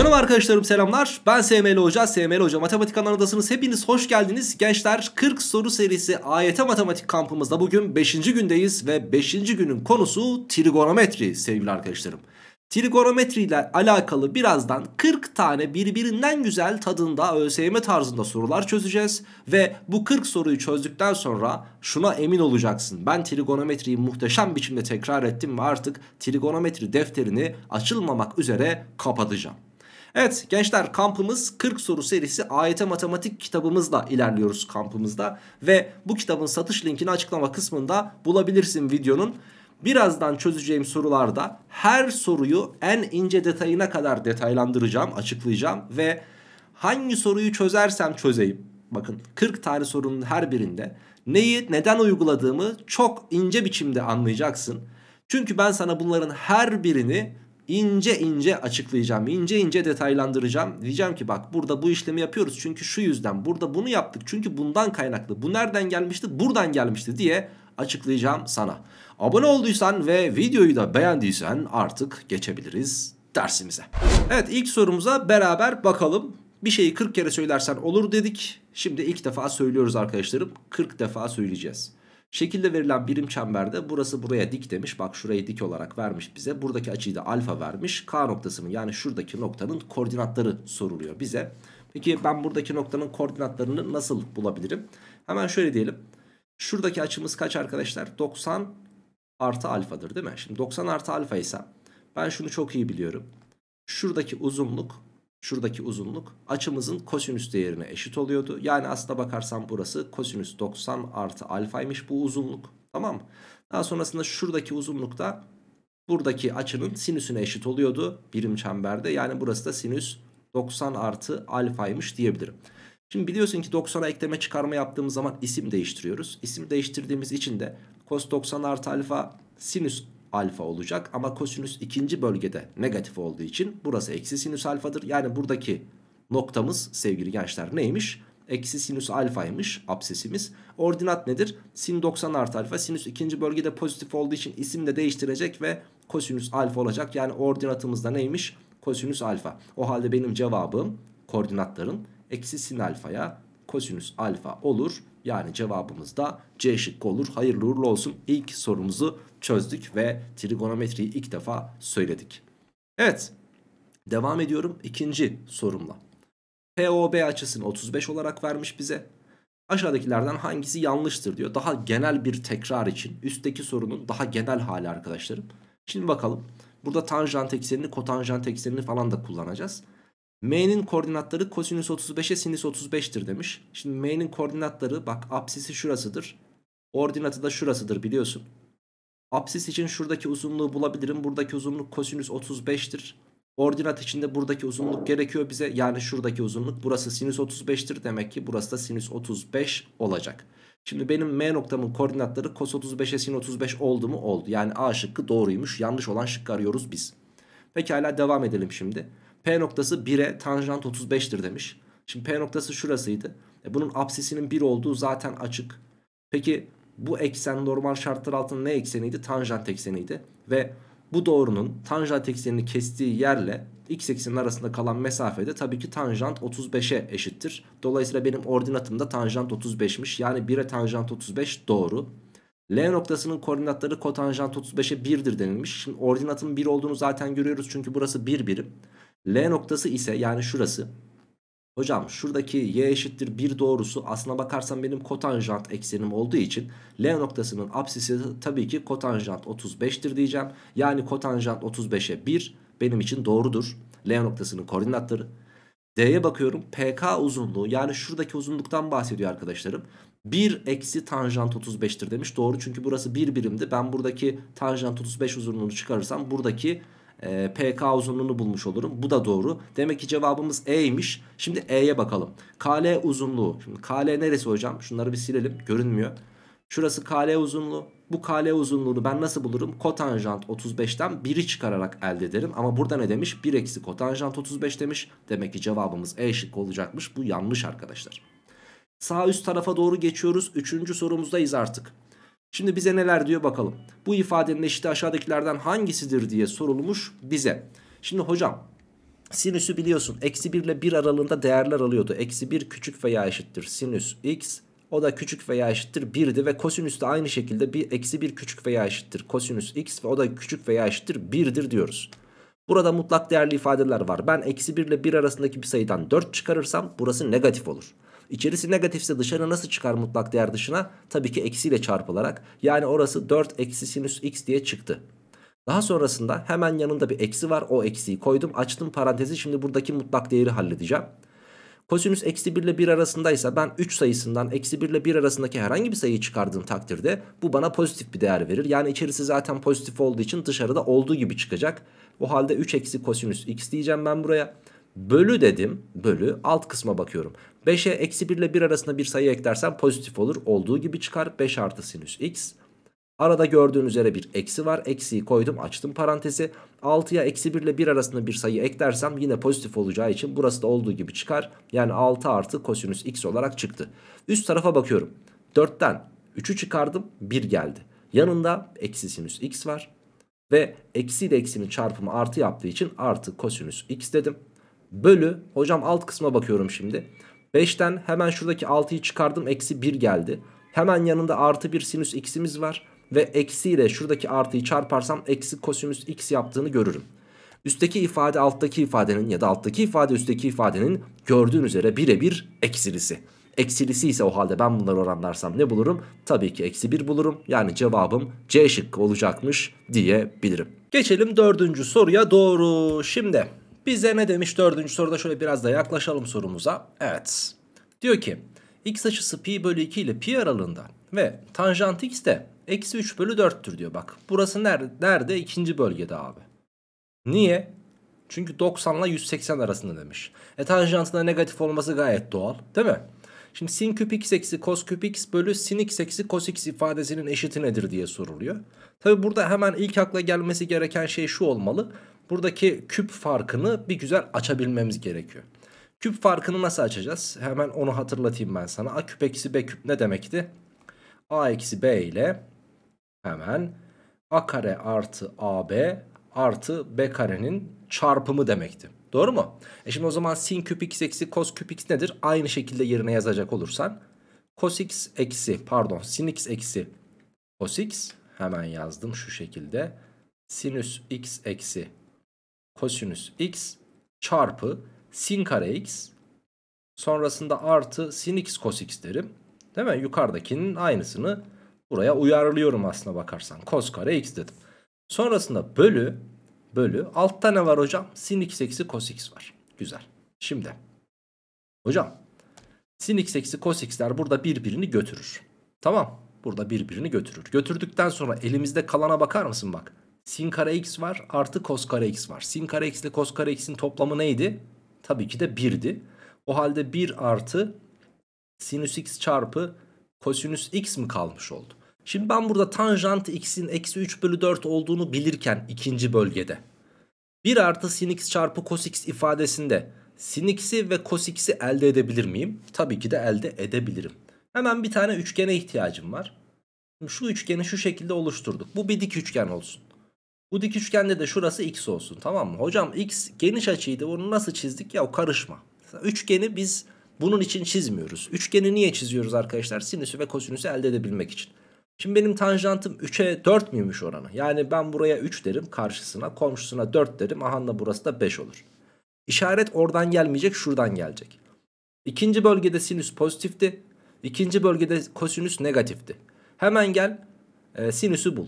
Canım arkadaşlarım selamlar. Ben SML Hoca, SML Hoca Matematik Anadolu'dasınız. Hepiniz hoş geldiniz. Gençler 40 soru serisi AYT Matematik kampımızda bugün 5. gündeyiz ve 5. günün konusu trigonometri sevgili arkadaşlarım. Trigonometri ile alakalı birazdan 40 tane birbirinden güzel tadında ÖSYM tarzında sorular çözeceğiz. Ve bu 40 soruyu çözdükten sonra şuna emin olacaksın. Ben trigonometriyi muhteşem biçimde tekrar ettim ve artık trigonometri defterini açılmamak üzere kapatacağım. Evet gençler kampımız 40 soru serisi AYT matematik kitabımızla ilerliyoruz kampımızda. Ve bu kitabın satış linkini açıklama kısmında bulabilirsin videonun. Birazdan çözeceğim sorularda her soruyu en ince detayına kadar detaylandıracağım, açıklayacağım ve hangi soruyu çözersem çözeyim. Bakın 40 tane sorunun her birinde neyi neden uyguladığımı çok ince biçimde anlayacaksın. Çünkü ben sana bunların her birini ince ince açıklayacağım. ince ince detaylandıracağım. Diyeceğim ki bak burada bu işlemi yapıyoruz çünkü şu yüzden. Burada bunu yaptık çünkü bundan kaynaklı. Bu nereden gelmişti? Buradan gelmişti diye açıklayacağım sana. Abone olduysan ve videoyu da beğendiysen artık geçebiliriz dersimize. Evet ilk sorumuza beraber bakalım. Bir şeyi 40 kere söylersen olur dedik. Şimdi ilk defa söylüyoruz arkadaşlarım. 40 defa söyleyeceğiz. Şekilde verilen birim çemberde burası buraya dik demiş. Bak şurayı dik olarak vermiş bize. Buradaki açıyı da alfa vermiş. K noktasının yani şuradaki noktanın koordinatları soruluyor bize. Peki ben buradaki noktanın koordinatlarını nasıl bulabilirim? Hemen şöyle diyelim. Şuradaki açımız kaç arkadaşlar? 90 artı alfadır değil mi? Şimdi 90 artı alfa ise ben şunu çok iyi biliyorum. Şuradaki uzunluk şuradaki uzunluk açımızın kosinüs değerine eşit oluyordu. Yani aslına bakarsam burası kosinüs 90 artı alfaymış bu uzunluk. Tamam mı? Daha sonrasında şuradaki uzunluk da buradaki açının sinüsüne eşit oluyordu birim çemberde. Yani burası da sinüs 90 artı alfaymış diyebilirim. Şimdi biliyorsun ki 90'a ekleme çıkarma yaptığımız zaman isim değiştiriyoruz. İsim değiştirdiğimiz için de cos 90 artı alfa sinüs alfa olacak. Ama kosinüs ikinci bölgede negatif olduğu için burası eksi sinüs alfadır. Yani buradaki noktamız sevgili gençler neymiş? Eksi sinüs alfaymış absesimiz. Ordinat nedir? Sin 90 artı alfa. Sinüs ikinci bölgede pozitif olduğu için isim de değiştirecek ve kosinüs alfa olacak. Yani ordinatımızda neymiş? Kosinüs alfa. O halde benim cevabım koordinatların eksi sin alfaya kosinüs alfa olur. Yani cevabımız da C şıkkı olur. Hayırlı uğurlu olsun. İlk sorumuzu çözdük ve trigonometriyi ilk defa söyledik. Evet. Devam ediyorum ikinci sorumla. POB açısını 35 olarak vermiş bize. Aşağıdakilerden hangisi yanlıştır diyor. Daha genel bir tekrar için. Üstteki sorunun daha genel hali arkadaşlarım. Şimdi bakalım. Burada tanjant eksenini, kotanjant eksenini falan da kullanacağız. M'nin koordinatları kosinüs 35'e sinüs 35'tir demiş. Şimdi M'nin koordinatları bak apsisi şurasıdır. Ordinatı da şurasıdır biliyorsun. Apsis için şuradaki uzunluğu bulabilirim. Buradaki uzunluk kosinüs 35'tir. Ordinat için de buradaki uzunluk gerekiyor bize. Yani şuradaki uzunluk burası sinüs 35'tir. Demek ki burası da sinüs 35 olacak. Şimdi benim M noktamın koordinatları kos 35'e sin 35 oldu mu? Oldu. Yani A şıkkı doğruymuş. Yanlış olan şıkkı arıyoruz biz. Pekala devam edelim şimdi. P noktası 1'e tanjant 35'tir demiş. Şimdi P noktası şurasıydı. E bunun absisinin 1 olduğu zaten açık. Peki bu eksen normal şartlar altında ne ekseniydi? Tanjant ekseniydi. Ve bu doğrunun tanjant eksenini kestiği yerle x eksenin arasında kalan mesafede tabii ki tanjant 35'e eşittir. Dolayısıyla benim ordinatım da tanjant 35'miş. Yani 1'e tanjant 35 doğru. L noktasının koordinatları kotanjant 35'e 1'dir denilmiş. Şimdi ordinatın 1 olduğunu zaten görüyoruz çünkü burası 1 birim. L noktası ise yani şurası. Hocam şuradaki y eşittir 1 doğrusu aslına bakarsan benim kotanjant eksenim olduğu için L noktasının apsisi tabii ki kotanjant 35'tir diyeceğim. Yani kotanjant 35'e 1 benim için doğrudur. L noktasının koordinatları. D'ye bakıyorum PK uzunluğu yani şuradaki uzunluktan bahsediyor arkadaşlarım. 1 eksi tanjant 35'tir demiş. Doğru çünkü burası 1 birimdi. Ben buradaki tanjant 35 uzunluğunu çıkarırsam buradaki e, ee, PK uzunluğunu bulmuş olurum. Bu da doğru. Demek ki cevabımız E'ymiş. Şimdi E'ye bakalım. KL uzunluğu. Şimdi KL neresi hocam? Şunları bir silelim. Görünmüyor. Şurası KL uzunluğu. Bu KL uzunluğunu ben nasıl bulurum? Kotanjant 35'ten 1'i çıkararak elde ederim. Ama burada ne demiş? 1 eksi kotanjant 35 demiş. Demek ki cevabımız E şıkkı olacakmış. Bu yanlış arkadaşlar. Sağ üst tarafa doğru geçiyoruz. Üçüncü sorumuzdayız artık. Şimdi bize neler diyor bakalım. Bu ifadenin eşiti aşağıdakilerden hangisidir diye sorulmuş bize. Şimdi hocam sinüsü biliyorsun. Eksi 1 ile 1 aralığında değerler alıyordu. Eksi 1 küçük veya eşittir. Sinüs x o da küçük veya eşittir 1'di ve kosinüs de aynı şekilde bir eksi 1 küçük veya eşittir. Kosinüs x ve o da küçük veya eşittir 1'dir diyoruz. Burada mutlak değerli ifadeler var. Ben eksi 1 ile 1 arasındaki bir sayıdan 4 çıkarırsam burası negatif olur. İçerisi negatifse dışarı nasıl çıkar mutlak değer dışına? Tabii ki eksiyle çarpılarak. Yani orası 4 eksi sinüs x diye çıktı. Daha sonrasında hemen yanında bir eksi var. O eksiyi koydum. Açtım parantezi. Şimdi buradaki mutlak değeri halledeceğim. Kosinüs eksi 1 ile 1 arasındaysa ben 3 sayısından eksi 1 ile 1 arasındaki herhangi bir sayıyı çıkardığım takdirde bu bana pozitif bir değer verir. Yani içerisi zaten pozitif olduğu için dışarıda olduğu gibi çıkacak. O halde 3 eksi kosinüs x diyeceğim ben buraya. Bölü dedim. Bölü. Alt kısma bakıyorum. 5'e eksi 1 ile 1 arasında bir sayı eklersen pozitif olur. Olduğu gibi çıkar. 5 artı sinüs x. Arada gördüğün üzere bir eksi var. Eksiyi koydum açtım parantezi. 6'ya eksi 1 ile 1 arasında bir sayı eklersem yine pozitif olacağı için burası da olduğu gibi çıkar. Yani 6 artı kosinüs x olarak çıktı. Üst tarafa bakıyorum. 4'ten 3'ü çıkardım 1 geldi. Yanında eksi sinüs x var. Ve eksi ile eksinin çarpımı artı yaptığı için artı kosinüs x dedim bölü hocam alt kısma bakıyorum şimdi. 5'ten hemen şuradaki 6'yı çıkardım eksi 1 geldi. Hemen yanında artı 1 sinüs x'imiz var ve eksiyle şuradaki artıyı çarparsam eksi kosinüs x yaptığını görürüm. Üstteki ifade alttaki ifadenin ya da alttaki ifade üstteki ifadenin gördüğün üzere birebir eksilisi. Eksilisi ise o halde ben bunları oranlarsam ne bulurum? Tabii ki eksi 1 bulurum. Yani cevabım C şıkkı olacakmış diyebilirim. Geçelim dördüncü soruya doğru. Şimdi bize ne demiş dördüncü soruda şöyle biraz da yaklaşalım sorumuza. Evet. Diyor ki x açısı pi bölü 2 ile pi aralığında ve tanjant x de eksi 3 bölü 4'tür diyor bak. Burası nerede? Nerede? İkinci bölgede abi. Niye? Çünkü 90 ile 180 arasında demiş. E tanjantında negatif olması gayet doğal değil mi? Şimdi sin küp x eksi cos küp x bölü sin x eksi cos x ifadesinin eşiti nedir diye soruluyor. Tabi burada hemen ilk akla gelmesi gereken şey şu olmalı buradaki küp farkını bir güzel açabilmemiz gerekiyor. Küp farkını nasıl açacağız? Hemen onu hatırlatayım ben sana. A küp eksi B küp ne demekti? A eksi B ile hemen A kare artı AB artı B karenin çarpımı demekti. Doğru mu? E şimdi o zaman sin küp x eksi cos küp x nedir? Aynı şekilde yerine yazacak olursan cos x eksi pardon sin x eksi cos x hemen yazdım şu şekilde. Sinüs x eksi kosinüs x çarpı sin kare x sonrasında artı sin x cos x derim. Değil mi? Yukarıdakinin aynısını buraya uyarlıyorum aslına bakarsan. Cos kare x dedim. Sonrasında bölü bölü altta ne var hocam? Sin x eksi cos x var. Güzel. Şimdi hocam sin x eksi cos x'ler burada birbirini götürür. Tamam. Burada birbirini götürür. Götürdükten sonra elimizde kalana bakar mısın bak sin kare x var artı kos kare x var. Sin kare x ile kos kare x'in toplamı neydi? Tabii ki de 1'di. O halde 1 artı sinüs x çarpı kosinüs x mi kalmış oldu? Şimdi ben burada tanjant x'in eksi 3 bölü 4 olduğunu bilirken ikinci bölgede 1 artı sin x çarpı kos x ifadesinde sin x'i ve kos x'i elde edebilir miyim? Tabii ki de elde edebilirim. Hemen bir tane üçgene ihtiyacım var. Şu üçgeni şu şekilde oluşturduk. Bu bir dik üçgen olsun. Bu dik üçgende de şurası x olsun tamam mı? Hocam x geniş açıydı bunu nasıl çizdik ya o karışma. Üçgeni biz bunun için çizmiyoruz. Üçgeni niye çiziyoruz arkadaşlar? Sinüsü ve kosinüsü elde edebilmek için. Şimdi benim tanjantım 3'e 4 müymüş oranı? Yani ben buraya 3 derim karşısına komşusuna 4 derim. Ahanla burası da 5 olur. İşaret oradan gelmeyecek şuradan gelecek. İkinci bölgede sinüs pozitifti. İkinci bölgede kosinüs negatifti. Hemen gel e, sinüsü bul.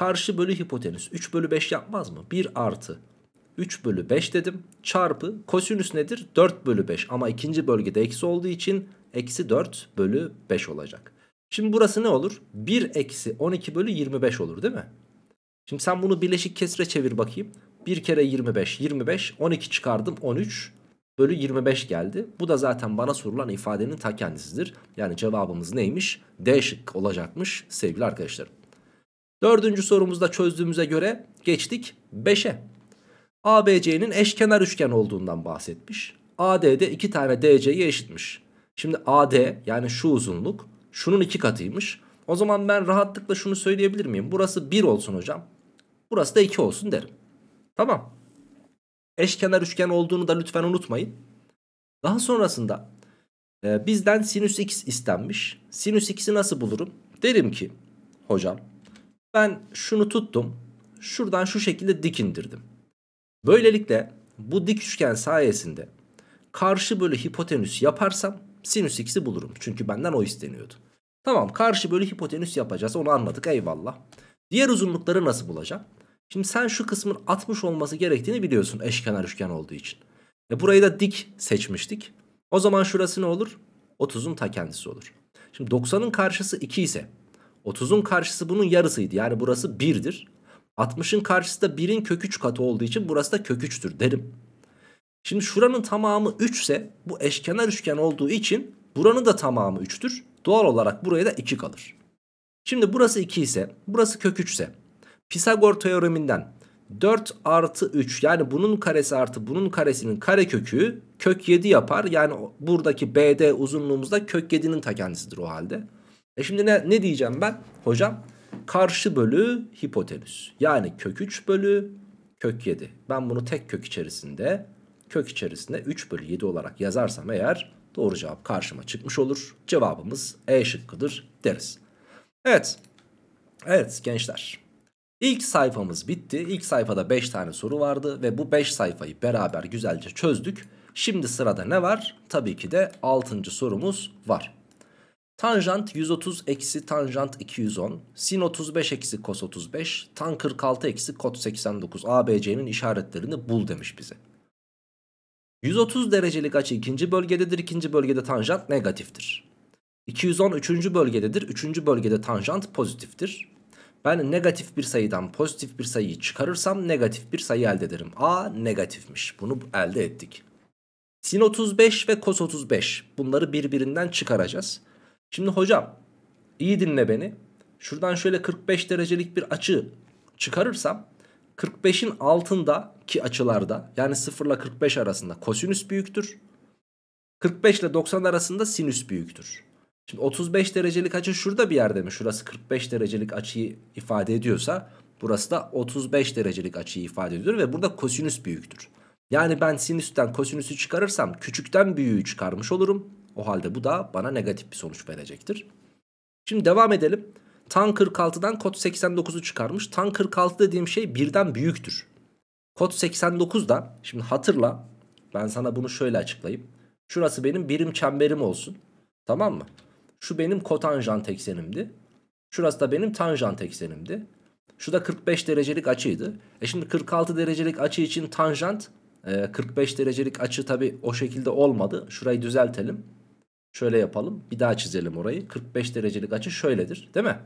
Karşı bölü hipotenüs 3 bölü 5 yapmaz mı? 1 artı 3 bölü 5 dedim. Çarpı kosinüs nedir? 4 bölü 5 ama ikinci bölgede eksi olduğu için eksi 4 bölü 5 olacak. Şimdi burası ne olur? 1 eksi 12 bölü 25 olur değil mi? Şimdi sen bunu birleşik kesre çevir bakayım. 1 kere 25 25 12 çıkardım 13 bölü 25 geldi. Bu da zaten bana sorulan ifadenin ta kendisidir. Yani cevabımız neymiş? D şıkkı olacakmış sevgili arkadaşlarım. Dördüncü sorumuzda çözdüğümüze göre geçtik 5'e. ABC'nin eşkenar üçgen olduğundan bahsetmiş. AD'de iki tane DC'ye eşitmiş. Şimdi AD yani şu uzunluk şunun iki katıymış. O zaman ben rahatlıkla şunu söyleyebilir miyim? Burası 1 olsun hocam. Burası da 2 olsun derim. Tamam. Eşkenar üçgen olduğunu da lütfen unutmayın. Daha sonrasında e, bizden sinüs x istenmiş. Sinüs x'i nasıl bulurum? Derim ki hocam ben şunu tuttum. Şuradan şu şekilde dik indirdim. Böylelikle bu dik üçgen sayesinde karşı bölü hipotenüs yaparsam sinüs x'i bulurum. Çünkü benden o isteniyordu. Tamam karşı bölü hipotenüs yapacağız onu anladık eyvallah. Diğer uzunlukları nasıl bulacağım? Şimdi sen şu kısmın 60 olması gerektiğini biliyorsun eşkenar üçgen olduğu için. E burayı da dik seçmiştik. O zaman şurası ne olur? 30'un ta kendisi olur. Şimdi 90'ın karşısı 2 ise 30'un karşısı bunun yarısıydı. Yani burası 1'dir. 60'ın karşısı da 1'in kök 3 katı olduğu için burası da kök 3'tür derim. Şimdi şuranın tamamı 3 ise bu eşkenar üçgen olduğu için buranın da tamamı 3'tür. Doğal olarak buraya da 2 kalır. Şimdi burası 2 ise burası kök 3 ise Pisagor teoreminden 4 artı 3 yani bunun karesi artı bunun karesinin karekökü kök 7 yapar. Yani buradaki BD uzunluğumuzda kök 7'nin ta kendisidir o halde. E şimdi ne, ne diyeceğim ben? Hocam karşı bölü hipotenüs. Yani kök 3 bölü kök 7. Ben bunu tek kök içerisinde kök içerisinde 3 bölü 7 olarak yazarsam eğer doğru cevap karşıma çıkmış olur. Cevabımız E şıkkıdır deriz. Evet. Evet gençler. İlk sayfamız bitti. İlk sayfada 5 tane soru vardı ve bu 5 sayfayı beraber güzelce çözdük. Şimdi sırada ne var? Tabii ki de 6. sorumuz var. Tanjant 130 eksi tanjant 210. Sin 35 eksi kos 35. Tan 46 eksi kot 89. ABC'nin işaretlerini bul demiş bize. 130 derecelik açı ikinci bölgededir. İkinci bölgede tanjant negatiftir. 210 üçüncü bölgededir. Üçüncü bölgede tanjant pozitiftir. Ben negatif bir sayıdan pozitif bir sayıyı çıkarırsam negatif bir sayı elde ederim. A negatifmiş. Bunu elde ettik. Sin 35 ve kos 35 bunları birbirinden çıkaracağız. Şimdi hocam iyi dinle beni. Şuradan şöyle 45 derecelik bir açı çıkarırsam 45'in altındaki açılarda yani 0 ile 45 arasında kosinüs büyüktür. 45 ile 90 arasında sinüs büyüktür. Şimdi 35 derecelik açı şurada bir yerde mi? Şurası 45 derecelik açıyı ifade ediyorsa burası da 35 derecelik açıyı ifade ediyor ve burada kosinüs büyüktür. Yani ben sinüsten kosinüsü çıkarırsam küçükten büyüğü çıkarmış olurum. O halde bu da bana negatif bir sonuç verecektir. Şimdi devam edelim. Tan 46'dan kod 89'u çıkarmış. Tan 46 dediğim şey birden büyüktür. Kod 89 da şimdi hatırla ben sana bunu şöyle açıklayayım. Şurası benim birim çemberim olsun. Tamam mı? Şu benim kotanjant eksenimdi. Şurası da benim tanjant eksenimdi. Şu da 45 derecelik açıydı. E şimdi 46 derecelik açı için tanjant 45 e, derecelik açı tabi o şekilde olmadı. Şurayı düzeltelim. Şöyle yapalım. Bir daha çizelim orayı. 45 derecelik açı şöyledir değil mi?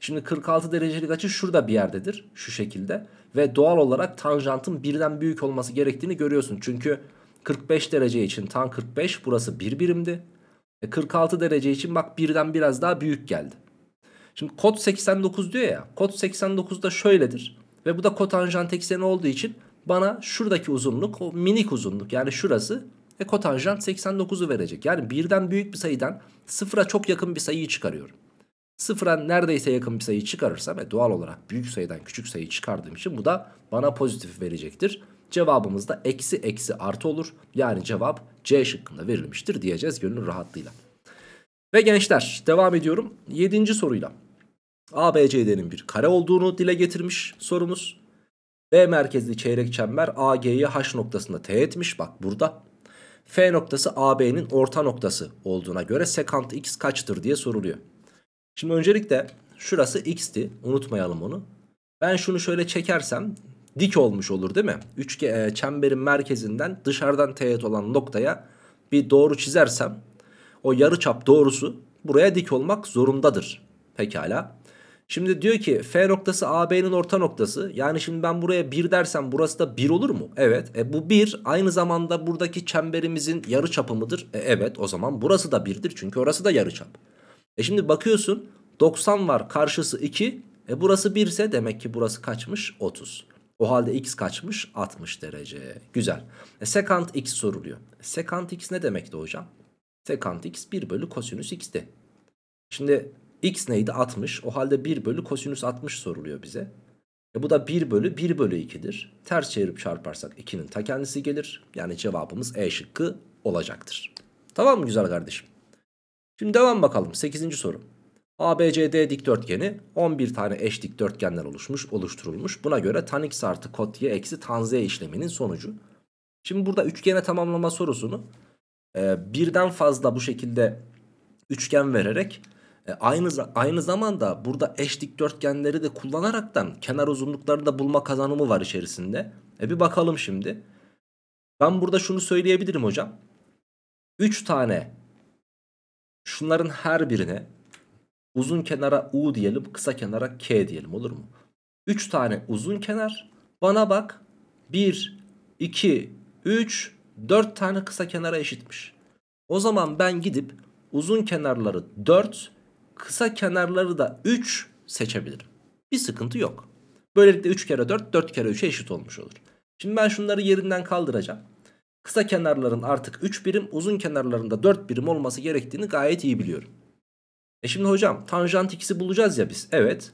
Şimdi 46 derecelik açı şurada bir yerdedir. Şu şekilde. Ve doğal olarak tanjantın birden büyük olması gerektiğini görüyorsun. Çünkü 45 derece için tan 45 burası bir birimdi. 46 e, derece için bak birden biraz daha büyük geldi. Şimdi kod 89 diyor ya. Kod 89 da şöyledir. Ve bu da kotanjant ekseni olduğu için bana şuradaki uzunluk o minik uzunluk yani şurası ve kotanjant 89'u verecek. Yani birden büyük bir sayıdan sıfıra çok yakın bir sayıyı çıkarıyorum. Sıfıra neredeyse yakın bir sayı çıkarırsam ve doğal olarak büyük sayıdan küçük sayı çıkardığım için bu da bana pozitif verecektir. Cevabımız da eksi eksi artı olur. Yani cevap C şıkkında verilmiştir diyeceğiz gönül rahatlığıyla. Ve gençler devam ediyorum yedinci soruyla. ABCD'nin bir kare olduğunu dile getirmiş sorumuz. B merkezli çeyrek çember AG'yi H noktasında T etmiş. Bak burada F noktası AB'nin orta noktası olduğuna göre sekant x kaçtır diye soruluyor. Şimdi öncelikle şurası x'ti. Unutmayalım onu. Ben şunu şöyle çekersem dik olmuş olur değil mi? Üçge e, çemberin merkezinden dışarıdan teğet olan noktaya bir doğru çizersem o yarıçap doğrusu buraya dik olmak zorundadır. Pekala. Şimdi diyor ki F noktası AB'nin orta noktası. Yani şimdi ben buraya 1 dersem burası da 1 olur mu? Evet. E bu 1 aynı zamanda buradaki çemberimizin yarı çapı mıdır? E evet o zaman burası da 1'dir çünkü orası da yarı çap. E şimdi bakıyorsun 90 var karşısı 2. E burası 1 ise demek ki burası kaçmış? 30. O halde x kaçmış? 60 derece. Güzel. E sekant x soruluyor. Sekant x ne demekti hocam? Sekant x 1 bölü kosinüs x'ti. Şimdi x neydi 60 o halde 1 bölü kosinüs 60 soruluyor bize. E bu da 1 bölü 1 bölü 2'dir. Ters çevirip çarparsak 2'nin ta kendisi gelir. Yani cevabımız E şıkkı olacaktır. Tamam mı güzel kardeşim? Şimdi devam bakalım 8. soru. ABCD dikdörtgeni 11 tane eş dikdörtgenler oluşmuş, oluşturulmuş. Buna göre tan x artı kot y eksi tan z işleminin sonucu. Şimdi burada üçgene tamamlama sorusunu e, birden fazla bu şekilde üçgen vererek e, aynı, aynı zamanda burada eş dikdörtgenleri de kullanaraktan kenar uzunluklarını da bulma kazanımı var içerisinde. E bir bakalım şimdi. Ben burada şunu söyleyebilirim hocam. 3 tane şunların her birine uzun kenara U diyelim kısa kenara K diyelim olur mu? 3 tane uzun kenar bana bak 1, 2, 3, 4 tane kısa kenara eşitmiş. O zaman ben gidip uzun kenarları 4, kısa kenarları da 3 seçebilirim. Bir sıkıntı yok. Böylelikle 3 kere 4 4 kere 3'e eşit olmuş olur. Şimdi ben şunları yerinden kaldıracağım. Kısa kenarların artık 3 birim uzun kenarlarında 4 birim olması gerektiğini gayet iyi biliyorum. E şimdi hocam tanjant x'i bulacağız ya biz. Evet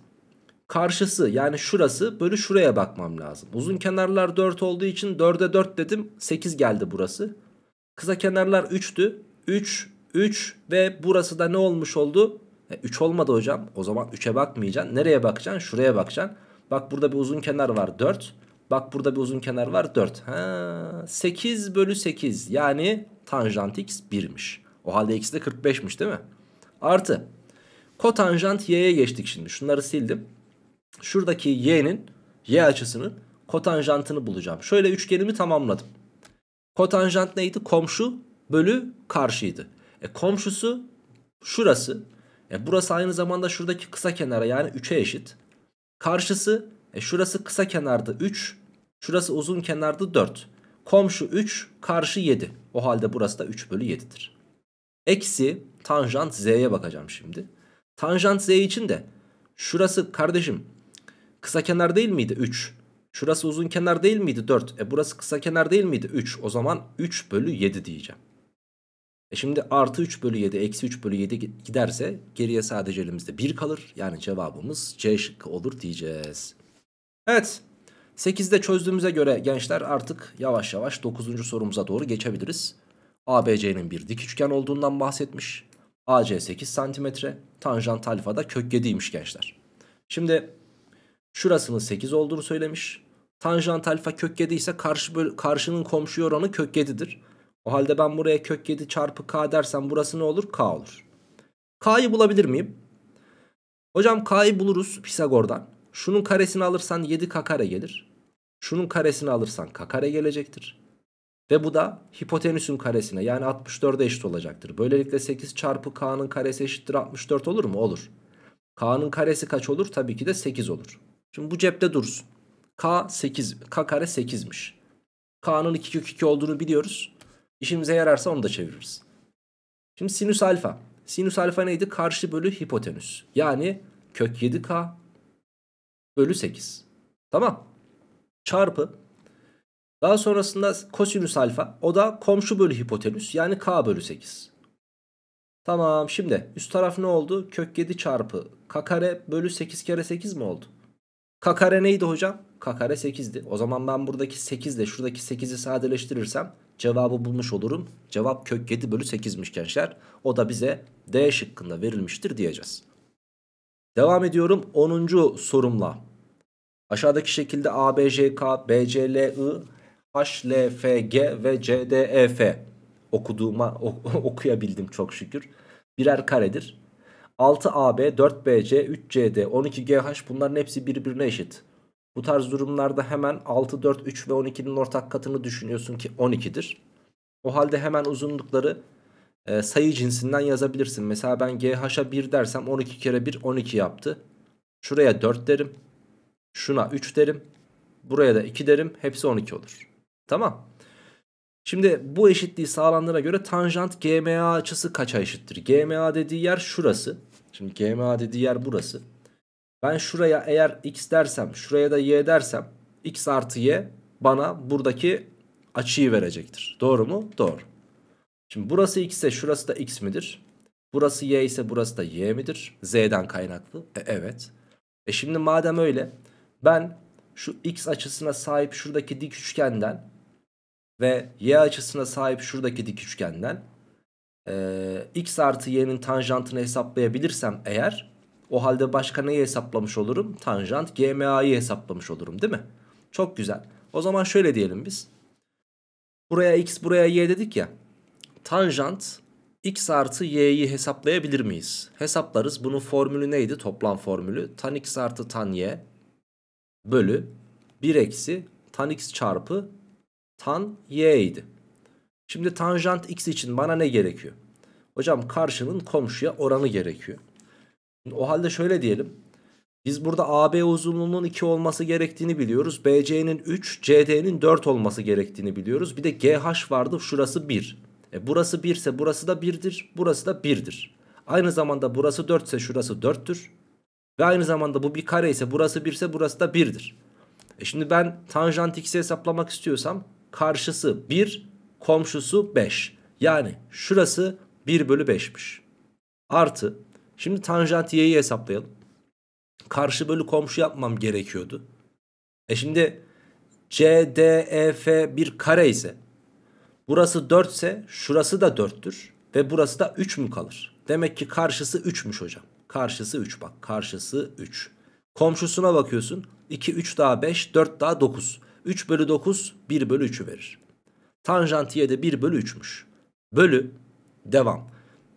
karşısı yani şurası böyle şuraya bakmam lazım. Uzun kenarlar 4 olduğu için 4'e 4 dedim 8 geldi burası. Kısa kenarlar 3'tü. 3, 3 ve burası da ne olmuş oldu? E, 3 olmadı hocam. O zaman 3'e bakmayacaksın. Nereye bakacaksın? Şuraya bakacaksın. Bak burada bir uzun kenar var 4. Bak burada bir uzun kenar var 4. Ha, 8 bölü 8 yani tanjant x 1'miş. O halde x de 45'miş değil mi? Artı kotanjant y'ye geçtik şimdi. Şunları sildim. Şuradaki y'nin y açısının kotanjantını bulacağım. Şöyle üçgenimi tamamladım. Kotanjant neydi? Komşu bölü karşıydı. E komşusu şurası e burası aynı zamanda şuradaki kısa kenara yani 3'e eşit. Karşısı e şurası kısa kenarda 3. Şurası uzun kenarda 4. Komşu 3 karşı 7. O halde burası da 3 bölü 7'dir. Eksi tanjant z'ye bakacağım şimdi. Tanjant z için de şurası kardeşim kısa kenar değil miydi 3. Şurası uzun kenar değil miydi 4. E burası kısa kenar değil miydi 3. O zaman 3 bölü 7 diyeceğim. E şimdi artı 3 bölü 7 eksi 3 bölü 7 giderse geriye sadece elimizde 1 kalır. Yani cevabımız C şıkkı olur diyeceğiz. Evet 8'de çözdüğümüze göre gençler artık yavaş yavaş 9. sorumuza doğru geçebiliriz. ABC'nin bir dik üçgen olduğundan bahsetmiş. AC 8 santimetre. Tanjant alfa da kök 7'ymiş gençler. Şimdi şurasının 8 olduğunu söylemiş. Tanjant alfa kök 7 ise karşı, karşının komşu oranı kök 7'dir. O halde ben buraya kök 7 çarpı k dersem burası ne olur? K olur. K'yı bulabilir miyim? Hocam K'yı buluruz Pisagor'dan. Şunun karesini alırsan 7K kare gelir. Şunun karesini alırsan K kare gelecektir. Ve bu da hipotenüsün karesine yani 64'e eşit olacaktır. Böylelikle 8 çarpı K'nın karesi eşittir 64 olur mu? Olur. K'nın karesi kaç olur? Tabii ki de 8 olur. Şimdi bu cepte dursun. K 8, K kare 8'miş. K'nın 2 kök 2 olduğunu biliyoruz. İşimize yararsa onu da çeviririz. Şimdi sinüs alfa. Sinüs alfa neydi? Karşı bölü hipotenüs. Yani kök 7k bölü 8. Tamam. Çarpı. Daha sonrasında kosinüs alfa. O da komşu bölü hipotenüs. Yani k bölü 8. Tamam şimdi üst taraf ne oldu? Kök 7 çarpı k kare bölü 8 kere 8 mi oldu? K kare neydi hocam? K kare 8'di. O zaman ben buradaki 8 ile şuradaki 8'i sadeleştirirsem cevabı bulmuş olurum. Cevap kök 7 bölü 8'miş gençler. O da bize D şıkkında verilmiştir diyeceğiz. Devam ediyorum 10. sorumla. Aşağıdaki şekilde A B B J K C L I H L F G ve C D E F okuduğuma okuyabildim çok şükür. Birer karedir. 6AB, 4BC, 3CD, 12GH bunların hepsi birbirine eşit. Bu tarz durumlarda hemen 6, 4, 3 ve 12'nin ortak katını düşünüyorsun ki 12'dir. O halde hemen uzunlukları e, sayı cinsinden yazabilirsin. Mesela ben GH'a 1 dersem 12 kere 1 12 yaptı. Şuraya 4 derim. Şuna 3 derim. Buraya da 2 derim. Hepsi 12 olur. Tamam. Şimdi bu eşitliği sağlandığına göre tanjant GMA açısı kaça eşittir? GMA dediği yer şurası. Şimdi GMA dediği yer burası. Ben şuraya eğer x dersem şuraya da y dersem x artı y bana buradaki açıyı verecektir. Doğru mu? Doğru. Şimdi burası x ise şurası da x midir? Burası y ise burası da y midir? Z'den kaynaklı. E, evet. E şimdi madem öyle ben şu x açısına sahip şuradaki dik üçgenden ve y açısına sahip şuradaki dik üçgenden e, x artı y'nin tanjantını hesaplayabilirsem eğer o halde başka neyi hesaplamış olurum? Tanjant GMA'yı hesaplamış olurum değil mi? Çok güzel. O zaman şöyle diyelim biz. Buraya x buraya y dedik ya. Tanjant x artı y'yi hesaplayabilir miyiz? Hesaplarız. Bunun formülü neydi? Toplam formülü. Tan x artı tan y bölü 1 eksi tan x çarpı tan y idi. Şimdi tanjant x için bana ne gerekiyor? Hocam karşının komşuya oranı gerekiyor o halde şöyle diyelim. Biz burada AB uzunluğunun 2 olması gerektiğini biliyoruz. BC'nin 3, CD'nin 4 olması gerektiğini biliyoruz. Bir de GH vardı şurası 1. E burası 1 ise burası da 1'dir. Burası da 1'dir. Aynı zamanda burası 4 ise şurası 4'tür. Ve aynı zamanda bu bir kare ise burası 1 ise burası da 1'dir. E şimdi ben tanjant x'i hesaplamak istiyorsam karşısı 1, komşusu 5. Yani şurası 1 bölü 5'miş. Artı Şimdi tanjant y'yi hesaplayalım. Karşı bölü komşu yapmam gerekiyordu. E şimdi CDEF bir kare ise burası 4 ise şurası da 4'tür. Ve burası da 3 mü kalır? Demek ki karşısı 3'müş hocam. Karşısı 3 bak karşısı 3. Komşusuna bakıyorsun 2 3 daha 5 4 daha 9. 3 bölü 9 1 bölü 3'ü verir. Tanjant y'de 1 bölü 3'müş. Bölü devam.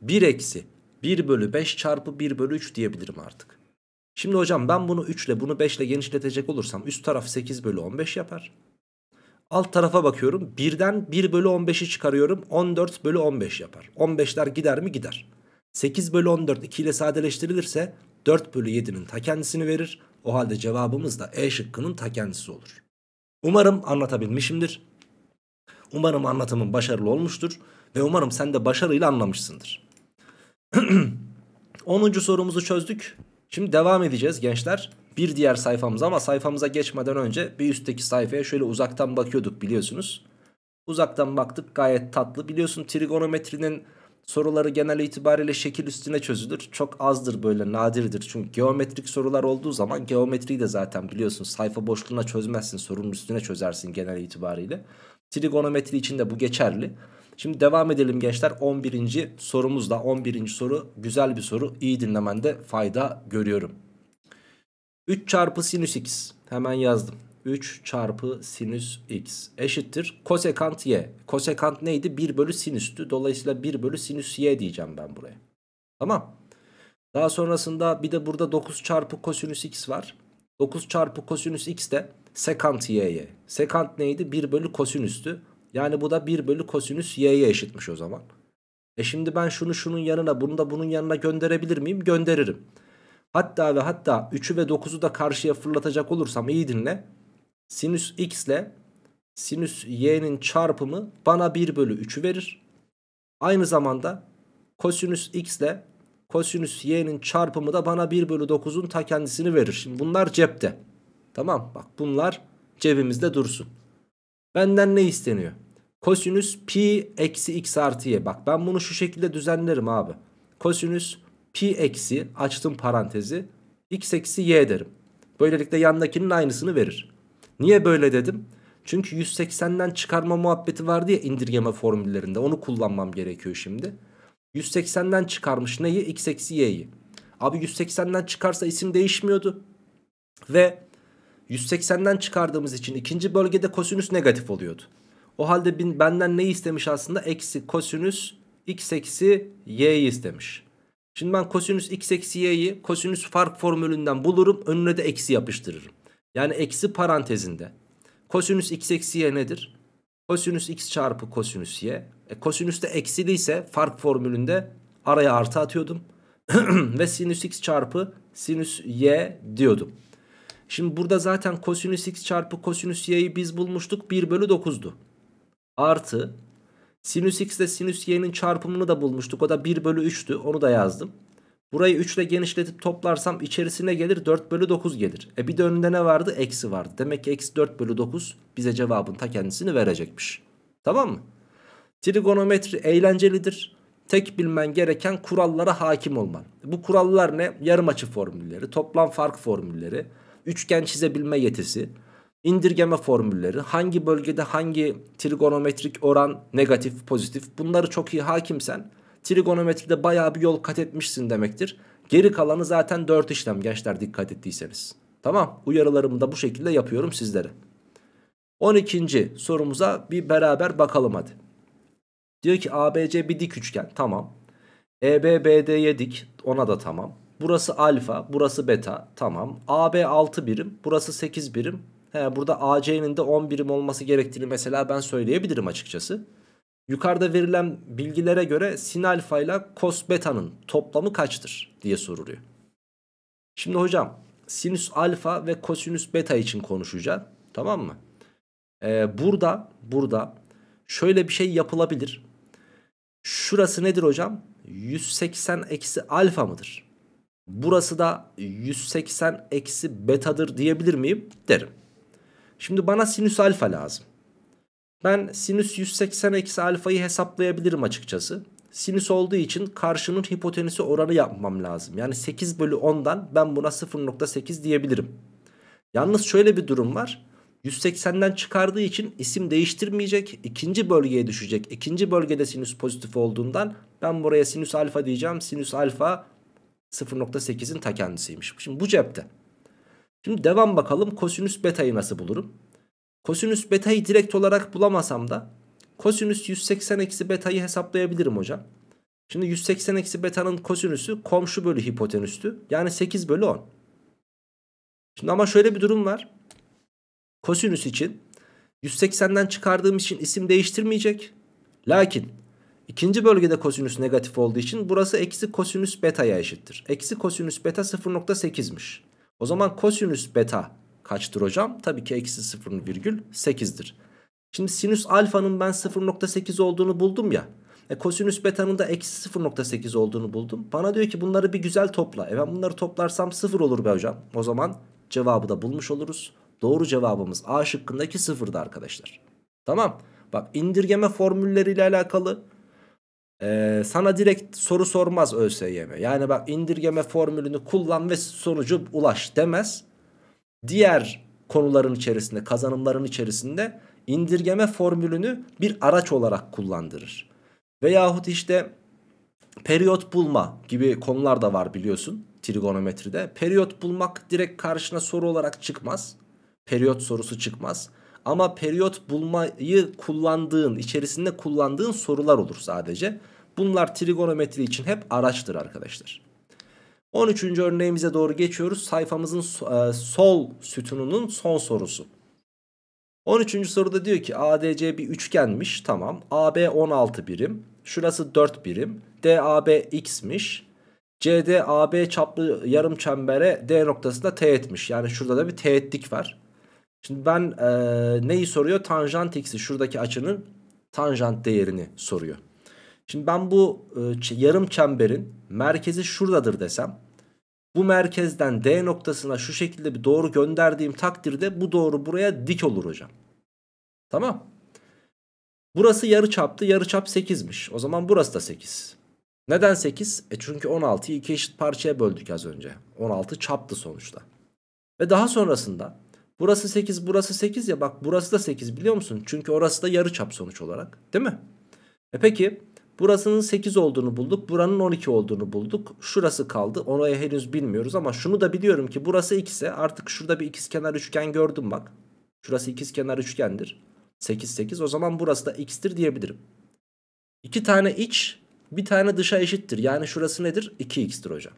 1 eksi 1 bölü 5 çarpı 1 bölü 3 diyebilirim artık. Şimdi hocam ben bunu 3 ile bunu 5 ile genişletecek olursam üst taraf 8 bölü 15 yapar. Alt tarafa bakıyorum 1'den 1 bölü 15'i çıkarıyorum 14 bölü 15 yapar. 15'ler gider mi gider. 8 bölü 14 2 ile sadeleştirilirse 4 bölü 7'nin ta kendisini verir. O halde cevabımız da E şıkkının ta kendisi olur. Umarım anlatabilmişimdir. Umarım anlatımım başarılı olmuştur ve umarım sen de başarıyla anlamışsındır. 10. sorumuzu çözdük. Şimdi devam edeceğiz gençler. Bir diğer sayfamıza ama sayfamıza geçmeden önce bir üstteki sayfaya şöyle uzaktan bakıyorduk biliyorsunuz. Uzaktan baktık gayet tatlı. Biliyorsun trigonometrinin soruları genel itibariyle şekil üstüne çözülür. Çok azdır böyle nadirdir. Çünkü geometrik sorular olduğu zaman geometriyi de zaten biliyorsun sayfa boşluğuna çözmezsin. Sorunun üstüne çözersin genel itibariyle. Trigonometri için de bu geçerli. Şimdi devam edelim gençler 11. sorumuzda 11. soru güzel bir soru iyi dinlemende fayda görüyorum. 3 çarpı sinüs x hemen yazdım. 3 çarpı sinüs x eşittir kosekant y. Kosekant neydi? 1 bölü sinüstü. Dolayısıyla 1 bölü sinüs y diyeceğim ben buraya. Tamam. Daha sonrasında bir de burada 9 çarpı kosinüs x var. 9 çarpı kosinüs x de sekant y'ye. Sekant neydi? 1 bölü kosinüstü. Yani bu da 1 bölü kosinüs y'ye eşitmiş o zaman. E şimdi ben şunu şunun yanına bunu da bunun yanına gönderebilir miyim? Gönderirim. Hatta ve hatta 3'ü ve 9'u da karşıya fırlatacak olursam iyi dinle. Sinüs x ile sinüs y'nin çarpımı bana 1 bölü 3'ü verir. Aynı zamanda kosinüs x ile kosinüs y'nin çarpımı da bana 1 bölü 9'un ta kendisini verir. Şimdi bunlar cepte. Tamam bak bunlar cebimizde dursun. Benden ne isteniyor? Kosinüs pi eksi x artı y. Bak ben bunu şu şekilde düzenlerim abi. Kosinüs pi eksi açtım parantezi x eksi y derim. Böylelikle yandakinin aynısını verir. Niye böyle dedim? Çünkü 180'den çıkarma muhabbeti vardı ya indirgeme formüllerinde. Onu kullanmam gerekiyor şimdi. 180'den çıkarmış neyi? x eksi y'yi. Abi 180'den çıkarsa isim değişmiyordu. Ve 180'den çıkardığımız için ikinci bölgede kosinüs negatif oluyordu. O halde benden neyi istemiş aslında? Eksi kosinüs x eksi y'yi istemiş. Şimdi ben kosinüs x eksi y'yi kosinüs fark formülünden bulurum. Önüne de eksi yapıştırırım. Yani eksi parantezinde. Kosinüs x eksi y nedir? Kosinüs x çarpı kosinüs y. E, kosinüs de eksiliyse fark formülünde araya artı atıyordum. Ve sinüs x çarpı sinüs y diyordum. Şimdi burada zaten kosinüs x çarpı kosinüs y'yi biz bulmuştuk 1 bölü 9'du. Artı sinüs x ile sinüs y'nin çarpımını da bulmuştuk. O da 1 bölü 3'tü onu da yazdım. Burayı 3 ile genişletip toplarsam içerisine gelir 4 bölü 9 gelir. E bir de önünde ne vardı? Eksi vardı. Demek ki eksi 4 bölü 9 bize cevabın ta kendisini verecekmiş. Tamam mı? Trigonometri eğlencelidir. Tek bilmen gereken kurallara hakim olman. Bu kurallar ne? Yarım açı formülleri, toplam fark formülleri, üçgen çizebilme yetisi, indirgeme formülleri, hangi bölgede hangi trigonometrik oran negatif, pozitif bunları çok iyi hakimsen trigonometride bayağı bir yol kat etmişsin demektir. Geri kalanı zaten 4 işlem gençler dikkat ettiyseniz. Tamam uyarılarımı da bu şekilde yapıyorum sizlere. 12. sorumuza bir beraber bakalım hadi. Diyor ki ABC bir dik üçgen tamam. EBBD'ye dik ona da tamam. Burası alfa, burası beta. Tamam. AB 6 birim, burası 8 birim. He, burada AC'nin de 10 birim olması gerektiğini mesela ben söyleyebilirim açıkçası. Yukarıda verilen bilgilere göre sin alfa ile cos beta'nın toplamı kaçtır diye soruluyor. Şimdi hocam sinüs alfa ve kosinüs beta için konuşacağım. Tamam mı? Ee, burada burada şöyle bir şey yapılabilir. Şurası nedir hocam? 180 eksi alfa mıdır? Burası da 180 eksi betadır diyebilir miyim? Derim. Şimdi bana sinüs alfa lazım. Ben sinüs 180 eksi alfayı hesaplayabilirim açıkçası. Sinüs olduğu için karşının hipotenüsü oranı yapmam lazım. Yani 8 bölü 10'dan ben buna 0.8 diyebilirim. Yalnız şöyle bir durum var. 180'den çıkardığı için isim değiştirmeyecek. İkinci bölgeye düşecek. İkinci bölgede sinüs pozitif olduğundan ben buraya sinüs alfa diyeceğim. Sinüs alfa 0.8'in ta kendisiymiş. Şimdi bu cepte. Şimdi devam bakalım kosinüs betayı nasıl bulurum? Kosinüs betayı direkt olarak bulamasam da kosinüs 180 eksi betayı hesaplayabilirim hocam. Şimdi 180 eksi betanın kosinüsü komşu bölü hipotenüstü. Yani 8 bölü 10. Şimdi ama şöyle bir durum var. Kosinüs için 180'den çıkardığım için isim değiştirmeyecek. Lakin İkinci bölgede kosinüs negatif olduğu için burası eksi kosinüs beta'ya eşittir. Eksi kosinüs beta 0.8'miş. O zaman kosinüs beta kaçtır hocam? Tabii ki eksi 0,8'dir. Şimdi sinüs alfanın ben 0.8 olduğunu buldum ya. E, kosinüs betanın da eksi 0.8 olduğunu buldum. Bana diyor ki bunları bir güzel topla. E ben bunları toplarsam 0 olur be hocam. O zaman cevabı da bulmuş oluruz. Doğru cevabımız A şıkkındaki 0'dı arkadaşlar. Tamam. Bak indirgeme formülleriyle alakalı ee, sana direkt soru sormaz ÖSYM. Yani bak indirgeme formülünü kullan ve sonucu ulaş demez. Diğer konuların içerisinde, kazanımların içerisinde indirgeme formülünü bir araç olarak kullandırır. Veyahut işte periyot bulma gibi konular da var biliyorsun trigonometride. Periyot bulmak direkt karşına soru olarak çıkmaz. Periyot sorusu çıkmaz. Ama periyot bulmayı kullandığın, içerisinde kullandığın sorular olur sadece. Bunlar trigonometri için hep araçtır arkadaşlar. 13. örneğimize doğru geçiyoruz. Sayfamızın e, sol sütununun son sorusu. 13. soruda diyor ki ADC bir üçgenmiş. Tamam. AB 16 birim. Şurası 4 birim. DAB x'miş. CD AB çaplı yarım çembere D noktasında teğetmiş. Yani şurada da bir teğetlik var. Şimdi ben e, neyi soruyor? Tanjant x'i şuradaki açının tanjant değerini soruyor. Şimdi ben bu e, yarım çemberin merkezi şuradadır desem bu merkezden D noktasına şu şekilde bir doğru gönderdiğim takdirde bu doğru buraya dik olur hocam. Tamam. Burası yarı çaptı. Yarı çap 8'miş. O zaman burası da 8. Neden 8? E çünkü 16'yı 2 eşit parçaya böldük az önce. 16 çaptı sonuçta. Ve daha sonrasında Burası 8 burası 8 ya bak burası da 8 biliyor musun? Çünkü orası da yarı çap sonuç olarak değil mi? E peki burasının 8 olduğunu bulduk buranın 12 olduğunu bulduk. Şurası kaldı orayı henüz bilmiyoruz ama şunu da biliyorum ki burası 2 ise artık şurada bir kenar üçgen gördüm bak. Şurası kenar üçgendir. 8 8 o zaman burası da x'tir diyebilirim. 2 tane iç bir tane dışa eşittir yani şurası nedir? 2x'tir hocam.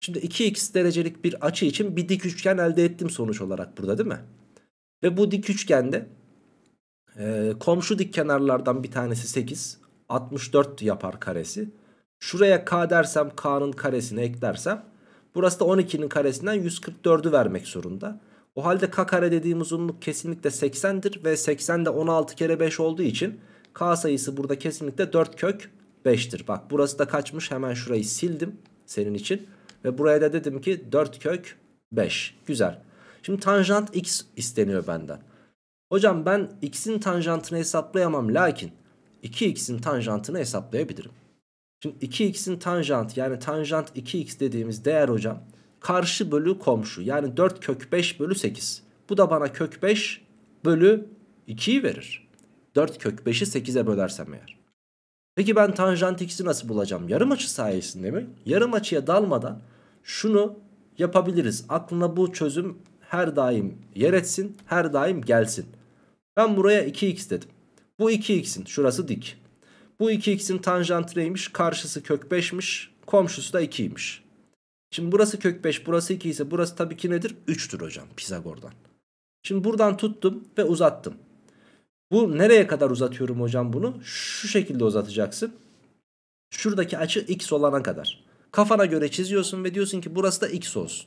Şimdi 2x derecelik bir açı için bir dik üçgen elde ettim sonuç olarak burada değil mi? Ve bu dik üçgende e, komşu dik kenarlardan bir tanesi 8. 64 yapar karesi. Şuraya k dersem k'nın karesini eklersem burası da 12'nin karesinden 144'ü vermek zorunda. O halde k kare dediğim uzunluk kesinlikle 80'dir ve 80 de 16 kere 5 olduğu için k sayısı burada kesinlikle 4 kök 5'tir. Bak burası da kaçmış hemen şurayı sildim senin için. Ve buraya da dedim ki 4 kök 5. Güzel. Şimdi tanjant x isteniyor benden. Hocam ben x'in tanjantını hesaplayamam lakin 2x'in tanjantını hesaplayabilirim. Şimdi 2x'in tanjant yani tanjant 2x dediğimiz değer hocam karşı bölü komşu yani 4 kök 5 bölü 8. Bu da bana kök 5 bölü 2'yi verir. 4 kök 5'i 8'e bölersem eğer. Peki ben tanjant x'i nasıl bulacağım? Yarım açı sayesinde mi? Yarım açıya dalmadan şunu yapabiliriz. Aklına bu çözüm her daim yer etsin. Her daim gelsin. Ben buraya 2x dedim. Bu 2x'in şurası dik. Bu 2x'in tanjantı neymiş? Karşısı kök 5'miş. Komşusu da 2'ymiş. Şimdi burası kök 5 burası 2 ise burası tabii ki nedir? 3'tür hocam Pisagor'dan. Şimdi buradan tuttum ve uzattım. Bu nereye kadar uzatıyorum hocam bunu? Şu şekilde uzatacaksın. Şuradaki açı x olana kadar. Kafana göre çiziyorsun ve diyorsun ki burası da x olsun.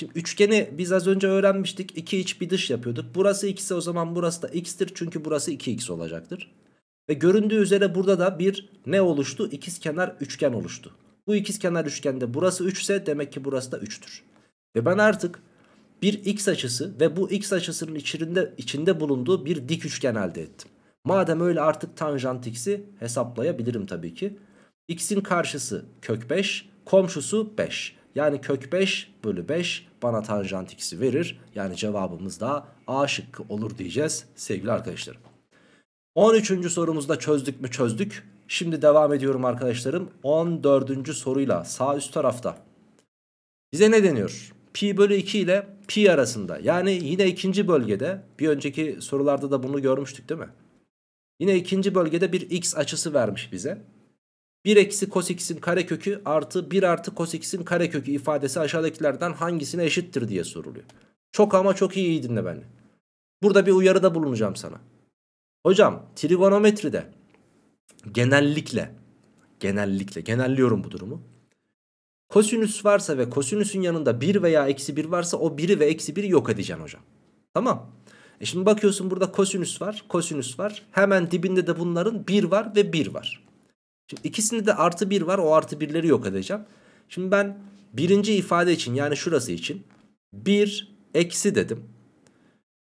Şimdi üçgeni biz az önce öğrenmiştik. iki iç bir dış yapıyorduk. Burası x ise o zaman burası da x'tir. Çünkü burası 2x olacaktır. Ve göründüğü üzere burada da bir ne oluştu? İkiz kenar üçgen oluştu. Bu ikiz kenar üçgende burası 3 ise demek ki burası da 3'tür. Ve ben artık bir x açısı ve bu x açısının içinde, içinde bulunduğu bir dik üçgen elde ettim. Madem öyle artık tanjant x'i hesaplayabilirim tabii ki. x'in karşısı kök 5 Komşusu 5. Yani kök 5 bölü 5 bana tanjant x'i verir. Yani cevabımız da A şıkkı olur diyeceğiz sevgili arkadaşlarım. 13. sorumuzda çözdük mü çözdük. Şimdi devam ediyorum arkadaşlarım. 14. soruyla sağ üst tarafta. Bize ne deniyor? Pi bölü 2 ile pi arasında yani yine ikinci bölgede bir önceki sorularda da bunu görmüştük değil mi? Yine ikinci bölgede bir x açısı vermiş bize. 1 eksi cos x'in karekökü artı 1 artı cos x'in karekökü ifadesi aşağıdakilerden hangisine eşittir diye soruluyor. Çok ama çok iyi dinle beni. Burada bir uyarıda bulunacağım sana. Hocam trigonometride genellikle genellikle genelliyorum bu durumu. Kosinüs varsa ve kosinüsün yanında 1 veya eksi 1 varsa o 1'i ve eksi 1'i yok edeceksin hocam. Tamam. E şimdi bakıyorsun burada kosinüs var, kosinüs var. Hemen dibinde de bunların 1 var ve 1 var. İkisinde de artı 1 var. O artı 1'leri yok edeceğim. Şimdi ben birinci ifade için yani şurası için 1 eksi dedim.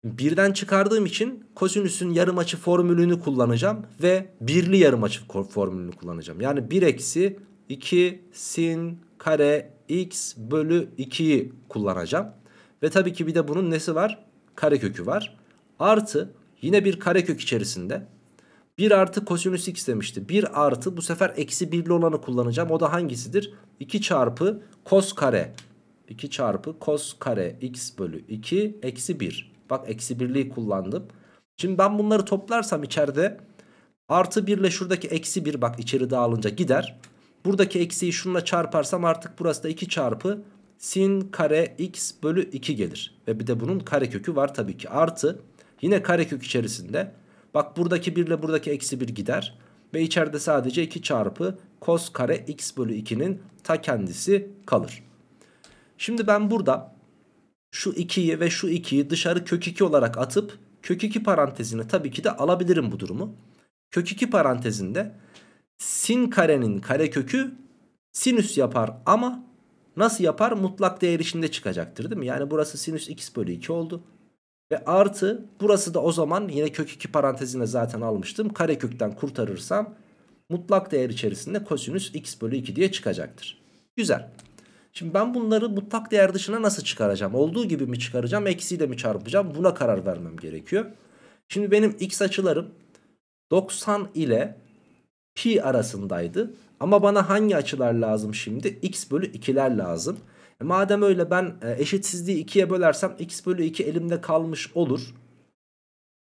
Birden çıkardığım için kosinüsün yarım açı formülünü kullanacağım ve birli yarım açı formülünü kullanacağım. Yani 1 eksi 2 sin kare x bölü 2'yi kullanacağım. Ve tabii ki bir de bunun nesi var? Karekökü var. Artı yine bir karekök içerisinde 1 artı kosinüs x demişti. 1 artı bu sefer eksi 1'li olanı kullanacağım. O da hangisidir? 2 çarpı kos kare. 2 çarpı kos kare x bölü 2 eksi 1. Bak eksi 1'liği kullandım. Şimdi ben bunları toplarsam içeride artı 1 ile şuradaki eksi 1 bak içeri dağılınca gider. Buradaki eksiyi şununla çarparsam artık burası da 2 çarpı sin kare x bölü 2 gelir. Ve bir de bunun karekökü var tabii ki artı yine karekök içerisinde Bak buradaki 1 ile buradaki eksi 1 gider. Ve içeride sadece 2 çarpı kos kare x bölü 2'nin ta kendisi kalır. Şimdi ben burada şu 2'yi ve şu 2'yi dışarı kök 2 olarak atıp kök 2 parantezine tabii ki de alabilirim bu durumu. Kök 2 parantezinde sin karenin kare kökü sinüs yapar ama nasıl yapar? Mutlak değer içinde çıkacaktır değil mi? Yani burası sinüs x bölü 2 oldu. Ve artı burası da o zaman yine kök 2 parantezine zaten almıştım. Karekökten kurtarırsam mutlak değer içerisinde kosinüs x bölü 2 diye çıkacaktır. Güzel. Şimdi ben bunları mutlak değer dışına nasıl çıkaracağım? Olduğu gibi mi çıkaracağım? Eksiyle mi çarpacağım? Buna karar vermem gerekiyor. Şimdi benim x açılarım 90 ile pi arasındaydı. Ama bana hangi açılar lazım şimdi? x bölü 2'ler lazım. E madem öyle ben e, eşitsizliği 2'ye bölersem x bölü 2 elimde kalmış olur.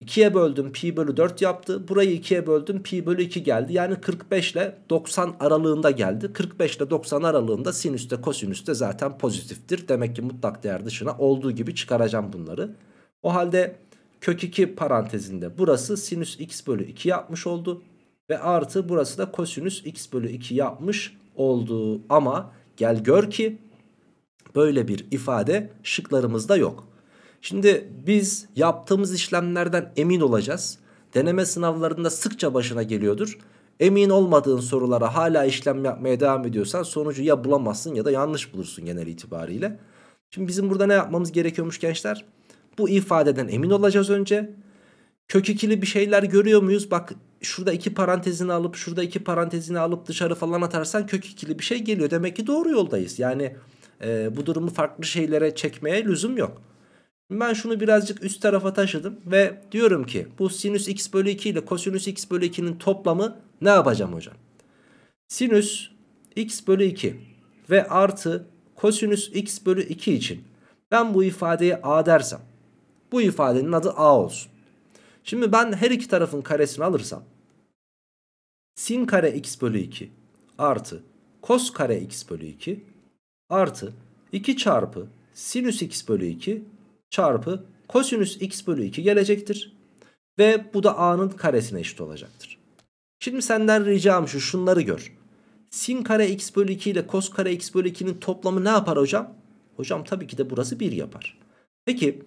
2'ye böldüm pi bölü 4 yaptı. Burayı 2'ye böldüm pi bölü 2 geldi. Yani 45 ile 90 aralığında geldi. 45 ile 90 aralığında sinüs de kosinüs de zaten pozitiftir. Demek ki mutlak değer dışına olduğu gibi çıkaracağım bunları. O halde kök 2 parantezinde burası sinüs x bölü 2 yapmış oldu. Ve artı burası da kosinüs x bölü 2 yapmış oldu. Ama gel gör ki Böyle bir ifade şıklarımızda yok. Şimdi biz yaptığımız işlemlerden emin olacağız. Deneme sınavlarında sıkça başına geliyordur. Emin olmadığın sorulara hala işlem yapmaya devam ediyorsan sonucu ya bulamazsın ya da yanlış bulursun genel itibariyle. Şimdi bizim burada ne yapmamız gerekiyormuş gençler? Bu ifadeden emin olacağız önce. Kök ikili bir şeyler görüyor muyuz? Bak şurada iki parantezini alıp şurada iki parantezini alıp dışarı falan atarsan kök ikili bir şey geliyor. Demek ki doğru yoldayız. Yani e, bu durumu farklı şeylere çekmeye lüzum yok. Ben şunu birazcık üst tarafa taşıdım ve diyorum ki bu sinüs x bölü 2 ile kosinüs x bölü 2'nin toplamı ne yapacağım hocam? Sinüs x bölü 2 ve artı kosinüs x bölü 2 için ben bu ifadeyi a dersem bu ifadenin adı a olsun. Şimdi ben her iki tarafın karesini alırsam sin kare x bölü 2 artı kos kare x bölü 2 artı 2 çarpı sinüs x bölü 2 çarpı kosinüs x bölü 2 gelecektir. Ve bu da a'nın karesine eşit olacaktır. Şimdi senden ricam şu şunları gör. Sin kare x bölü 2 ile kos kare x bölü 2'nin toplamı ne yapar hocam? Hocam tabii ki de burası 1 yapar. Peki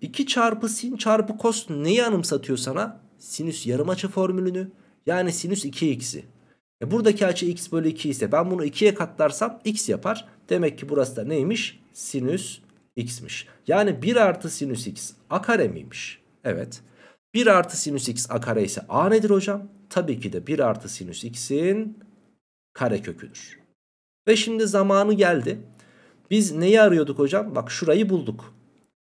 2 çarpı sin çarpı kos neyi anımsatıyor sana? Sinüs açı formülünü yani sinüs 2x'i. E buradaki açı x bölü 2 ise ben bunu 2'ye katlarsam x yapar. Demek ki burası da neymiş? Sinüs x'miş. Yani 1 artı sinüs x a kare miymiş? Evet. 1 artı sinüs x a kare ise a nedir hocam? Tabii ki de 1 artı sinüs x'in kare köküdür. Ve şimdi zamanı geldi. Biz neyi arıyorduk hocam? Bak şurayı bulduk.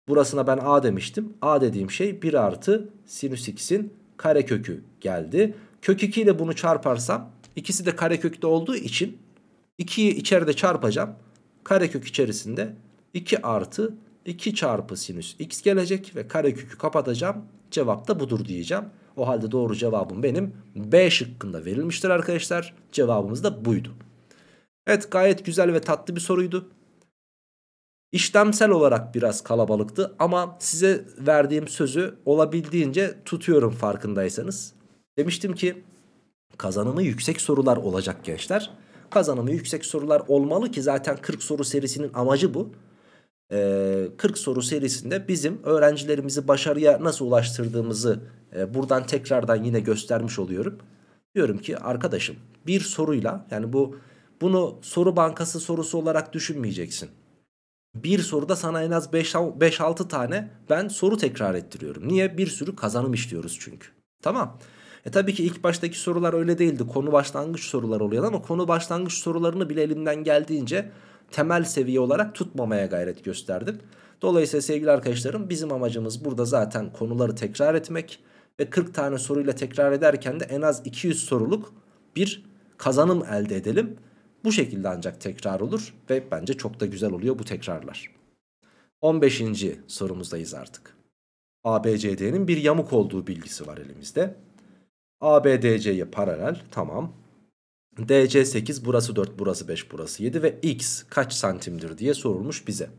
Burasına ben a demiştim. a dediğim şey 1 artı sinüs x'in kare kökü geldi. Kök 2 ile bunu çarparsam ikisi de kare kökte olduğu için 2'yi içeride çarpacağım karekök içerisinde 2 artı 2 çarpı sinüs x gelecek ve karekökü kapatacağım. Cevap da budur diyeceğim. O halde doğru cevabım benim B şıkkında verilmiştir arkadaşlar. Cevabımız da buydu. Evet gayet güzel ve tatlı bir soruydu. İşlemsel olarak biraz kalabalıktı ama size verdiğim sözü olabildiğince tutuyorum farkındaysanız. Demiştim ki kazanımı yüksek sorular olacak gençler. Kazanımı yüksek sorular olmalı ki zaten 40 soru serisinin amacı bu. Ee, 40 soru serisinde bizim öğrencilerimizi başarıya nasıl ulaştırdığımızı e, buradan tekrardan yine göstermiş oluyorum. Diyorum ki arkadaşım bir soruyla yani bu bunu soru bankası sorusu olarak düşünmeyeceksin. Bir soruda sana en az 5-6 tane ben soru tekrar ettiriyorum. Niye? Bir sürü kazanım işliyoruz çünkü. Tamam. E tabii ki ilk baştaki sorular öyle değildi. Konu başlangıç soruları oluyordu ama konu başlangıç sorularını bile elimden geldiğince temel seviye olarak tutmamaya gayret gösterdim. Dolayısıyla sevgili arkadaşlarım bizim amacımız burada zaten konuları tekrar etmek ve 40 tane soruyla tekrar ederken de en az 200 soruluk bir kazanım elde edelim. Bu şekilde ancak tekrar olur ve bence çok da güzel oluyor bu tekrarlar. 15. sorumuzdayız artık. ABCD'nin bir yamuk olduğu bilgisi var elimizde. ABDC'ye paralel tamam. DC 8 burası 4 burası 5 burası 7 ve X kaç santimdir diye sorulmuş bize.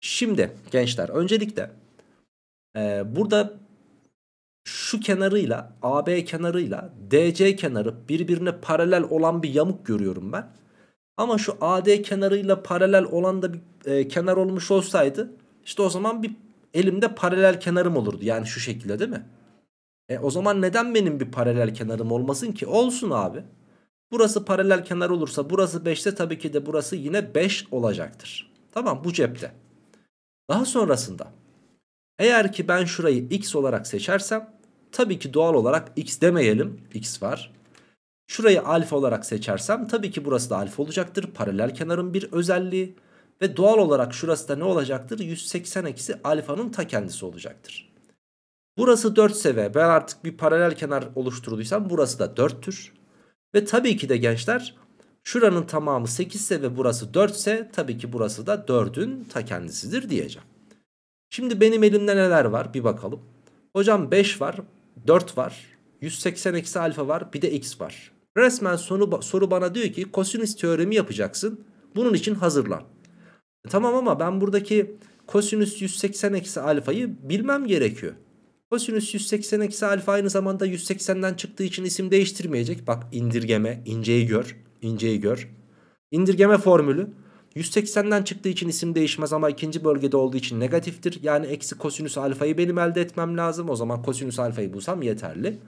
Şimdi gençler öncelikle e, burada şu kenarıyla AB kenarıyla DC kenarı birbirine paralel olan bir yamuk görüyorum ben. Ama şu AD kenarıyla paralel olan da bir e, kenar olmuş olsaydı işte o zaman bir elimde paralel kenarım olurdu. Yani şu şekilde değil mi? E o zaman neden benim bir paralel kenarım olmasın ki? Olsun abi. Burası paralel kenar olursa burası 5'te tabii ki de burası yine 5 olacaktır. Tamam bu cepte. Daha sonrasında eğer ki ben şurayı x olarak seçersem tabii ki doğal olarak x demeyelim. x var. Şurayı alfa olarak seçersem tabii ki burası da alfa olacaktır. Paralel kenarın bir özelliği. Ve doğal olarak şurası da ne olacaktır? 180 eksi alfanın ta kendisi olacaktır. Burası 4 ise ve ben artık bir paralel kenar oluşturduysam burası da 4'tür. Ve tabii ki de gençler şuranın tamamı 8 ise ve burası 4 ise tabii ki burası da 4'ün ta kendisidir diyeceğim. Şimdi benim elimde neler var bir bakalım. Hocam 5 var, 4 var, 180 eksi alfa var bir de x var. Resmen soru soru bana diyor ki kosinüs teoremi yapacaksın. Bunun için hazırlan. E tamam ama ben buradaki kosinüs 180 eksi alfayı bilmem gerekiyor. Kosinüs 180 eksi alfa aynı zamanda 180'den çıktığı için isim değiştirmeyecek. Bak indirgeme inceyi gör inceyi gör. İndirgeme formülü 180'den çıktığı için isim değişmez ama ikinci bölgede olduğu için negatiftir. Yani eksi kosinüs alfayı benim elde etmem lazım. O zaman kosinüs alfayı bulsam yeterli.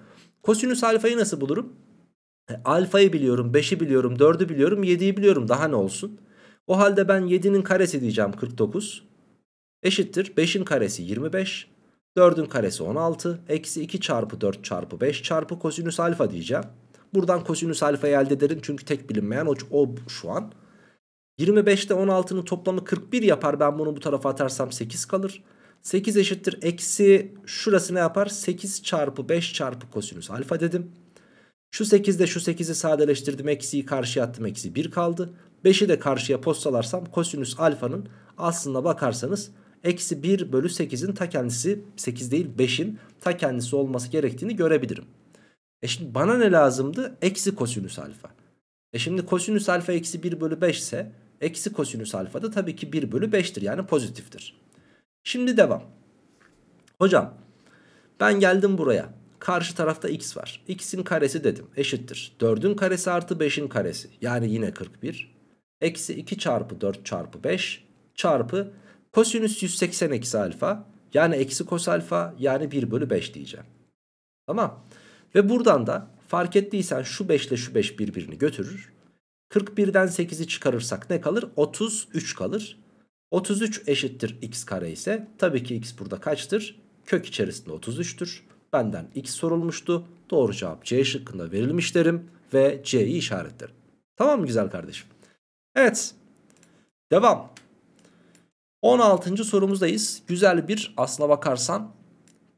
Kosinüs alfayı nasıl bulurum? E, alfayı biliyorum, 5'i biliyorum, 4'ü biliyorum, 7'yi biliyorum. Daha ne olsun? O halde ben 7'nin karesi diyeceğim 49. Eşittir 5'in karesi 25. 4'ün karesi 16. Eksi 2 çarpı 4 çarpı 5 çarpı kosinüs alfa diyeceğim. Buradan kosinüs alfayı elde ederim. Çünkü tek bilinmeyen o, o şu an. 25'te 16'nın toplamı 41 yapar. Ben bunu bu tarafa atarsam 8 kalır. 8 eşittir. Eksi şurası ne yapar? 8 çarpı 5 çarpı kosinüs alfa dedim. Şu 8'de şu 8'i sadeleştirdim. Eksiyi karşıya attım. Eksi 1 kaldı. 5'i de karşıya postalarsam kosinüs alfanın aslında bakarsanız eksi 1 bölü 8'in ta kendisi 8 değil 5'in ta kendisi olması gerektiğini görebilirim. E şimdi bana ne lazımdı? Eksi kosinüs alfa. E şimdi kosinüs alfa eksi 1 bölü 5 ise eksi kosinüs alfa da tabii ki 1 bölü 5'tir yani pozitiftir. Şimdi devam. Hocam ben geldim buraya. Karşı tarafta x var. x'in karesi dedim eşittir. 4'ün karesi artı 5'in karesi yani yine 41. Eksi 2 çarpı 4 çarpı 5 çarpı Kosinüs 180 eksi alfa yani eksi kos alfa yani 1 bölü 5 diyeceğim. Tamam. Ve buradan da fark ettiysen şu 5 ile şu 5 birbirini götürür. 41'den 8'i çıkarırsak ne kalır? 33 kalır. 33 eşittir x kare ise tabii ki x burada kaçtır? Kök içerisinde 33'tür. Benden x sorulmuştu. Doğru cevap C şıkkında verilmiş derim ve C'yi işaretlerim. Tamam mı güzel kardeşim? Evet. Devam. 16. sorumuzdayız. Güzel bir aslına bakarsan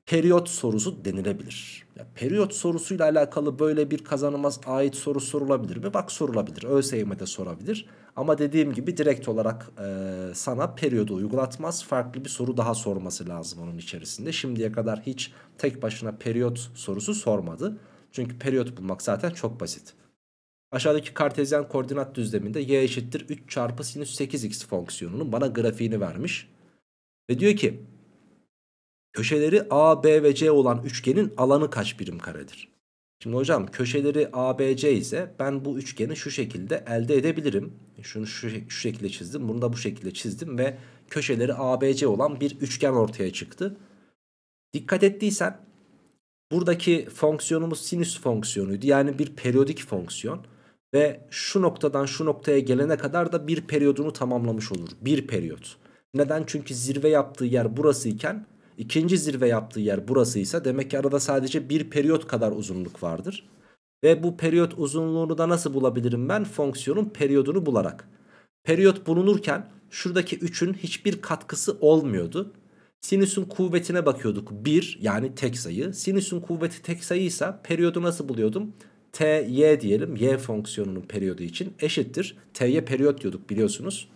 periyot sorusu denilebilir. Ya, periyot sorusuyla alakalı böyle bir kazanıma ait soru sorulabilir mi? Bak sorulabilir. ÖSYM'de sorabilir. Ama dediğim gibi direkt olarak e, sana periyodu uygulatmaz. Farklı bir soru daha sorması lazım onun içerisinde. Şimdiye kadar hiç tek başına periyot sorusu sormadı. Çünkü periyot bulmak zaten çok basit. Aşağıdaki kartezyen koordinat düzleminde y eşittir 3 çarpı sinüs 8x fonksiyonunun bana grafiğini vermiş. Ve diyor ki köşeleri A, B ve C olan üçgenin alanı kaç birim karedir? Şimdi hocam köşeleri A, B, C ise ben bu üçgeni şu şekilde elde edebilirim. Şunu şu, şu şekilde çizdim. Bunu da bu şekilde çizdim ve köşeleri A, B, C olan bir üçgen ortaya çıktı. Dikkat ettiysen buradaki fonksiyonumuz sinüs fonksiyonuydu. Yani bir periyodik fonksiyon ve şu noktadan şu noktaya gelene kadar da bir periyodunu tamamlamış olur. Bir periyot. Neden? Çünkü zirve yaptığı yer burası iken ikinci zirve yaptığı yer burasıysa demek ki arada sadece bir periyot kadar uzunluk vardır. Ve bu periyot uzunluğunu da nasıl bulabilirim ben? Fonksiyonun periyodunu bularak. Periyot bulunurken şuradaki 3'ün hiçbir katkısı olmuyordu. Sinüsün kuvvetine bakıyorduk. 1 yani tek sayı. Sinüsün kuvveti tek sayıysa periyodu nasıl buluyordum? ty diyelim y fonksiyonunun periyodu için eşittir. t'ye periyot diyorduk biliyorsunuz.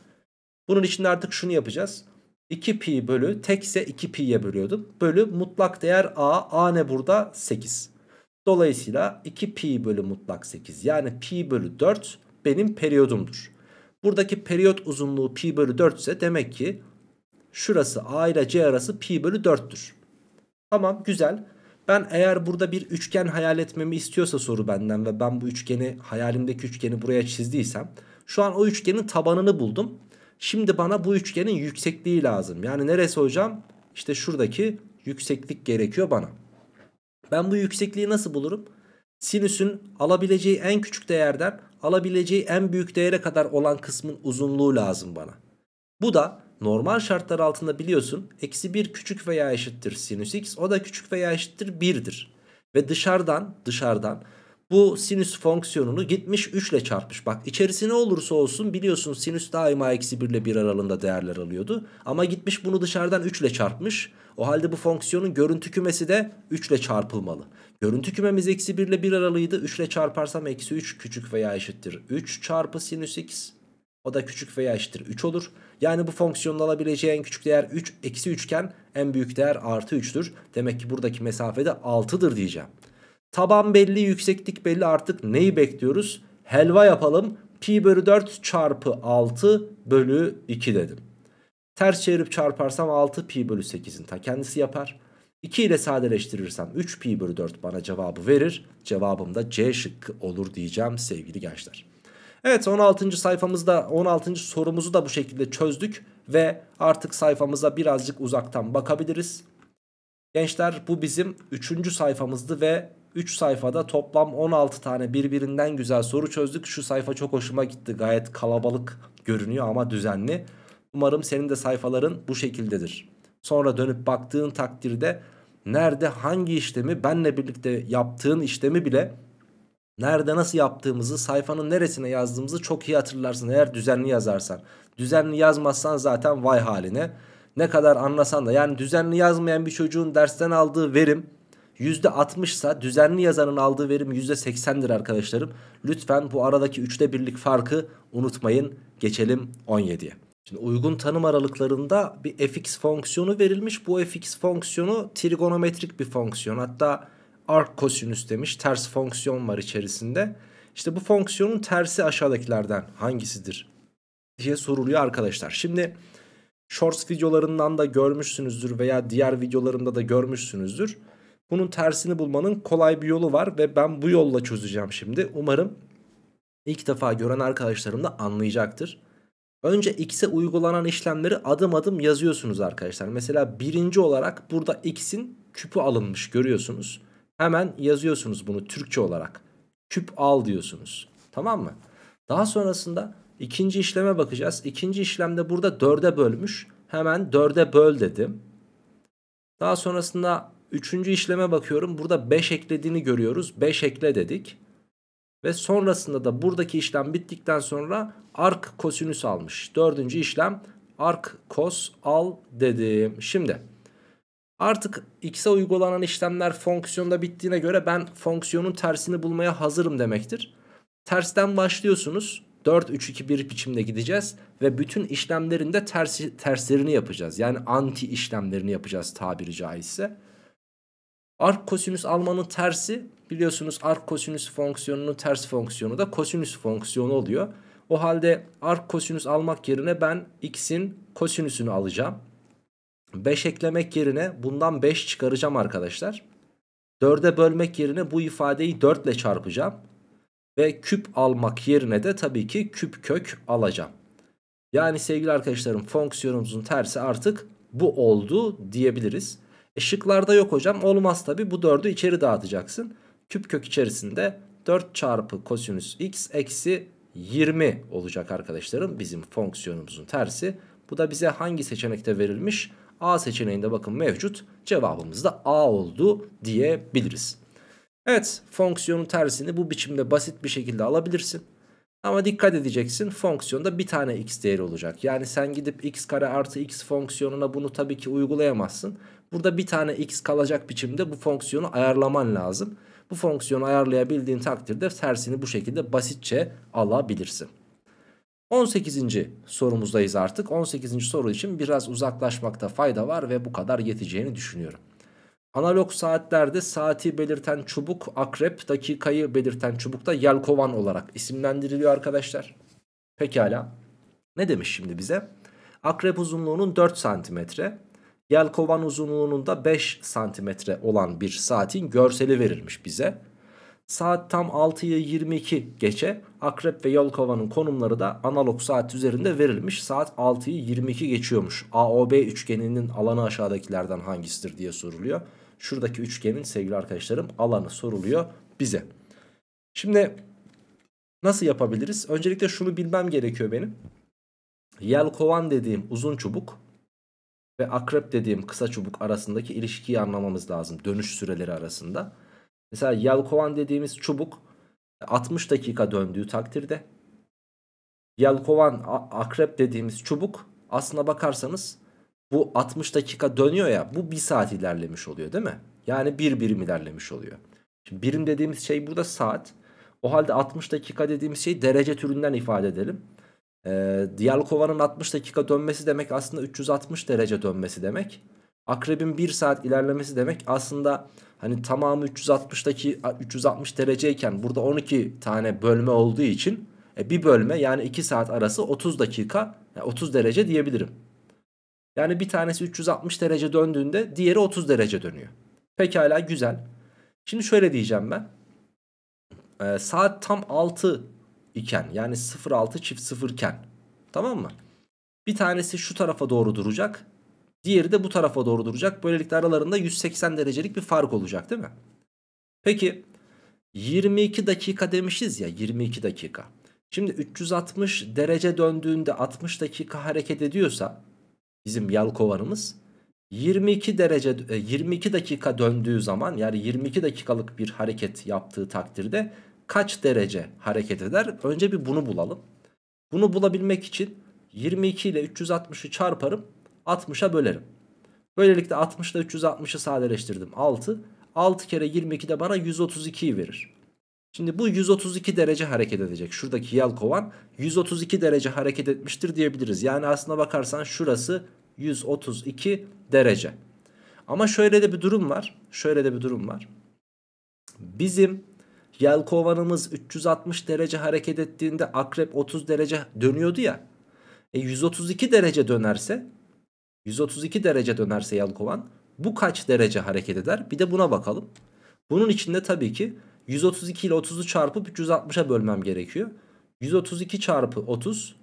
Bunun için artık şunu yapacağız. 2pi bölü tek ise 2pi'ye bölüyordum. Bölü mutlak değer a. a ne burada? 8. Dolayısıyla 2pi bölü mutlak 8 yani pi bölü 4 benim periyodumdur. Buradaki periyot uzunluğu pi bölü 4 ise demek ki şurası a ile c arası pi bölü 4'tür. Tamam güzel. Ben eğer burada bir üçgen hayal etmemi istiyorsa soru benden ve ben bu üçgeni hayalimdeki üçgeni buraya çizdiysem şu an o üçgenin tabanını buldum. Şimdi bana bu üçgenin yüksekliği lazım. Yani neresi hocam? İşte şuradaki yükseklik gerekiyor bana. Ben bu yüksekliği nasıl bulurum? Sinüsün alabileceği en küçük değerden alabileceği en büyük değere kadar olan kısmın uzunluğu lazım bana. Bu da normal şartlar altında biliyorsun eksi 1 küçük veya eşittir sinüs x o da küçük veya eşittir 1'dir. Ve dışarıdan dışarıdan bu sinüs fonksiyonunu gitmiş 3 ile çarpmış. Bak içerisi ne olursa olsun biliyorsun sinüs daima eksi 1 ile 1 aralığında değerler alıyordu. Ama gitmiş bunu dışarıdan 3 ile çarpmış. O halde bu fonksiyonun görüntü kümesi de 3 ile çarpılmalı. Görüntü kümemiz eksi 1 ile 1 aralığıydı. 3 ile çarparsam eksi 3 küçük veya eşittir. 3 çarpı sinüs x o da küçük veya eşittir 3 olur. Yani bu fonksiyonun alabileceği en küçük değer 3, eksi 3 iken en büyük değer artı 3'tür. Demek ki buradaki mesafede 6'dır diyeceğim. Taban belli, yükseklik belli artık neyi bekliyoruz? Helva yapalım. Pi bölü 4 çarpı 6 bölü 2 dedim. Ters çevirip çarparsam 6 pi bölü 8'in ta kendisi yapar. 2 ile sadeleştirirsem 3 pi bölü 4 bana cevabı verir. Cevabım da C şıkkı olur diyeceğim sevgili gençler. Evet 16. sayfamızda 16. sorumuzu da bu şekilde çözdük ve artık sayfamıza birazcık uzaktan bakabiliriz. Gençler bu bizim 3. sayfamızdı ve 3 sayfada toplam 16 tane birbirinden güzel soru çözdük. Şu sayfa çok hoşuma gitti. Gayet kalabalık görünüyor ama düzenli. Umarım senin de sayfaların bu şekildedir. Sonra dönüp baktığın takdirde nerede hangi işlemi benle birlikte yaptığın işlemi bile Nerede nasıl yaptığımızı sayfanın neresine yazdığımızı çok iyi hatırlarsın eğer düzenli yazarsan. Düzenli yazmazsan zaten vay haline. Ne kadar anlasan da yani düzenli yazmayan bir çocuğun dersten aldığı verim %60 ise düzenli yazanın aldığı verim %80'dir arkadaşlarım. Lütfen bu aradaki üçte birlik farkı unutmayın. Geçelim 17'ye. Şimdi uygun tanım aralıklarında bir fx fonksiyonu verilmiş. Bu fx fonksiyonu trigonometrik bir fonksiyon. Hatta arc kosinüs demiş. Ters fonksiyon var içerisinde. İşte bu fonksiyonun tersi aşağıdakilerden hangisidir diye soruluyor arkadaşlar. Şimdi shorts videolarından da görmüşsünüzdür veya diğer videolarımda da görmüşsünüzdür. Bunun tersini bulmanın kolay bir yolu var ve ben bu yolla çözeceğim şimdi. Umarım ilk defa gören arkadaşlarım da anlayacaktır. Önce x'e uygulanan işlemleri adım adım yazıyorsunuz arkadaşlar. Mesela birinci olarak burada x'in küpü alınmış görüyorsunuz. Hemen yazıyorsunuz bunu Türkçe olarak. Küp al diyorsunuz. Tamam mı? Daha sonrasında ikinci işleme bakacağız. İkinci işlemde burada 4'e bölmüş. Hemen 4'e böl dedim. Daha sonrasında üçüncü işleme bakıyorum. Burada 5 eklediğini görüyoruz. 5 ekle dedik. Ve sonrasında da buradaki işlem bittikten sonra ark kosinüs almış. Dördüncü işlem ark kos al dedim. Şimdi... Artık x'e uygulanan işlemler fonksiyonda bittiğine göre ben fonksiyonun tersini bulmaya hazırım demektir. Tersten başlıyorsunuz. 4 3 2 1 biçimde gideceğiz ve bütün işlemlerin de tersi, terslerini yapacağız. Yani anti işlemlerini yapacağız tabiri caizse. Ark kosinüs almanın tersi biliyorsunuz ark kosinüs fonksiyonunun ters fonksiyonu da kosinüs fonksiyonu oluyor. O halde ark kosinüs almak yerine ben x'in kosinüsünü alacağım. 5 eklemek yerine bundan 5 çıkaracağım arkadaşlar. 4'e bölmek yerine bu ifadeyi 4 ile çarpacağım. Ve küp almak yerine de tabii ki küp kök alacağım. Yani sevgili arkadaşlarım fonksiyonumuzun tersi artık bu oldu diyebiliriz. E şıklarda yok hocam olmaz tabii bu 4'ü içeri dağıtacaksın. Küp kök içerisinde 4 çarpı kosinüs x eksi 20 olacak arkadaşlarım bizim fonksiyonumuzun tersi. Bu da bize hangi seçenekte verilmiş? A seçeneğinde bakın mevcut. Cevabımız da A oldu diyebiliriz. Evet fonksiyonun tersini bu biçimde basit bir şekilde alabilirsin. Ama dikkat edeceksin fonksiyonda bir tane x değeri olacak. Yani sen gidip x kare artı x fonksiyonuna bunu tabii ki uygulayamazsın. Burada bir tane x kalacak biçimde bu fonksiyonu ayarlaman lazım. Bu fonksiyonu ayarlayabildiğin takdirde tersini bu şekilde basitçe alabilirsin. 18. sorumuzdayız artık. 18. soru için biraz uzaklaşmakta fayda var ve bu kadar yeteceğini düşünüyorum. Analog saatlerde saati belirten çubuk akrep, dakikayı belirten çubuk da yelkovan olarak isimlendiriliyor arkadaşlar. Pekala. Ne demiş şimdi bize? Akrep uzunluğunun 4 santimetre, yelkovan uzunluğunun da 5 santimetre olan bir saatin görseli verilmiş bize. Saat tam 6'yı 22 geçe Akrep ve kovanın konumları da analog saat üzerinde verilmiş. Saat 6'yı 22 geçiyormuş. AOB üçgeninin alanı aşağıdakilerden hangisidir diye soruluyor. Şuradaki üçgenin sevgili arkadaşlarım alanı soruluyor bize. Şimdi nasıl yapabiliriz? Öncelikle şunu bilmem gerekiyor benim. Yelkovan dediğim uzun çubuk ve akrep dediğim kısa çubuk arasındaki ilişkiyi anlamamız lazım. Dönüş süreleri arasında. Mesela Yelkovan dediğimiz çubuk 60 e, dakika döndüğü takdirde Yelkovan akrep dediğimiz çubuk aslına bakarsanız bu 60 dakika dönüyor ya bu 1 saat ilerlemiş oluyor değil mi? Yani 1 bir birim ilerlemiş oluyor. Şimdi birim dediğimiz şey burada saat. O halde 60 dakika dediğimiz şey derece türünden ifade edelim. Ee, Diyalkova'nın 60 dakika dönmesi demek aslında 360 derece dönmesi demek. Akrebin 1 saat ilerlemesi demek aslında hani tamamı 360'daki 360 dereceyken burada 12 tane bölme olduğu için e, bir bölme yani 2 saat arası 30 dakika yani e, 30 derece diyebilirim. Yani bir tanesi 360 derece döndüğünde diğeri 30 derece dönüyor. Pekala güzel. Şimdi şöyle diyeceğim ben. Ee, saat tam 6 iken yani 06 çift 0 iken tamam mı? Bir tanesi şu tarafa doğru duracak. Diğeri de bu tarafa doğru duracak. Böylelikle aralarında 180 derecelik bir fark olacak değil mi? Peki 22 dakika demişiz ya 22 dakika. Şimdi 360 derece döndüğünde 60 dakika hareket ediyorsa bizim yalkovanımız 22 derece 22 e, dakika döndüğü zaman yani 22 dakikalık bir hareket yaptığı takdirde kaç derece hareket eder? Önce bir bunu bulalım. Bunu bulabilmek için 22 ile 360'ı çarparım 60'a bölerim. Böylelikle 60 ile 360'ı sadeleştirdim. 6. 6 kere 22 de bana 132'yi verir. Şimdi bu 132 derece hareket edecek. Şuradaki yelkovan 132 derece hareket etmiştir diyebiliriz. Yani aslına bakarsan şurası 132 derece. Ama şöyle de bir durum var. Şöyle de bir durum var. Bizim yelkovanımız 360 derece hareket ettiğinde akrep 30 derece dönüyordu ya. E 132 derece dönerse 132 derece dönerse kovan bu kaç derece hareket eder? Bir de buna bakalım. Bunun içinde tabii ki 132 ile 30'u çarpıp 360'a bölmem gerekiyor. 132 çarpı 30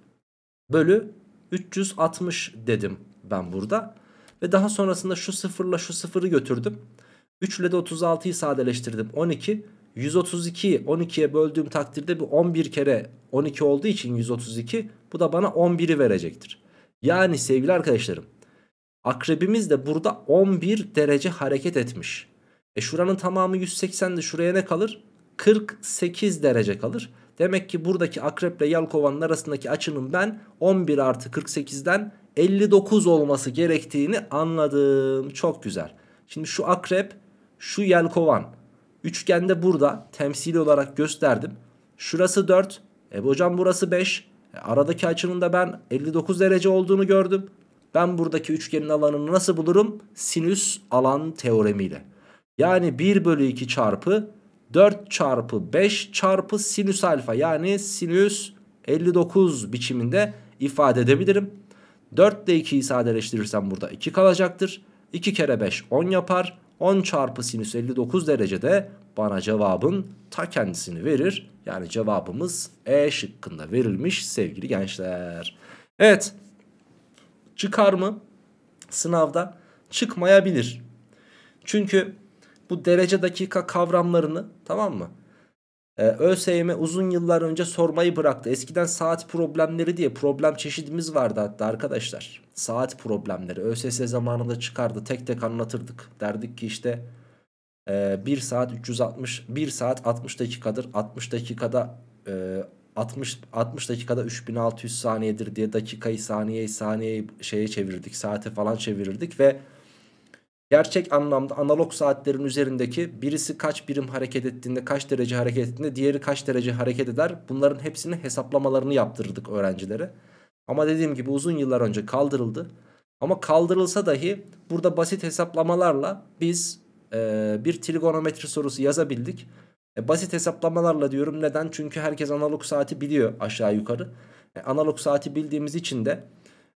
bölü 360 dedim ben burada. Ve daha sonrasında şu sıfırla şu sıfırı götürdüm. 3 ile de 36'yı sadeleştirdim. 12. 132'yi 12'ye böldüğüm takdirde bir 11 kere 12 olduğu için 132 bu da bana 11'i verecektir. Yani sevgili arkadaşlarım Akrebimiz de burada 11 derece hareket etmiş. E şuranın tamamı 180 de şuraya ne kalır? 48 derece kalır. Demek ki buradaki akreple ile yalkovanın arasındaki açının ben 11 artı 48'den 59 olması gerektiğini anladım. Çok güzel. Şimdi şu akrep şu yelkovan üçgende burada temsili olarak gösterdim. Şurası 4. E hocam burası 5. E, aradaki açının da ben 59 derece olduğunu gördüm. Ben buradaki üçgenin alanını nasıl bulurum? Sinüs alan teoremiyle. Yani 1 bölü 2 çarpı 4 çarpı 5 çarpı sinüs alfa yani sinüs 59 biçiminde ifade edebilirim. 4 ile 2'yi sadeleştirirsem burada 2 kalacaktır. 2 kere 5 10 yapar. 10 çarpı sinüs 59 derecede bana cevabın ta kendisini verir. Yani cevabımız E şıkkında verilmiş sevgili gençler. Evet çıkar mı? Sınavda çıkmayabilir. Çünkü bu derece dakika kavramlarını tamam mı? Ee, ÖSYM uzun yıllar önce sormayı bıraktı. Eskiden saat problemleri diye problem çeşidimiz vardı hatta arkadaşlar. Saat problemleri ÖSS zamanında çıkardı. Tek tek anlatırdık. Derdik ki işte e, 1 saat 360 1 saat 60 dakikadır. 60 dakikada e, 60 60 dakikada 3600 saniyedir diye dakikayı saniyeyi saniyeyi şeye çevirdik, Saate falan çevirirdik ve gerçek anlamda analog saatlerin üzerindeki birisi kaç birim hareket ettiğinde, kaç derece hareket ettiğinde, diğeri kaç derece hareket eder. Bunların hepsini hesaplamalarını yaptırdık öğrencilere. Ama dediğim gibi uzun yıllar önce kaldırıldı. Ama kaldırılsa dahi burada basit hesaplamalarla biz e, bir trigonometri sorusu yazabildik e, basit hesaplamalarla diyorum neden? Çünkü herkes analog saati biliyor aşağı yukarı. E, analog saati bildiğimiz için de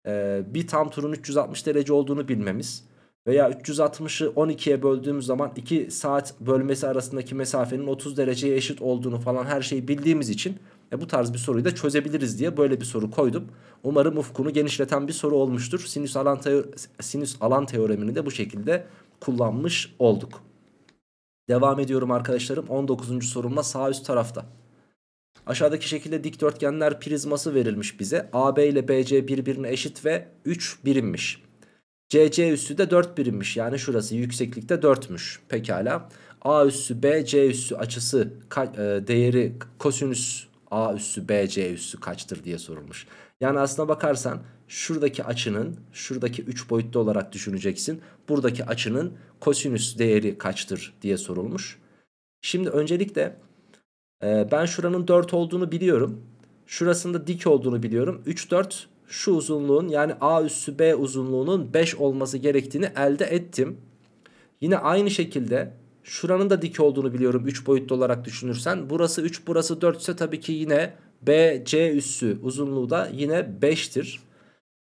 e, bir tam turun 360 derece olduğunu bilmemiz veya 360'ı 12'ye böldüğümüz zaman 2 saat bölmesi arasındaki mesafenin 30 dereceye eşit olduğunu falan her şeyi bildiğimiz için e, bu tarz bir soruyu da çözebiliriz diye böyle bir soru koydum. Umarım ufkunu genişleten bir soru olmuştur. Sinüs alan, sinüs alan teoremini de bu şekilde kullanmış olduk. Devam ediyorum arkadaşlarım. 19. sorumla sağ üst tarafta. Aşağıdaki şekilde dikdörtgenler prizması verilmiş bize. AB ile BC birbirine eşit ve 3 birimmiş. CC üssü de 4 birimmiş. Yani şurası yükseklikte 4'müş. Pekala. A üssü BC üssü açısı e, değeri kosinüs A üssü BC üssü kaçtır diye sorulmuş. Yani aslına bakarsan şuradaki açının şuradaki 3 boyutlu olarak düşüneceksin. Buradaki açının kosinüs değeri kaçtır diye sorulmuş. Şimdi öncelikle e, ben şuranın 4 olduğunu biliyorum. Şurasında dik olduğunu biliyorum. 3 4 şu uzunluğun yani A üssü B uzunluğunun 5 olması gerektiğini elde ettim. Yine aynı şekilde şuranın da dik olduğunu biliyorum 3 boyutlu olarak düşünürsen. Burası 3 burası 4 ise tabii ki yine BC üssü uzunluğu da yine 5'tir.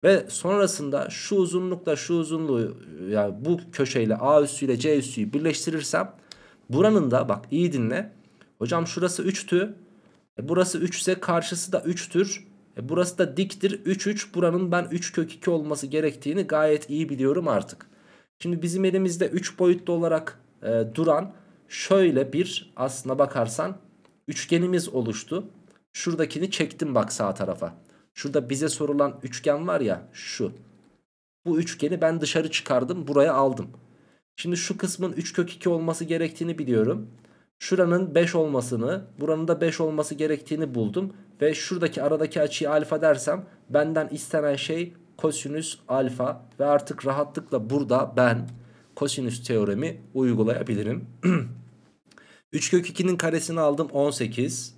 Ve sonrasında şu uzunlukla şu uzunluğu yani bu köşeyle A üssüyle C üssüyü birleştirirsem buranın da bak iyi dinle. Hocam şurası 3'tü. E burası 3 ise karşısı da 3'tür. E burası da diktir 3 3. Buranın ben 3 kök 2 olması gerektiğini gayet iyi biliyorum artık. Şimdi bizim elimizde 3 boyutlu olarak e, duran şöyle bir aslına bakarsan üçgenimiz oluştu. Şuradakini çektim bak sağ tarafa. Şurada bize sorulan üçgen var ya şu. Bu üçgeni ben dışarı çıkardım buraya aldım. Şimdi şu kısmın 3 kök 2 olması gerektiğini biliyorum. Şuranın 5 olmasını buranın da 5 olması gerektiğini buldum. Ve şuradaki aradaki açıyı alfa dersem benden istenen şey kosinüs alfa. Ve artık rahatlıkla burada ben kosinüs teoremi uygulayabilirim. 3 kök 2'nin karesini aldım 18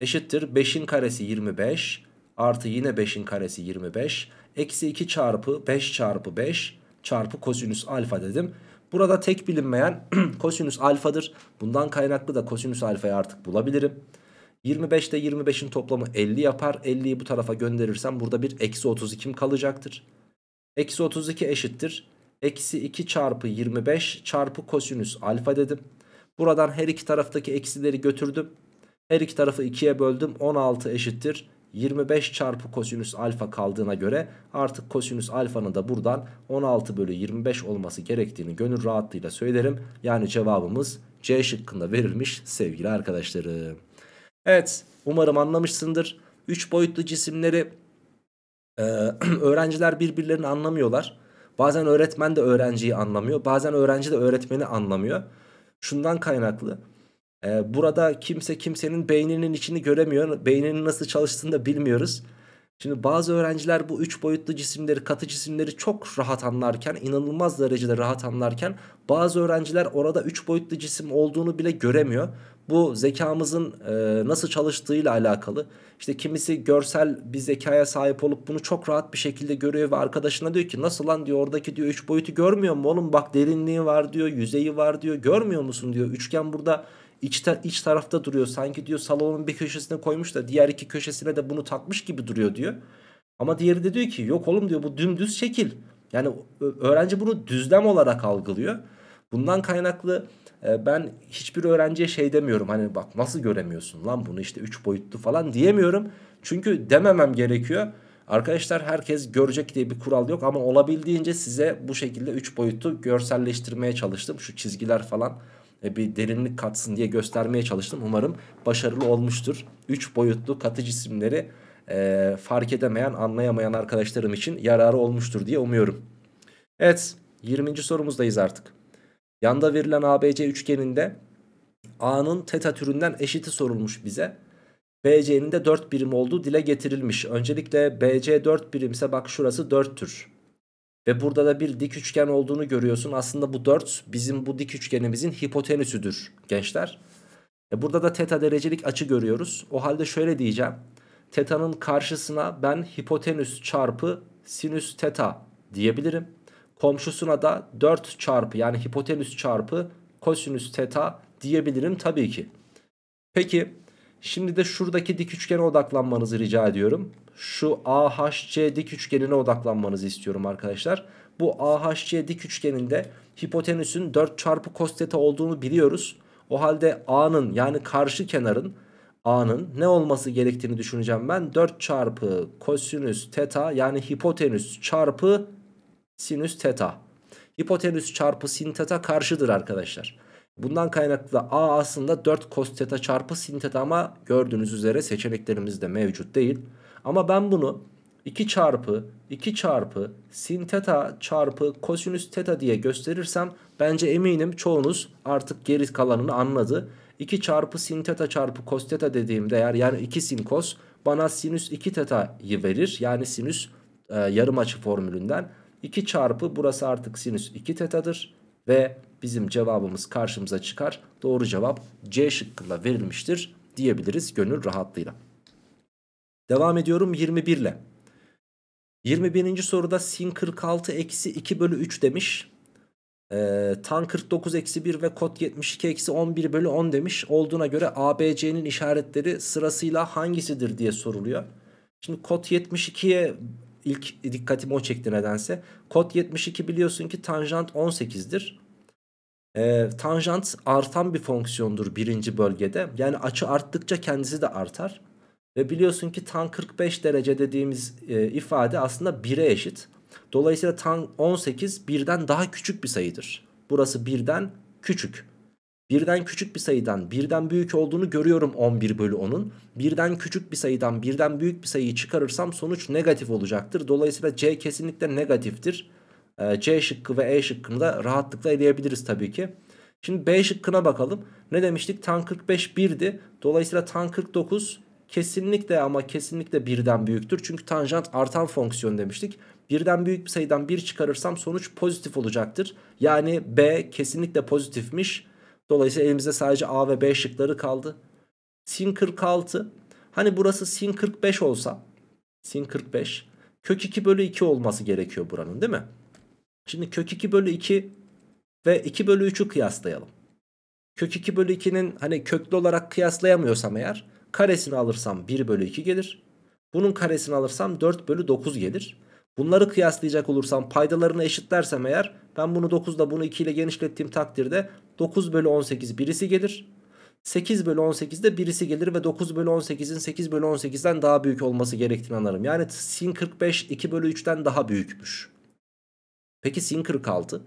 eşittir 5'in karesi 25 artı yine 5'in karesi 25 eksi 2 çarpı 5 çarpı 5 çarpı kosinüs alfa dedim. Burada tek bilinmeyen kosinüs alfadır. Bundan kaynaklı da kosinüs alfayı artık bulabilirim. 25 ile 25'in toplamı 50 yapar. 50'yi bu tarafa gönderirsem burada bir eksi 32 kalacaktır. Eksi 32 eşittir. Eksi 2 çarpı 25 çarpı kosinüs alfa dedim. Buradan her iki taraftaki eksileri götürdüm. Her iki tarafı 2'ye böldüm 16 eşittir 25 çarpı kosinüs alfa kaldığına göre artık kosinüs alfanın da buradan 16 bölü 25 olması gerektiğini gönül rahatlığıyla söylerim. Yani cevabımız C şıkkında verilmiş sevgili arkadaşlarım. Evet umarım anlamışsındır. 3 boyutlu cisimleri e, öğrenciler birbirlerini anlamıyorlar. Bazen öğretmen de öğrenciyi anlamıyor. Bazen öğrenci de öğretmeni anlamıyor. Şundan kaynaklı. E, burada kimse kimsenin beyninin içini göremiyor. Beyninin nasıl çalıştığını da bilmiyoruz. Şimdi bazı öğrenciler bu üç boyutlu cisimleri, katı cisimleri çok rahat anlarken, inanılmaz derecede rahat anlarken bazı öğrenciler orada üç boyutlu cisim olduğunu bile göremiyor. Bu zekamızın e, nasıl çalıştığıyla alakalı. İşte kimisi görsel bir zekaya sahip olup bunu çok rahat bir şekilde görüyor ve arkadaşına diyor ki nasıl lan diyor oradaki diyor üç boyutu görmüyor mu oğlum bak derinliği var diyor, yüzeyi var diyor, görmüyor musun diyor. Üçgen burada iç, ta, iç tarafta duruyor. Sanki diyor salonun bir köşesine koymuş da diğer iki köşesine de bunu takmış gibi duruyor diyor. Ama diğeri de diyor ki yok oğlum diyor bu dümdüz şekil. Yani öğrenci bunu düzlem olarak algılıyor. Bundan kaynaklı e, ben hiçbir öğrenciye şey demiyorum. Hani bak nasıl göremiyorsun lan bunu işte 3 boyutlu falan diyemiyorum. Çünkü dememem gerekiyor. Arkadaşlar herkes görecek diye bir kural yok ama olabildiğince size bu şekilde 3 boyutu görselleştirmeye çalıştım. Şu çizgiler falan e, bir derinlik katsın diye göstermeye çalıştım. Umarım başarılı olmuştur. 3 boyutlu katı cisimleri e, fark edemeyen, anlayamayan arkadaşlarım için yararı olmuştur diye umuyorum. Evet, 20. sorumuzdayız artık. Yanda verilen ABC üçgeninde A'nın teta türünden eşiti sorulmuş bize. BC'nin de 4 birim olduğu dile getirilmiş. Öncelikle BC 4 birimse bak şurası 4'tür. Ve burada da bir dik üçgen olduğunu görüyorsun. Aslında bu 4 bizim bu dik üçgenimizin hipotenüsüdür gençler. E burada da teta derecelik açı görüyoruz. O halde şöyle diyeceğim. Teta'nın karşısına ben hipotenüs çarpı sinüs teta diyebilirim. Komşusuna da 4 çarpı yani hipotenüs çarpı kosinüs teta diyebilirim tabii ki. Peki şimdi de şuradaki dik üçgene odaklanmanızı rica ediyorum şu AHC dik üçgenine odaklanmanızı istiyorum arkadaşlar. Bu AHC dik üçgeninde hipotenüsün 4 çarpı cos teta olduğunu biliyoruz. O halde A'nın yani karşı kenarın A'nın ne olması gerektiğini düşüneceğim ben. 4 çarpı kosinüs teta yani hipotenüs çarpı sinüs teta. Hipotenüs çarpı sin teta karşıdır arkadaşlar. Bundan kaynaklı da A aslında 4 cos teta çarpı sin teta ama gördüğünüz üzere seçeneklerimiz de mevcut değil. Ama ben bunu 2 çarpı 2 çarpı sin teta çarpı kosinüs teta diye gösterirsem bence eminim çoğunuz artık geri kalanını anladı. 2 çarpı sin teta çarpı kos teta dediğim değer yani 2 sin kos bana sinüs 2 teta'yı verir. Yani sinüs e, yarım açı formülünden 2 çarpı burası artık sinüs 2 tetadır ve bizim cevabımız karşımıza çıkar. Doğru cevap C şıkkıyla verilmiştir diyebiliriz gönül rahatlığıyla. Devam ediyorum 21 ile. 21. soruda sin 46 eksi 2 bölü 3 demiş. Ee, tan 49 eksi 1 ve kod 72 eksi 11 bölü 10 demiş. Olduğuna göre ABC'nin işaretleri sırasıyla hangisidir diye soruluyor. Şimdi kod 72'ye ilk dikkatimi o çekti nedense. Kod 72 biliyorsun ki tanjant 18'dir. Ee, tanjant artan bir fonksiyondur birinci bölgede. Yani açı arttıkça kendisi de artar. Ve biliyorsun ki tan 45 derece dediğimiz e, ifade aslında 1'e eşit. Dolayısıyla tan 18 1'den daha küçük bir sayıdır. Burası 1'den küçük. 1'den küçük bir sayıdan 1'den büyük olduğunu görüyorum 11 bölü 10'un. 1'den küçük bir sayıdan 1'den büyük bir sayıyı çıkarırsam sonuç negatif olacaktır. Dolayısıyla C kesinlikle negatiftir. E, C şıkkı ve E şıkkını da rahatlıkla eleyebiliriz tabii ki. Şimdi B şıkkına bakalım. Ne demiştik? Tan 45 1'di. Dolayısıyla tan 49 kesinlikle ama kesinlikle birden büyüktür. Çünkü tanjant artan fonksiyon demiştik. Birden büyük bir sayıdan 1 çıkarırsam sonuç pozitif olacaktır. Yani B kesinlikle pozitifmiş. Dolayısıyla elimizde sadece A ve B şıkları kaldı. Sin 46. Hani burası sin 45 olsa. Sin 45. Kök 2 bölü 2 olması gerekiyor buranın değil mi? Şimdi kök 2 bölü 2 ve 2 bölü 3'ü kıyaslayalım. Kök 2 bölü 2'nin hani köklü olarak kıyaslayamıyorsam eğer Karesini alırsam 1 bölü 2 gelir. Bunun karesini alırsam 4 bölü 9 gelir. Bunları kıyaslayacak olursam paydalarını eşitlersem eğer ben bunu 9 ile bunu 2 ile genişlettiğim takdirde 9 bölü 18 birisi gelir. 8 bölü 18'de birisi gelir ve 9 bölü 18'in 8 bölü 18'den daha büyük olması gerektiğini anlarım. Yani sin 45 2 bölü 3'ten daha büyükmüş. Peki sin 46?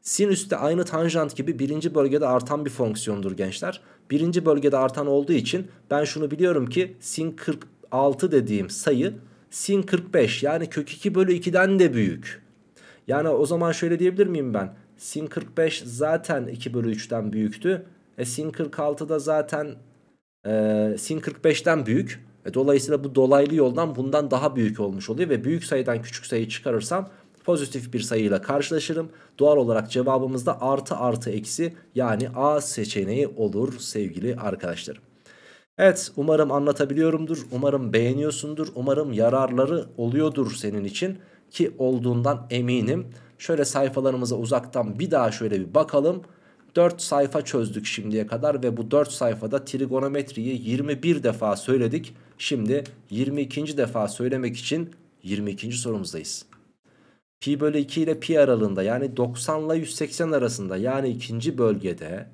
Sinüs de aynı tanjant gibi birinci bölgede artan bir fonksiyondur gençler. Birinci bölgede artan olduğu için ben şunu biliyorum ki sin 46 dediğim sayı sin 45 yani kök 2 bölü 2'den de büyük. Yani o zaman şöyle diyebilir miyim ben? Sin 45 zaten 2 bölü 3'ten büyüktü. E sin 46 da zaten e, sin 45'ten büyük. E, dolayısıyla bu dolaylı yoldan bundan daha büyük olmuş oluyor ve büyük sayıdan küçük sayı çıkarırsam pozitif bir sayıyla karşılaşırım. Doğal olarak cevabımız da artı artı eksi yani A seçeneği olur sevgili arkadaşlarım. Evet umarım anlatabiliyorumdur. Umarım beğeniyorsundur. Umarım yararları oluyordur senin için ki olduğundan eminim. Şöyle sayfalarımıza uzaktan bir daha şöyle bir bakalım. 4 sayfa çözdük şimdiye kadar ve bu 4 sayfada trigonometriyi 21 defa söyledik. Şimdi 22. defa söylemek için 22. sorumuzdayız pi bölü 2 ile pi aralığında yani 90 ile 180 arasında yani ikinci bölgede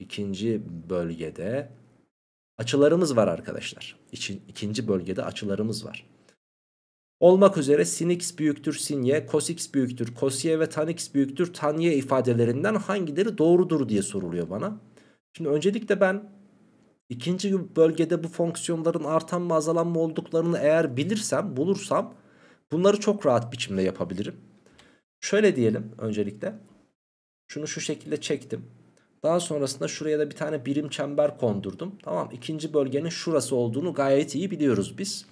ikinci bölgede açılarımız var arkadaşlar. İçin, ikinci bölgede açılarımız var. Olmak üzere sin x büyüktür sin y, cos x büyüktür cos y ve tan x büyüktür tan y ifadelerinden hangileri doğrudur diye soruluyor bana. Şimdi öncelikle ben ikinci bölgede bu fonksiyonların artan mı azalan mı olduklarını eğer bilirsem, bulursam Bunları çok rahat biçimde yapabilirim. Şöyle diyelim öncelikle. Şunu şu şekilde çektim. Daha sonrasında şuraya da bir tane birim çember kondurdum. Tamam ikinci bölgenin şurası olduğunu gayet iyi biliyoruz biz.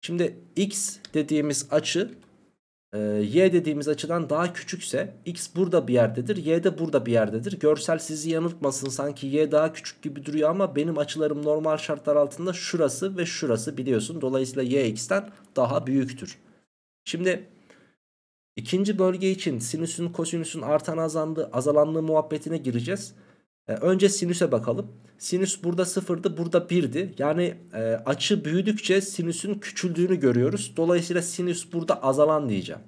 Şimdi x dediğimiz açı e, y dediğimiz açıdan daha küçükse x burada bir yerdedir y de burada bir yerdedir. Görsel sizi yanıltmasın sanki y daha küçük gibi duruyor ama benim açılarım normal şartlar altında şurası ve şurası biliyorsun. Dolayısıyla y x'ten daha büyüktür. Şimdi ikinci bölge için sinüsün kosinüsün artan azandı azalanlığı muhabbetine gireceğiz. E, önce sinüse bakalım. Sinüs burada sıfırdı burada birdi. Yani e, açı büyüdükçe sinüsün küçüldüğünü görüyoruz. Dolayısıyla sinüs burada azalan diyeceğim.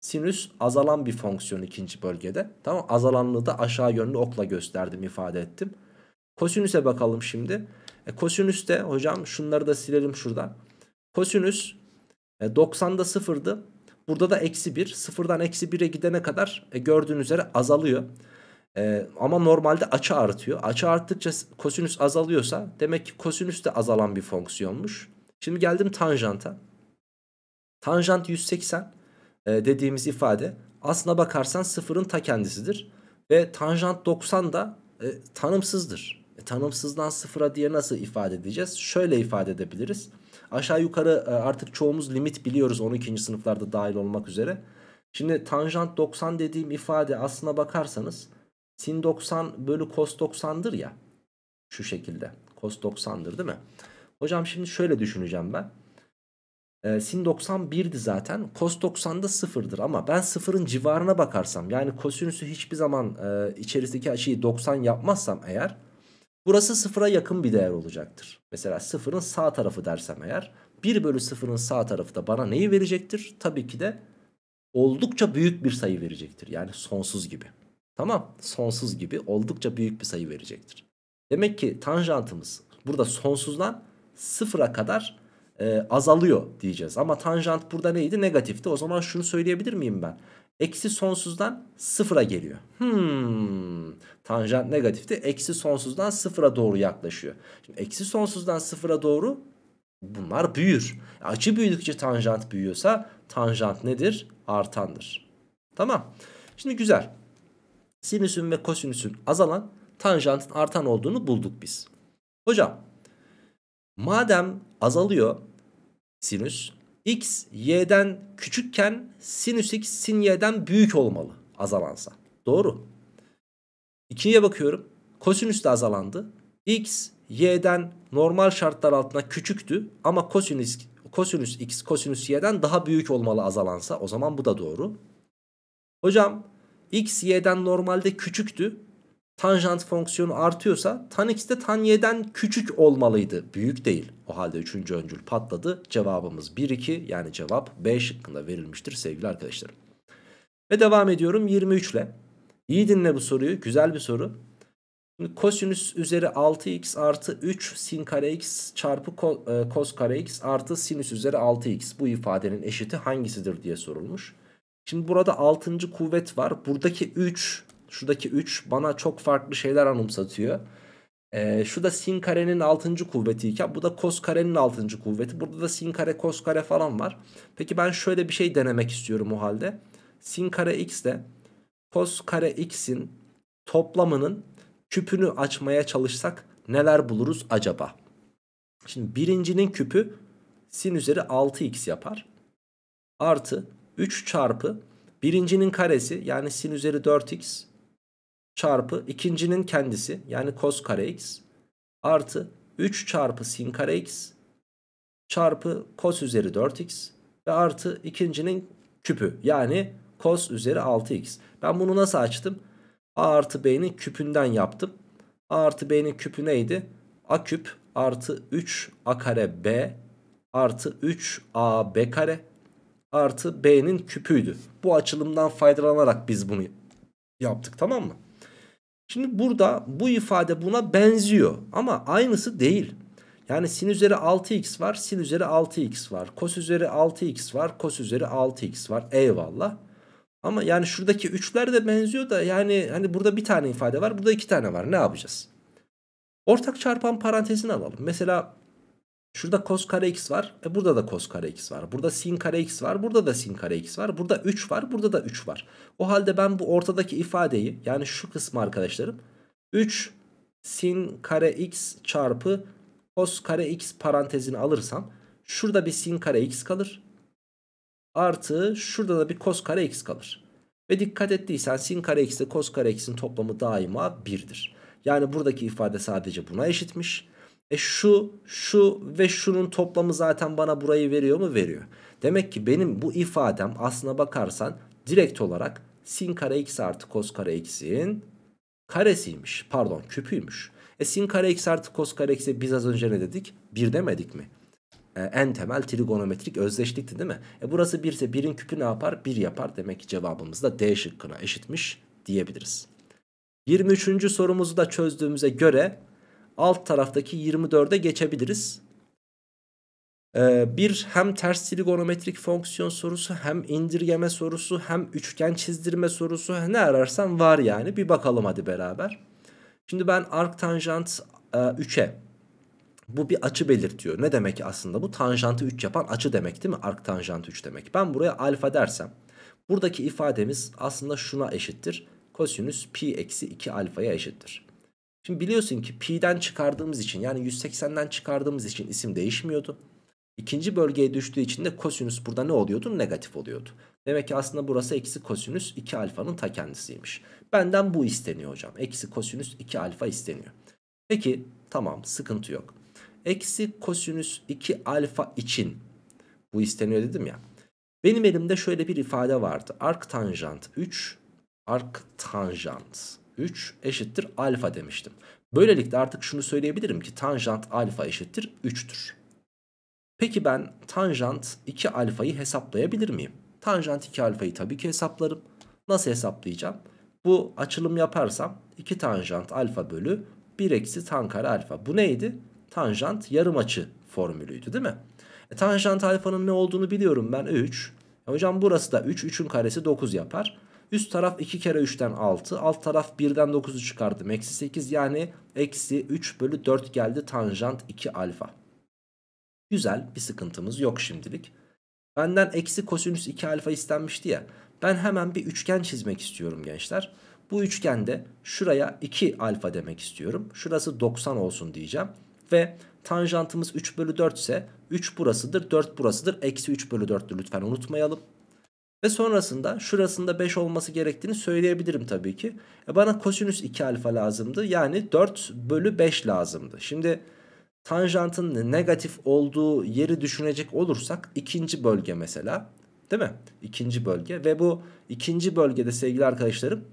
Sinüs azalan bir fonksiyon ikinci bölgede. Tamam azalanlığı da aşağı yönlü okla gösterdim ifade ettim. Kosinüse bakalım şimdi. E, kosinüs de hocam şunları da silelim şurada. Kosinüs e, 90'da 0'dı. Burada da eksi 1. 0'dan eksi 1'e gidene kadar e, gördüğünüz üzere azalıyor. E, ama normalde açı artıyor. Açı arttıkça kosinüs azalıyorsa demek ki kosinüs de azalan bir fonksiyonmuş. Şimdi geldim tanjanta. Tanjant 180 e, dediğimiz ifade aslına bakarsan sıfırın ta kendisidir. Ve tanjant 90 da e, tanımsızdır. E, tanımsızdan sıfıra diye nasıl ifade edeceğiz? Şöyle ifade edebiliriz. Aşağı yukarı e, artık çoğumuz limit biliyoruz 12. sınıflarda dahil olmak üzere. Şimdi tanjant 90 dediğim ifade aslına bakarsanız sin 90 bölü cos 90'dır ya. Şu şekilde. Cos 90'dır değil mi? Hocam şimdi şöyle düşüneceğim ben. E, sin 91'di zaten. Cos da 0'dır ama ben 0'ın civarına bakarsam yani kosinüsü hiçbir zaman e, içerisindeki açıyı 90 yapmazsam eğer Burası sıfıra yakın bir değer olacaktır. Mesela sıfırın sağ tarafı dersem eğer 1 bölü sıfırın sağ tarafı da bana neyi verecektir? Tabii ki de oldukça büyük bir sayı verecektir. Yani sonsuz gibi. Tamam sonsuz gibi oldukça büyük bir sayı verecektir. Demek ki tanjantımız burada sonsuzdan sıfıra kadar e, azalıyor diyeceğiz. Ama tanjant burada neydi? Negatifti. O zaman şunu söyleyebilir miyim ben? eksi sonsuzdan sıfıra geliyor. Hmm. Tanjant negatifte eksi sonsuzdan sıfıra doğru yaklaşıyor. Şimdi eksi sonsuzdan sıfıra doğru bunlar büyür. E, açı büyüdükçe tanjant büyüyorsa tanjant nedir? Artandır. Tamam. Şimdi güzel. Sinüsün ve kosinüsün azalan tanjantın artan olduğunu bulduk biz. Hocam madem azalıyor sinüs x y'den küçükken sinüs x sin y'den büyük olmalı azalansa. Doğru. İkiye bakıyorum. Kosinüs de azalandı. x y'den normal şartlar altında küçüktü ama kosinüs kosinüs x kosinüs y'den daha büyük olmalı azalansa o zaman bu da doğru. Hocam x y'den normalde küçüktü tanjant fonksiyonu artıyorsa tan x de tan y'den küçük olmalıydı. Büyük değil. O halde üçüncü öncül patladı. Cevabımız 1 2 yani cevap B şıkkında verilmiştir sevgili arkadaşlarım. Ve devam ediyorum 23 ile. İyi dinle bu soruyu. Güzel bir soru. Şimdi kosinüs üzeri 6x artı 3 sin kare x çarpı e, kos kare x artı sinüs üzeri 6x. Bu ifadenin eşiti hangisidir diye sorulmuş. Şimdi burada 6. kuvvet var. Buradaki 3 Şuradaki 3 bana çok farklı şeyler anımsatıyor. Ee, şu da sin karenin 6. kuvveti iken bu da kos karenin 6. kuvveti. Burada da sin kare kos kare falan var. Peki ben şöyle bir şey denemek istiyorum o halde. Sin kare x de kos kare x'in toplamının küpünü açmaya çalışsak neler buluruz acaba? Şimdi birincinin küpü sin üzeri 6x yapar. Artı 3 çarpı birincinin karesi yani sin üzeri 4x çarpı ikincinin kendisi yani cos kare x artı 3 çarpı sin kare x çarpı cos üzeri 4x ve artı ikincinin küpü yani cos üzeri 6x. Ben bunu nasıl açtım? a artı b'nin küpünden yaptım. a artı b'nin küpü neydi? a küp artı 3 a kare b artı 3 a b kare artı b'nin küpüydü. Bu açılımdan faydalanarak biz bunu yaptık tamam mı? Şimdi burada bu ifade buna benziyor ama aynısı değil. Yani sin üzeri 6x var, sin üzeri 6x var. Kos üzeri 6x var, kos üzeri 6x var. Eyvallah. Ama yani şuradaki üçler de benziyor da yani hani burada bir tane ifade var, burada iki tane var. Ne yapacağız? Ortak çarpan parantezini alalım. Mesela Şurada cos kare x var. E burada da cos kare x var. Burada sin kare x var. Burada da sin kare x var. Burada 3 var. Burada da 3 var. O halde ben bu ortadaki ifadeyi yani şu kısmı arkadaşlarım 3 sin kare x çarpı cos kare x parantezini alırsam şurada bir sin kare x kalır. Artı şurada da bir cos kare x kalır. Ve dikkat ettiysen sin kare x ile cos kare x'in toplamı daima 1'dir. Yani buradaki ifade sadece buna eşitmiş. E şu, şu ve şunun toplamı zaten bana burayı veriyor mu? Veriyor. Demek ki benim bu ifadem aslına bakarsan direkt olarak sin kare x artı kos kare x'in karesiymiş. Pardon küpüymüş. E sin kare x artı kos kare x'e biz az önce ne dedik? Bir demedik mi? E, en temel trigonometrik özdeşlikti değil mi? E burası birse birin küpü ne yapar? Bir yapar. Demek ki cevabımız da D şıkkına eşitmiş diyebiliriz. 23. sorumuzu da çözdüğümüze göre alt taraftaki 24'e geçebiliriz. Ee, bir hem ters trigonometrik fonksiyon sorusu hem indirgeme sorusu hem üçgen çizdirme sorusu ne ararsan var yani bir bakalım hadi beraber. Şimdi ben arc tanjant e, 3'e bu bir açı belirtiyor. Ne demek aslında bu tanjantı 3 yapan açı demek değil mi? Arc tanjant 3 demek. Ben buraya alfa dersem buradaki ifademiz aslında şuna eşittir. Kosinüs pi eksi 2 alfaya eşittir. Şimdi biliyorsun ki pi'den çıkardığımız için yani 180'den çıkardığımız için isim değişmiyordu. İkinci bölgeye düştüğü için de kosinüs burada ne oluyordu? Negatif oluyordu. Demek ki aslında burası eksi kosinüs 2 alfanın ta kendisiymiş. Benden bu isteniyor hocam. Eksi kosinüs 2 alfa isteniyor. Peki tamam sıkıntı yok. Eksi kosinüs 2 alfa için bu isteniyor dedim ya. Benim elimde şöyle bir ifade vardı. Ark tanjant 3 ark tanjant 3 eşittir alfa demiştim. Böylelikle artık şunu söyleyebilirim ki tanjant alfa eşittir 3'tür. Peki ben tanjant 2 alfayı hesaplayabilir miyim? Tanjant 2 alfayı tabii ki hesaplarım. Nasıl hesaplayacağım? Bu açılım yaparsam 2 tanjant alfa bölü 1 eksi tan kare alfa. Bu neydi? Tanjant yarım açı formülüydü değil mi? E, tanjant alfanın ne olduğunu biliyorum ben 3. E, hocam burası da 3. 3'ün karesi 9 yapar. Üst taraf 2 kere 3'ten 6. Alt taraf 1'den 9'u çıkardım. Eksi 8 yani eksi 3 bölü 4 geldi tanjant 2 alfa. Güzel bir sıkıntımız yok şimdilik. Benden eksi kosinüs 2 alfa istenmişti ya. Ben hemen bir üçgen çizmek istiyorum gençler. Bu üçgende şuraya 2 alfa demek istiyorum. Şurası 90 olsun diyeceğim. Ve tanjantımız 3 bölü 4 ise 3 burasıdır 4 burasıdır. Eksi 3 bölü 4'tür lütfen unutmayalım. Ve sonrasında şurasında 5 olması gerektiğini söyleyebilirim tabii ki. E bana kosinüs 2 alfa lazımdı. Yani 4 bölü 5 lazımdı. Şimdi tanjantın negatif olduğu yeri düşünecek olursak ikinci bölge mesela. Değil mi? İkinci bölge. Ve bu ikinci bölgede sevgili arkadaşlarım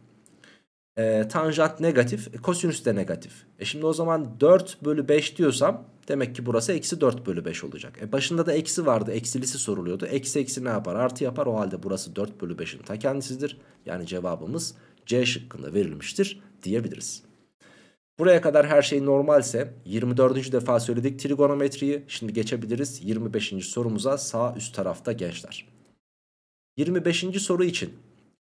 e, tanjant negatif, e, kosinüs de negatif. E şimdi o zaman 4 bölü 5 diyorsam demek ki burası eksi 4 bölü 5 olacak. E başında da eksi vardı, eksilisi soruluyordu. Eksi eksi ne yapar? Artı yapar. O halde burası 4 bölü 5'in ta kendisidir. Yani cevabımız C şıkkında verilmiştir diyebiliriz. Buraya kadar her şey normalse 24. defa söyledik trigonometriyi. Şimdi geçebiliriz 25. sorumuza sağ üst tarafta gençler. 25. soru için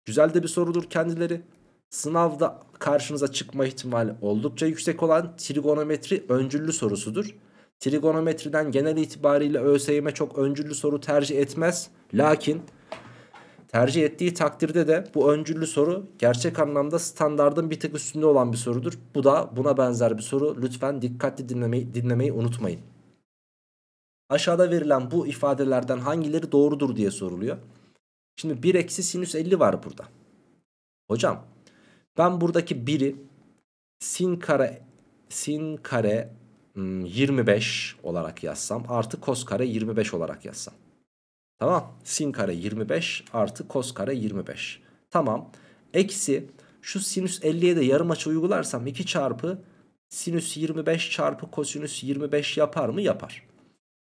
güzel de bir sorudur kendileri sınavda karşınıza çıkma ihtimali oldukça yüksek olan trigonometri öncüllü sorusudur. Trigonometriden genel itibariyle ÖSYM çok öncüllü soru tercih etmez. Lakin tercih ettiği takdirde de bu öncüllü soru gerçek anlamda standardın bir tık üstünde olan bir sorudur. Bu da buna benzer bir soru. Lütfen dikkatli dinlemeyi, dinlemeyi unutmayın. Aşağıda verilen bu ifadelerden hangileri doğrudur diye soruluyor. Şimdi 1 eksi sinüs 50 var burada. Hocam ben buradaki 1'i sin kare sin kare 25 hmm, olarak yazsam artı kos kare 25 olarak yazsam. Tamam. Sin kare 25 artı kos kare 25. Tamam. Eksi şu sinüs 50'ye de yarım açı uygularsam 2 çarpı sinüs 25 çarpı kosinüs 25 yapar mı? Yapar.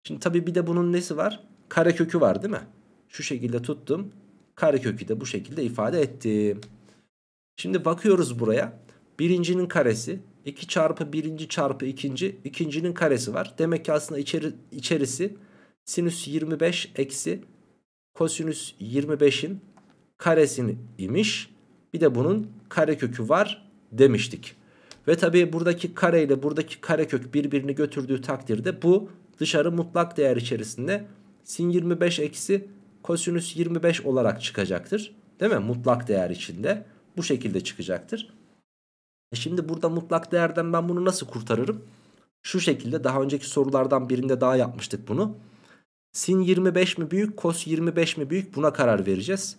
Şimdi tabii bir de bunun nesi var? Karekökü var değil mi? Şu şekilde tuttum. Karekökü de bu şekilde ifade ettim. Şimdi bakıyoruz buraya. Birincinin karesi 2 çarpı birinci çarpı ikinci ikincinin karesi var. Demek ki aslında içeri, içerisi sinüs 25 eksi kosinüs 25'in karesini imiş. Bir de bunun karekökü var demiştik. Ve tabii buradaki kare ile buradaki karekök birbirini götürdüğü takdirde bu dışarı mutlak değer içerisinde sin 25 eksi kosinüs 25 olarak çıkacaktır. Değil mi? Mutlak değer içinde. Bu şekilde çıkacaktır. E şimdi burada mutlak değerden ben bunu nasıl kurtarırım? Şu şekilde daha önceki sorulardan birinde daha yapmıştık bunu. Sin 25 mi büyük, kos 25 mi büyük buna karar vereceğiz.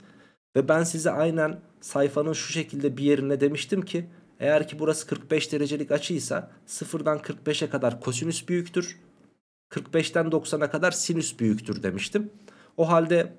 Ve ben size aynen sayfanın şu şekilde bir yerine demiştim ki eğer ki burası 45 derecelik açıysa 0'dan 45'e kadar kosinüs büyüktür. 45'ten 90'a kadar sinüs büyüktür demiştim. O halde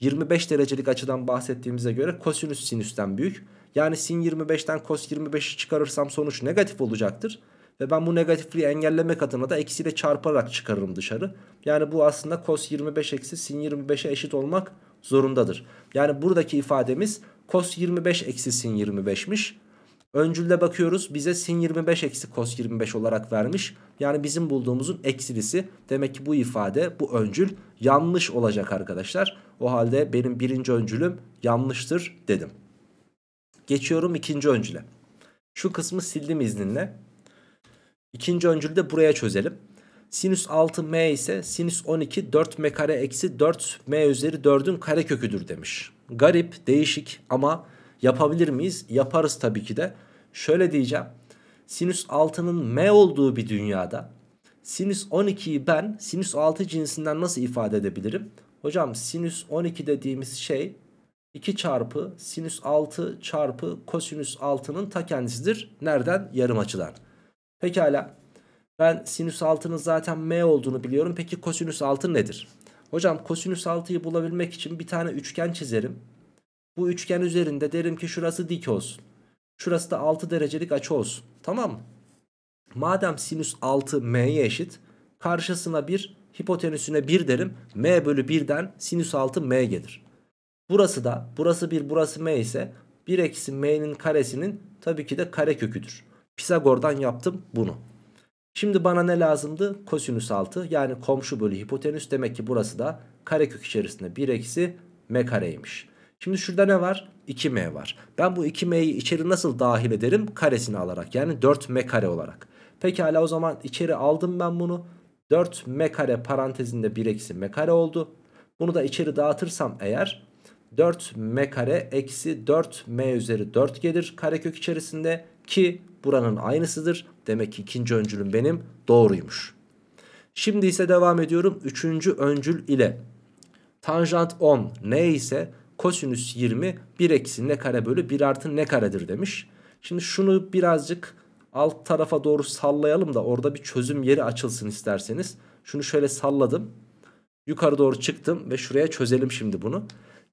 25 derecelik açıdan bahsettiğimize göre kosinüs sinüsten büyük. Yani sin 25'ten cos 25'i çıkarırsam sonuç negatif olacaktır. Ve ben bu negatifliği engellemek adına da eksiyle çarparak çıkarırım dışarı. Yani bu aslında cos 25 eksi sin 25'e eşit olmak zorundadır. Yani buradaki ifademiz cos 25 eksi sin 25'miş. Öncülde bakıyoruz bize sin 25 eksi cos 25 olarak vermiş. Yani bizim bulduğumuzun eksilisi. Demek ki bu ifade bu öncül yanlış olacak arkadaşlar. O halde benim birinci öncülüm yanlıştır dedim. Geçiyorum ikinci öncüle. Şu kısmı sildim izninle. İkinci öncülü de buraya çözelim. Sinüs 6m ise sinüs 12 4m kare eksi 4m üzeri 4'ün kareköküdür demiş. Garip, değişik ama yapabilir miyiz? Yaparız tabii ki de. Şöyle diyeceğim. Sinüs 6'nın m olduğu bir dünyada sinüs 12'yi ben sinüs 6 cinsinden nasıl ifade edebilirim? Hocam sinüs 12 dediğimiz şey 2 çarpı sinüs 6 çarpı kosinüs 6'nın ta kendisidir. Nereden? Yarım açıdan. Pekala. Ben sinüs 6'nın zaten m olduğunu biliyorum. Peki kosinüs 6 nedir? Hocam kosinüs 6'yı bulabilmek için bir tane üçgen çizerim. Bu üçgen üzerinde derim ki şurası dik olsun. Şurası da 6 derecelik açı olsun. Tamam mı? Madem sinüs 6 m'ye eşit. Karşısına 1, hipotenüsüne 1 derim. m bölü 1'den sinüs 6 m gelir. Burası da burası bir burası m ise 1 eksi m'nin karesinin tabii ki de kare köküdür. Pisagor'dan yaptım bunu. Şimdi bana ne lazımdı? Kosinüs 6 yani komşu bölü hipotenüs demek ki burası da kare kök içerisinde 1 eksi m kareymiş. Şimdi şurada ne var? 2m var. Ben bu 2m'yi içeri nasıl dahil ederim? Karesini alarak yani 4m kare olarak. Pekala o zaman içeri aldım ben bunu. 4m kare parantezinde 1 eksi m kare oldu. Bunu da içeri dağıtırsam eğer 4m kare eksi 4m üzeri 4 gelir karekök içerisinde ki buranın aynısıdır. Demek ki ikinci öncülüm benim doğruymuş. Şimdi ise devam ediyorum. Üçüncü öncül ile tanjant 10 n ise kosinüs 20 1 eksi ne kare bölü 1 artı ne karedir demiş. Şimdi şunu birazcık alt tarafa doğru sallayalım da orada bir çözüm yeri açılsın isterseniz. Şunu şöyle salladım. Yukarı doğru çıktım ve şuraya çözelim şimdi bunu.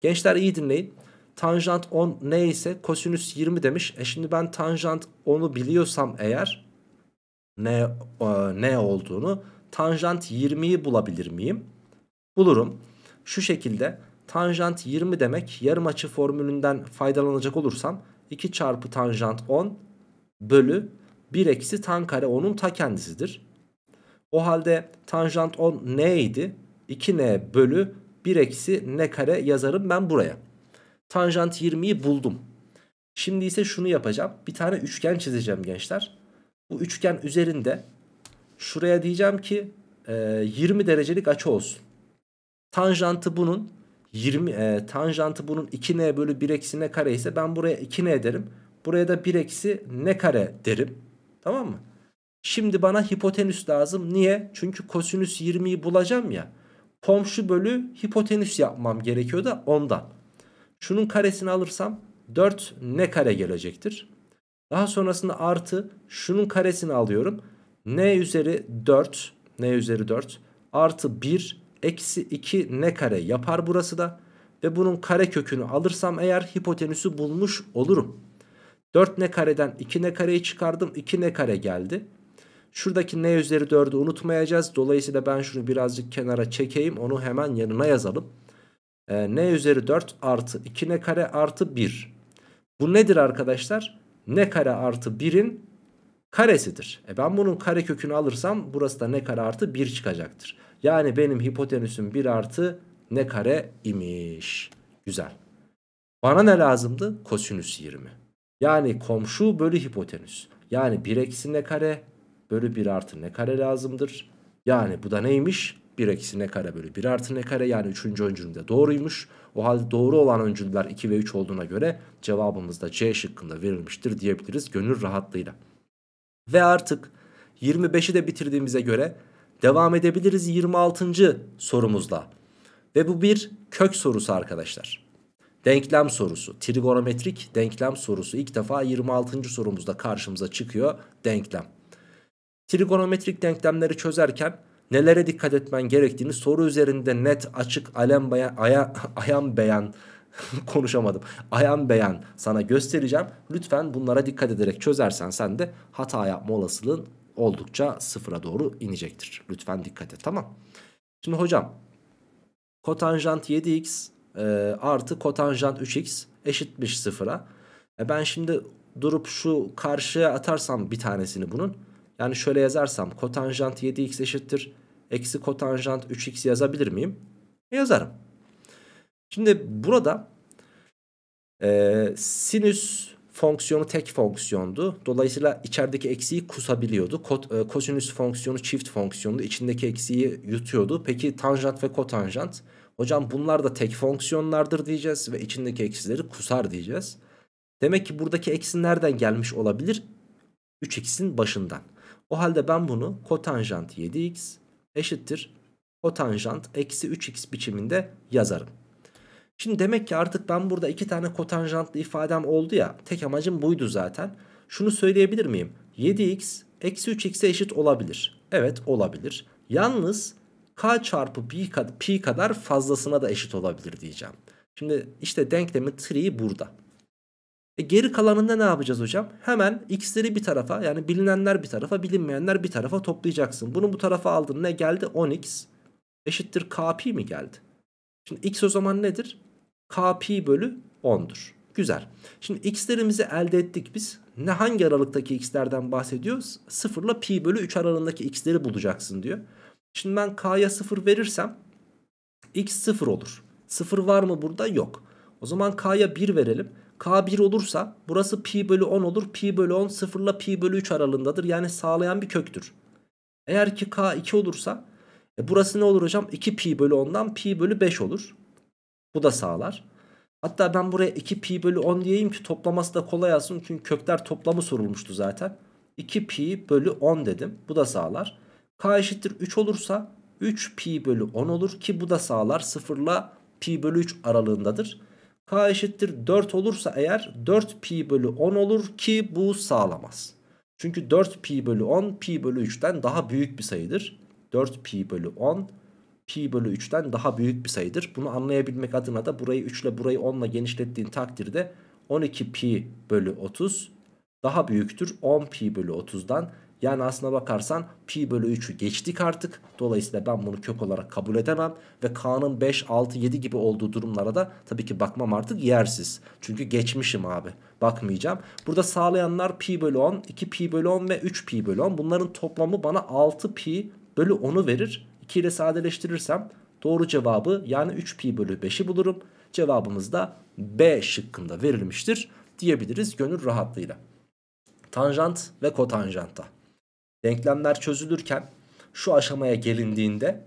Gençler iyi dinleyin. Tanjant 10 neyse kosinüs 20 demiş. E şimdi ben tanjant 10'u biliyorsam eğer ne e, ne olduğunu tanjant 20'yi bulabilir miyim? Bulurum. Şu şekilde tanjant 20 demek yarım açı formülünden faydalanacak olursam 2 çarpı tanjant 10 bölü 1 eksi tan kare 10'un ta kendisidir. O halde tanjant 10 neydi? 2n bölü 1 eksi ne kare yazarım ben buraya. Tanjant 20'yi buldum. Şimdi ise şunu yapacağım. Bir tane üçgen çizeceğim gençler. Bu üçgen üzerinde şuraya diyeceğim ki 20 e, derecelik açı olsun. Tanjantı bunun 20 e, tanjantı bunun 2n bölü 1 eksi ne kare ise ben buraya 2n derim. Buraya da 1 eksi ne kare derim. Tamam mı? Şimdi bana hipotenüs lazım. Niye? Çünkü kosinüs 20'yi bulacağım ya komşu bölü hipotenüs yapmam gerekiyor da ondan. Şunun karesini alırsam 4 ne kare gelecektir? Daha sonrasında artı şunun karesini alıyorum. n üzeri 4 n üzeri 4 artı 1 eksi 2 ne kare yapar burası da. Ve bunun kare kökünü alırsam eğer hipotenüsü bulmuş olurum. 4 ne kareden 2 ne kareyi çıkardım 2 ne kare geldi. Şuradaki n üzeri 4'ü unutmayacağız. Dolayısıyla ben şunu birazcık kenara çekeyim. Onu hemen yanına yazalım. E, ee, n üzeri 4 artı 2n kare artı 1. Bu nedir arkadaşlar? n kare artı 1'in karesidir. E ben bunun kare kökünü alırsam burası da ne kare artı 1 çıkacaktır. Yani benim hipotenüsüm 1 artı n kare imiş. Güzel. Bana ne lazımdı? Kosinüs 20. Yani komşu bölü hipotenüs. Yani 1 eksi n kare bölü 1 artı ne kare lazımdır. Yani bu da neymiş? 1 eksi ne kare bölü 1 artı ne kare yani 3. öncülümde doğruymuş. O halde doğru olan öncüller 2 ve 3 olduğuna göre cevabımız da C şıkkında verilmiştir diyebiliriz gönül rahatlığıyla. Ve artık 25'i de bitirdiğimize göre devam edebiliriz 26. sorumuzla. Ve bu bir kök sorusu arkadaşlar. Denklem sorusu, trigonometrik denklem sorusu ilk defa 26. sorumuzda karşımıza çıkıyor denklem. Trigonometrik denklemleri çözerken nelere dikkat etmen gerektiğini soru üzerinde net açık alem bayan, aya, ayan beyan konuşamadım. Ayan beyan sana göstereceğim. Lütfen bunlara dikkat ederek çözersen sen de hata yapma olasılığın oldukça sıfıra doğru inecektir. Lütfen dikkat et tamam. Şimdi hocam kotanjant 7x e, artı kotanjant 3x eşitmiş sıfıra. E ben şimdi durup şu karşıya atarsam bir tanesini bunun yani şöyle yazarsam kotanjant 7x eşittir. Eksi kotanjant 3x yazabilir miyim? yazarım. Şimdi burada e, sinüs fonksiyonu tek fonksiyondu. Dolayısıyla içerideki eksiği kusabiliyordu. Kot, e, kosinüs fonksiyonu çift fonksiyondu. İçindeki eksiği yutuyordu. Peki tanjant ve kotanjant? Hocam bunlar da tek fonksiyonlardır diyeceğiz ve içindeki eksileri kusar diyeceğiz. Demek ki buradaki eksi nereden gelmiş olabilir? 3x'in başından. O halde ben bunu kotanjant 7x eşittir kotanjant eksi 3x biçiminde yazarım. Şimdi demek ki artık ben burada iki tane kotanjantlı ifadem oldu ya tek amacım buydu zaten. Şunu söyleyebilir miyim? 7x eksi 3x'e eşit olabilir. Evet olabilir. Yalnız k çarpı pi kadar fazlasına da eşit olabilir diyeceğim. Şimdi işte denklemin tri burada. E geri kalanında ne yapacağız hocam? Hemen x'leri bir tarafa yani bilinenler bir tarafa bilinmeyenler bir tarafa toplayacaksın. Bunu bu tarafa aldın ne geldi? 10x eşittir kp mi geldi? Şimdi x o zaman nedir? kp bölü 10'dur. Güzel. Şimdi x'lerimizi elde ettik biz. Ne hangi aralıktaki x'lerden bahsediyoruz? 0 ile pi bölü 3 aralığındaki x'leri bulacaksın diyor. Şimdi ben k'ya 0 verirsem x 0 olur. 0 var mı burada? Yok. O zaman k'ya 1 verelim. K1 olursa burası pi bölü 10 olur. Pi bölü 10 0 ile pi bölü 3 aralığındadır. Yani sağlayan bir köktür. Eğer ki K2 olursa e burası ne olur hocam? 2 pi bölü 10'dan pi bölü 5 olur. Bu da sağlar. Hatta ben buraya 2 pi bölü 10 diyeyim ki toplaması da kolay olsun. Çünkü kökler toplamı sorulmuştu zaten. 2 pi bölü 10 dedim. Bu da sağlar. K eşittir 3 olursa 3 pi bölü 10 olur ki bu da sağlar. 0 ile pi bölü 3 aralığındadır. K eşittir 4 olursa eğer 4 pi bölü 10 olur ki bu sağlamaz. Çünkü 4 pi bölü 10 pi bölü 3'ten daha büyük bir sayıdır. 4 pi bölü 10 pi bölü 3'ten daha büyük bir sayıdır. Bunu anlayabilmek adına da burayı 3 ile burayı 10 ile genişlettiğin takdirde 12 pi bölü 30 daha büyüktür 10 pi bölü 30'dan yani aslına bakarsan pi bölü 3'ü geçtik artık. Dolayısıyla ben bunu kök olarak kabul edemem. Ve k'nın 5, 6, 7 gibi olduğu durumlara da tabii ki bakmam artık yersiz. Çünkü geçmişim abi. Bakmayacağım. Burada sağlayanlar pi bölü 10, 2 pi bölü 10 ve 3 pi bölü 10. Bunların toplamı bana 6 pi bölü 10'u verir. 2 ile sadeleştirirsem doğru cevabı yani 3 pi bölü 5'i bulurum. Cevabımız da B şıkkında verilmiştir diyebiliriz gönül rahatlığıyla. Tanjant ve kotanjant'a. Denklemler çözülürken şu aşamaya gelindiğinde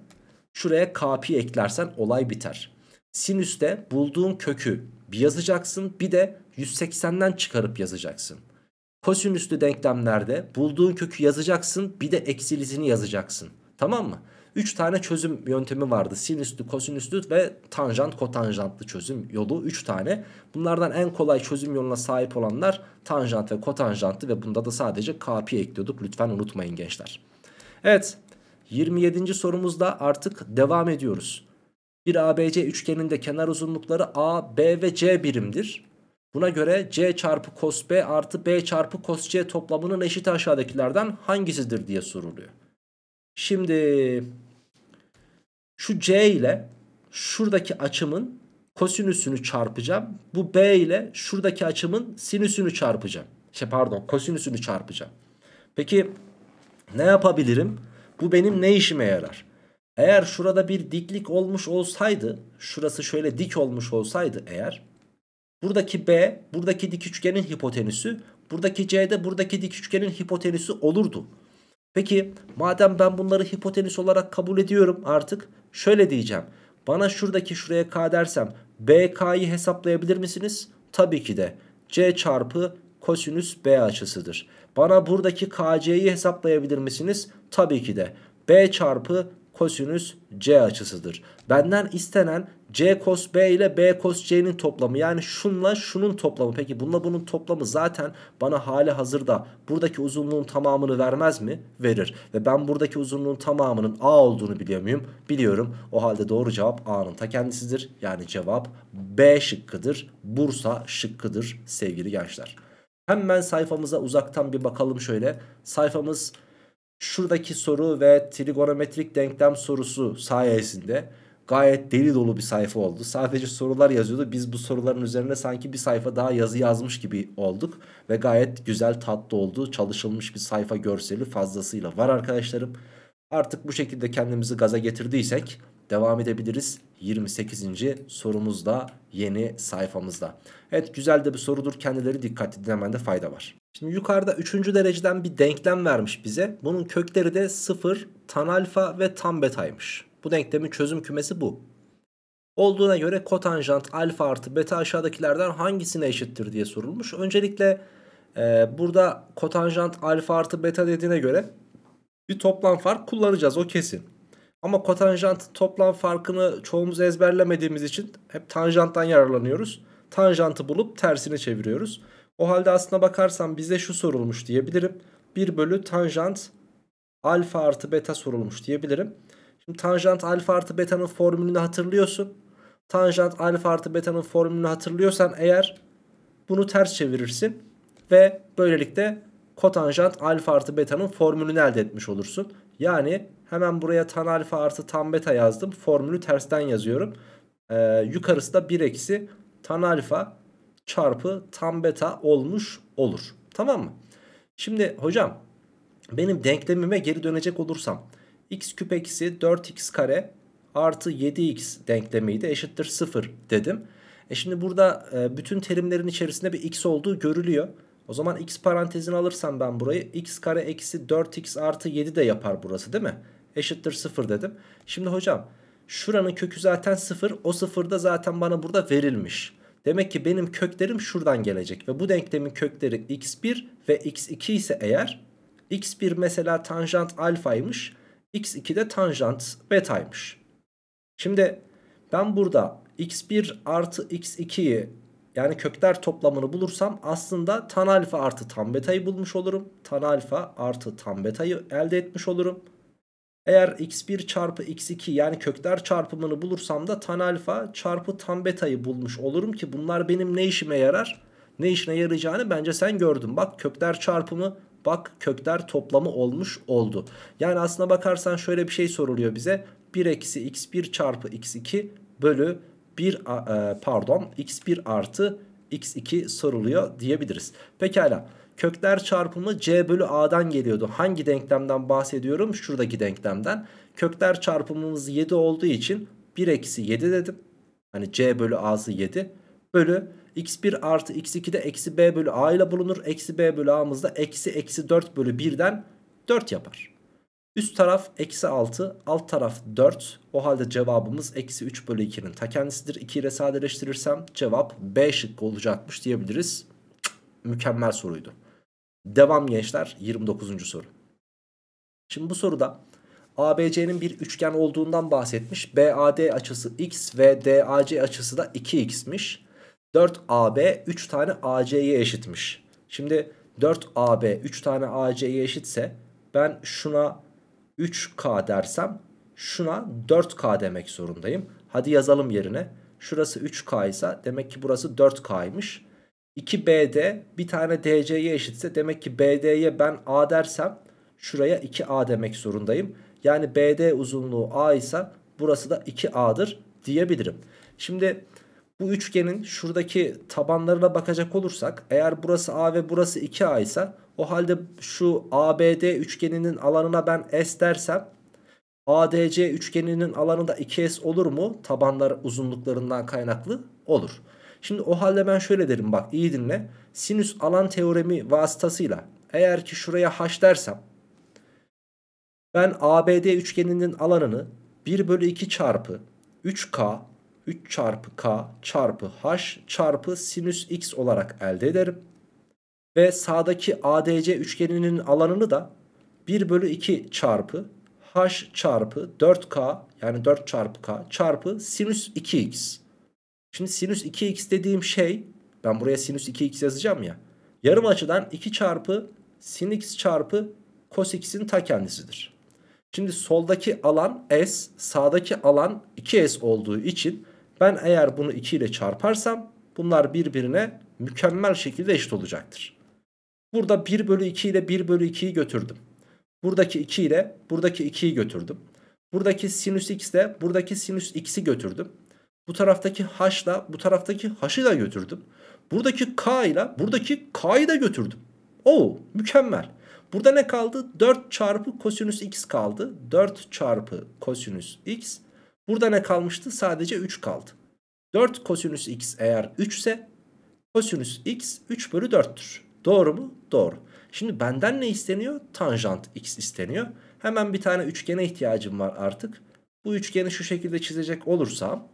şuraya k pi eklersen olay biter. Sinüste bulduğun kökü bir yazacaksın bir de 180'den çıkarıp yazacaksın. Kosinüslü denklemlerde bulduğun kökü yazacaksın bir de eksilizini yazacaksın. Tamam mı? 3 tane çözüm yöntemi vardı. Sinüslü, kosinüslü ve tanjant, kotanjantlı çözüm yolu 3 tane. Bunlardan en kolay çözüm yoluna sahip olanlar tanjant ve kotanjantlı ve bunda da sadece kp ekliyorduk. Lütfen unutmayın gençler. Evet 27. sorumuzda artık devam ediyoruz. Bir ABC üçgeninde kenar uzunlukları A, B ve C birimdir. Buna göre C çarpı cos B artı B çarpı cos C toplamının eşiti aşağıdakilerden hangisidir diye soruluyor. Şimdi şu C ile şuradaki açımın kosinüsünü çarpacağım. Bu B ile şuradaki açımın sinüsünü çarpacağım. Şey pardon kosinüsünü çarpacağım. Peki ne yapabilirim? Bu benim ne işime yarar? Eğer şurada bir diklik olmuş olsaydı şurası şöyle dik olmuş olsaydı eğer buradaki B buradaki dik üçgenin hipotenüsü buradaki C'de buradaki dik üçgenin hipotenüsü olurdu. Peki madem ben bunları hipotenüs olarak kabul ediyorum artık şöyle diyeceğim. Bana şuradaki şuraya k dersem BK'yı hesaplayabilir misiniz? Tabii ki de. C çarpı kosinüs B açısıdır. Bana buradaki KC'yi hesaplayabilir misiniz? Tabii ki de. B çarpı kosinüs C açısıdır. Benden istenen C cos B ile B cos C'nin toplamı yani şunla şunun toplamı. Peki bununla bunun toplamı zaten bana hali hazırda buradaki uzunluğun tamamını vermez mi? Verir. Ve ben buradaki uzunluğun tamamının A olduğunu biliyor muyum? Biliyorum. O halde doğru cevap A'nın ta kendisidir. Yani cevap B şıkkıdır. Bursa şıkkıdır sevgili gençler. Hemen sayfamıza uzaktan bir bakalım şöyle. Sayfamız şuradaki soru ve trigonometrik denklem sorusu sayesinde gayet deli dolu bir sayfa oldu. Sadece sorular yazıyordu. Biz bu soruların üzerine sanki bir sayfa daha yazı yazmış gibi olduk. Ve gayet güzel tatlı oldu. Çalışılmış bir sayfa görseli fazlasıyla var arkadaşlarım. Artık bu şekilde kendimizi gaza getirdiysek devam edebiliriz. 28. sorumuzda yeni sayfamızda. Evet güzel de bir sorudur. Kendileri dikkatli dinlemende fayda var. Şimdi yukarıda 3. dereceden bir denklem vermiş bize. Bunun kökleri de 0, tan alfa ve tan betaymış. Bu denklemin çözüm kümesi bu. Olduğuna göre kotanjant alfa artı beta aşağıdakilerden hangisine eşittir diye sorulmuş. Öncelikle e, burada kotanjant alfa artı beta dediğine göre bir toplam fark kullanacağız o kesin. Ama kotanjant toplam farkını çoğumuz ezberlemediğimiz için hep tanjanttan yararlanıyoruz. Tanjantı bulup tersini çeviriyoruz. O halde aslına bakarsam bize şu sorulmuş diyebilirim. 1 bölü tanjant alfa artı beta sorulmuş diyebilirim. Şimdi tanjant alfa artı beta'nın formülünü hatırlıyorsun. Tanjant alfa artı beta'nın formülünü hatırlıyorsan eğer bunu ters çevirirsin. Ve böylelikle kotanjant alfa artı beta'nın formülünü elde etmiş olursun. Yani hemen buraya tan alfa artı tan beta yazdım. Formülü tersten yazıyorum. Ee, yukarısı da 1 eksi tan alfa çarpı tan beta olmuş olur. Tamam mı? Şimdi hocam benim denklemime geri dönecek olursam x küp eksi 4x kare artı 7x denklemi de eşittir 0 dedim. E şimdi burada e, bütün terimlerin içerisinde bir x olduğu görülüyor. O zaman x parantezini alırsam ben burayı x kare eksi 4x artı 7 de yapar burası değil mi? Eşittir 0 dedim. Şimdi hocam şuranın kökü zaten 0 o 0 da zaten bana burada verilmiş. Demek ki benim köklerim şuradan gelecek ve bu denklemin kökleri x1 ve x2 ise eğer x1 mesela tanjant alfaymış x de tanjant betaymış. Şimdi ben burada x1 artı x2'yi yani kökler toplamını bulursam aslında tan alfa artı tan betayı bulmuş olurum. Tan alfa artı tan betayı elde etmiş olurum. Eğer x1 çarpı x2 yani kökler çarpımını bulursam da tan alfa çarpı tan betayı bulmuş olurum ki bunlar benim ne işime yarar? Ne işine yarayacağını bence sen gördün. Bak kökler çarpımı Bak kökler toplamı olmuş oldu. Yani aslına bakarsan şöyle bir şey soruluyor bize. 1 eksi x1 çarpı x2 bölü 1 e, pardon x1 artı x2 soruluyor diyebiliriz. Pekala kökler çarpımı c bölü a'dan geliyordu. Hangi denklemden bahsediyorum? Şuradaki denklemden. Kökler çarpımımız 7 olduğu için 1 eksi 7 dedim. Hani c bölü a'sı 7 bölü x1 artı x2 de eksi b bölü a ile bulunur. Eksi b bölü a'mız da eksi eksi 4 bölü 1'den 4 yapar. Üst taraf eksi 6 alt taraf 4 o halde cevabımız eksi 3 bölü 2'nin ta kendisidir. 2 ile sadeleştirirsem cevap B şıkkı olacakmış diyebiliriz. Cık, mükemmel soruydu. Devam gençler 29. soru. Şimdi bu soruda ABC'nin bir üçgen olduğundan bahsetmiş. BAD açısı x ve DAC açısı da 2x'miş. 4AB 3 tane AC'ye eşitmiş. Şimdi 4AB 3 tane AC'ye eşitse ben şuna 3K dersem şuna 4K demek zorundayım. Hadi yazalım yerine. Şurası 3K ise demek ki burası 4K'ymış. 2BD bir tane DC'ye eşitse demek ki BD'ye ben A dersem şuraya 2A demek zorundayım. Yani BD uzunluğu A ise burası da 2A'dır diyebilirim. Şimdi bu üçgenin şuradaki tabanlarına bakacak olursak eğer burası A ve burası 2A ise o halde şu ABD üçgeninin alanına ben S dersem ADC üçgeninin alanında 2S olur mu? Tabanlar uzunluklarından kaynaklı olur. Şimdi o halde ben şöyle derim bak iyi dinle. Sinüs alan teoremi vasıtasıyla eğer ki şuraya H dersem ben ABD üçgeninin alanını 1 bölü 2 çarpı 3K 3 çarpı k çarpı h çarpı sinüs x olarak elde ederim. Ve sağdaki ADC üçgeninin alanını da 1 bölü 2 çarpı h çarpı 4k yani 4 çarpı k çarpı sinüs 2x. Şimdi sinüs 2x dediğim şey ben buraya sinüs 2x yazacağım ya. Yarım açıdan 2 çarpı sin x çarpı cos x'in ta kendisidir. Şimdi soldaki alan s sağdaki alan 2s olduğu için ben eğer bunu 2 ile çarparsam bunlar birbirine mükemmel şekilde eşit olacaktır. Burada 1 bölü 2 ile 1 bölü 2'yi götürdüm. Buradaki 2 ile buradaki 2'yi götürdüm. Buradaki sinüs x ile buradaki sinüs x'i götürdüm. Bu taraftaki h ile bu taraftaki h'ı da götürdüm. Buradaki k ile buradaki k'yı da götürdüm. Oo mükemmel. Burada ne kaldı? 4 çarpı kosinüs x kaldı. 4 çarpı kosinüs x Burada ne kalmıştı? Sadece 3 kaldı. 4 kosinüs x eğer 3 ise kosinüs x 3 bölü 4'tür. Doğru mu? Doğru. Şimdi benden ne isteniyor? Tanjant x isteniyor. Hemen bir tane üçgene ihtiyacım var artık. Bu üçgeni şu şekilde çizecek olursam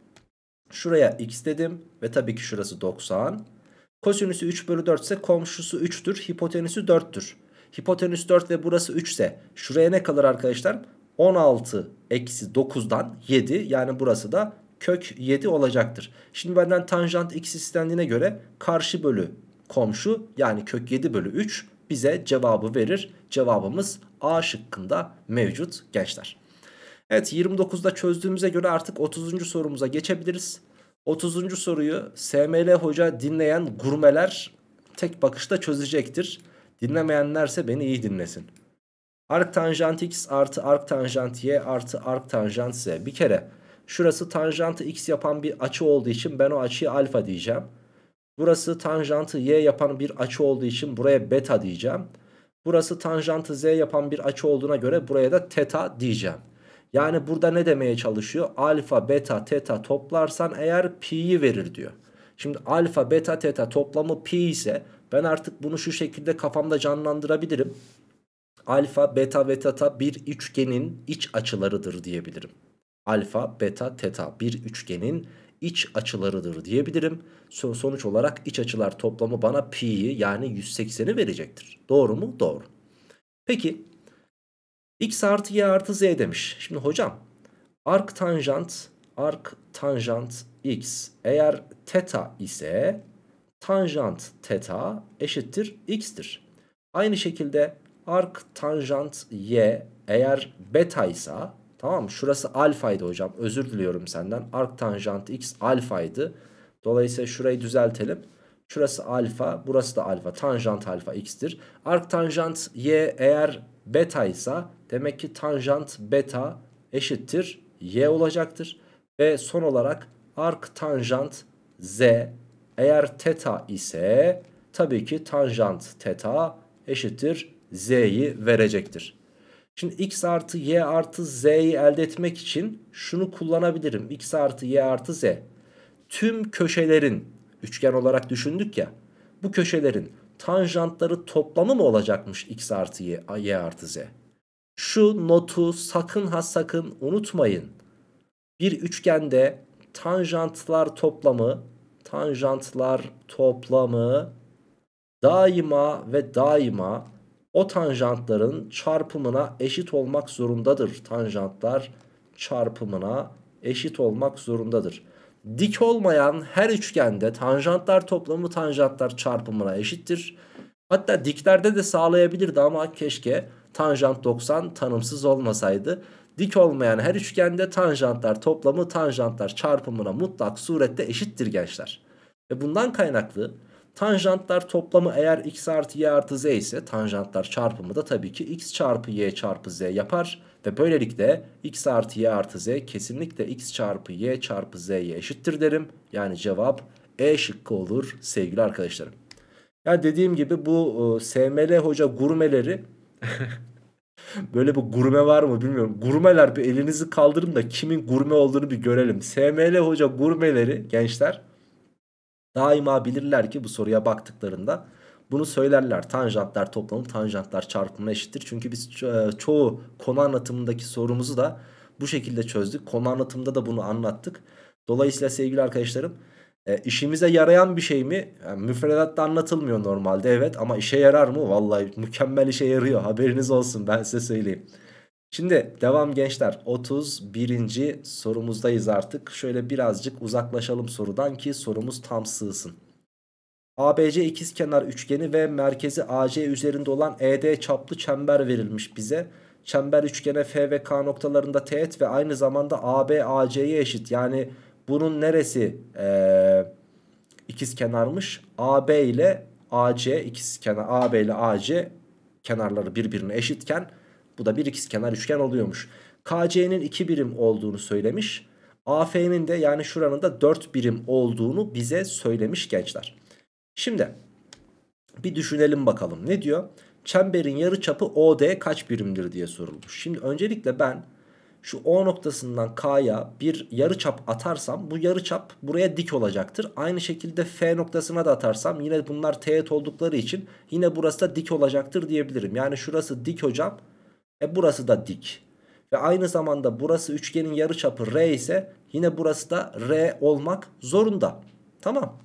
şuraya x dedim ve tabii ki şurası 90. Kosinüsü 3 bölü 4 ise komşusu 3'tür. Hipotenüsü 4'tür. Hipotenüs 4 ve burası 3 ise şuraya ne kalır arkadaşlar? 16 eksi 9'dan 7 yani burası da kök 7 olacaktır. Şimdi benden tanjant x istendiğine göre karşı bölü komşu yani kök 7 bölü 3 bize cevabı verir. Cevabımız A şıkkında mevcut gençler. Evet 29'da çözdüğümüze göre artık 30. sorumuza geçebiliriz. 30. soruyu SML Hoca dinleyen gurmeler tek bakışta çözecektir. Dinlemeyenlerse beni iyi dinlesin. Ark tanjant x artı ark tanjant y artı ark tanjant z. Bir kere şurası tanjantı x yapan bir açı olduğu için ben o açıya alfa diyeceğim. Burası tanjantı y yapan bir açı olduğu için buraya beta diyeceğim. Burası tanjantı z yapan bir açı olduğuna göre buraya da teta diyeceğim. Yani burada ne demeye çalışıyor? Alfa, beta, teta toplarsan eğer pi'yi verir diyor. Şimdi alfa, beta, teta toplamı pi ise ben artık bunu şu şekilde kafamda canlandırabilirim alfa, beta ve teta bir üçgenin iç açılarıdır diyebilirim. Alfa, beta, teta bir üçgenin iç açılarıdır diyebilirim. sonuç olarak iç açılar toplamı bana pi'yi yani 180'i verecektir. Doğru mu? Doğru. Peki x artı y artı z demiş. Şimdi hocam ark tanjant ark tanjant x eğer teta ise tanjant teta eşittir x'tir. Aynı şekilde ark tanjant y eğer beta ise tamam mı? Şurası alfaydı hocam. Özür diliyorum senden. Ark tanjant x alfaydı. Dolayısıyla şurayı düzeltelim. Şurası alfa, burası da alfa. Tanjant alfa x'tir. Ark tanjant y eğer beta ise demek ki tanjant beta eşittir y olacaktır. Ve son olarak ark tanjant z eğer teta ise tabii ki tanjant teta eşittir z'yi verecektir. Şimdi x artı y artı z'yi elde etmek için şunu kullanabilirim. x artı y artı z. Tüm köşelerin üçgen olarak düşündük ya. Bu köşelerin tanjantları toplamı mı olacakmış x artı y, y artı z? Şu notu sakın ha sakın unutmayın. Bir üçgende tanjantlar toplamı tanjantlar toplamı daima ve daima o tanjantların çarpımına eşit olmak zorundadır. Tanjantlar çarpımına eşit olmak zorundadır. Dik olmayan her üçgende tanjantlar toplamı tanjantlar çarpımına eşittir. Hatta diklerde de sağlayabilirdi ama keşke tanjant 90 tanımsız olmasaydı. Dik olmayan her üçgende tanjantlar toplamı tanjantlar çarpımına mutlak surette eşittir gençler. Ve bundan kaynaklı Tanjantlar toplamı eğer x artı y artı z ise tanjantlar çarpımı da tabii ki x çarpı y çarpı z yapar. Ve böylelikle x artı y artı z kesinlikle x çarpı y çarpı z'ye eşittir derim. Yani cevap E şıkkı olur sevgili arkadaşlarım. Yani dediğim gibi bu e, SML hoca gurmeleri böyle bir gurme var mı bilmiyorum. Gurmeler bir elinizi kaldırın da kimin gurme olduğunu bir görelim. SML hoca gurmeleri gençler daima bilirler ki bu soruya baktıklarında bunu söylerler. Tanjantlar toplamı tanjantlar çarpımına eşittir. Çünkü biz e, çoğu konu anlatımındaki sorumuzu da bu şekilde çözdük. Konu anlatımında da bunu anlattık. Dolayısıyla sevgili arkadaşlarım e, işimize yarayan bir şey mi? Yani e, müfredatta anlatılmıyor normalde evet ama işe yarar mı? Vallahi mükemmel işe yarıyor haberiniz olsun ben size söyleyeyim. Şimdi devam gençler 31. sorumuzdayız artık. Şöyle birazcık uzaklaşalım sorudan ki sorumuz tam sığsın. ABC ikizkenar üçgeni ve merkezi AC üzerinde olan ED çaplı çember verilmiş bize. Çember üçgene F ve K noktalarında teğet ve aynı zamanda AB AC'ye eşit. Yani bunun neresi ee, ikizkenarmış? AB ile AC ikizkenar AB ile AC kenarları birbirine eşitken bu da bir ikizkenar üçgen oluyormuş. KC'nin 2 birim olduğunu söylemiş. AF'nin de yani şuranın da 4 birim olduğunu bize söylemiş gençler. Şimdi bir düşünelim bakalım. Ne diyor? Çemberin yarı çapı OD kaç birimdir diye sorulmuş. Şimdi öncelikle ben şu O noktasından K'ya bir yarı çap atarsam bu yarı çap buraya dik olacaktır. Aynı şekilde F noktasına da atarsam yine bunlar teğet oldukları için yine burası da dik olacaktır diyebilirim. Yani şurası dik hocam e burası da dik. Ve aynı zamanda burası üçgenin yarıçapı R ise yine burası da R olmak zorunda. Tamam.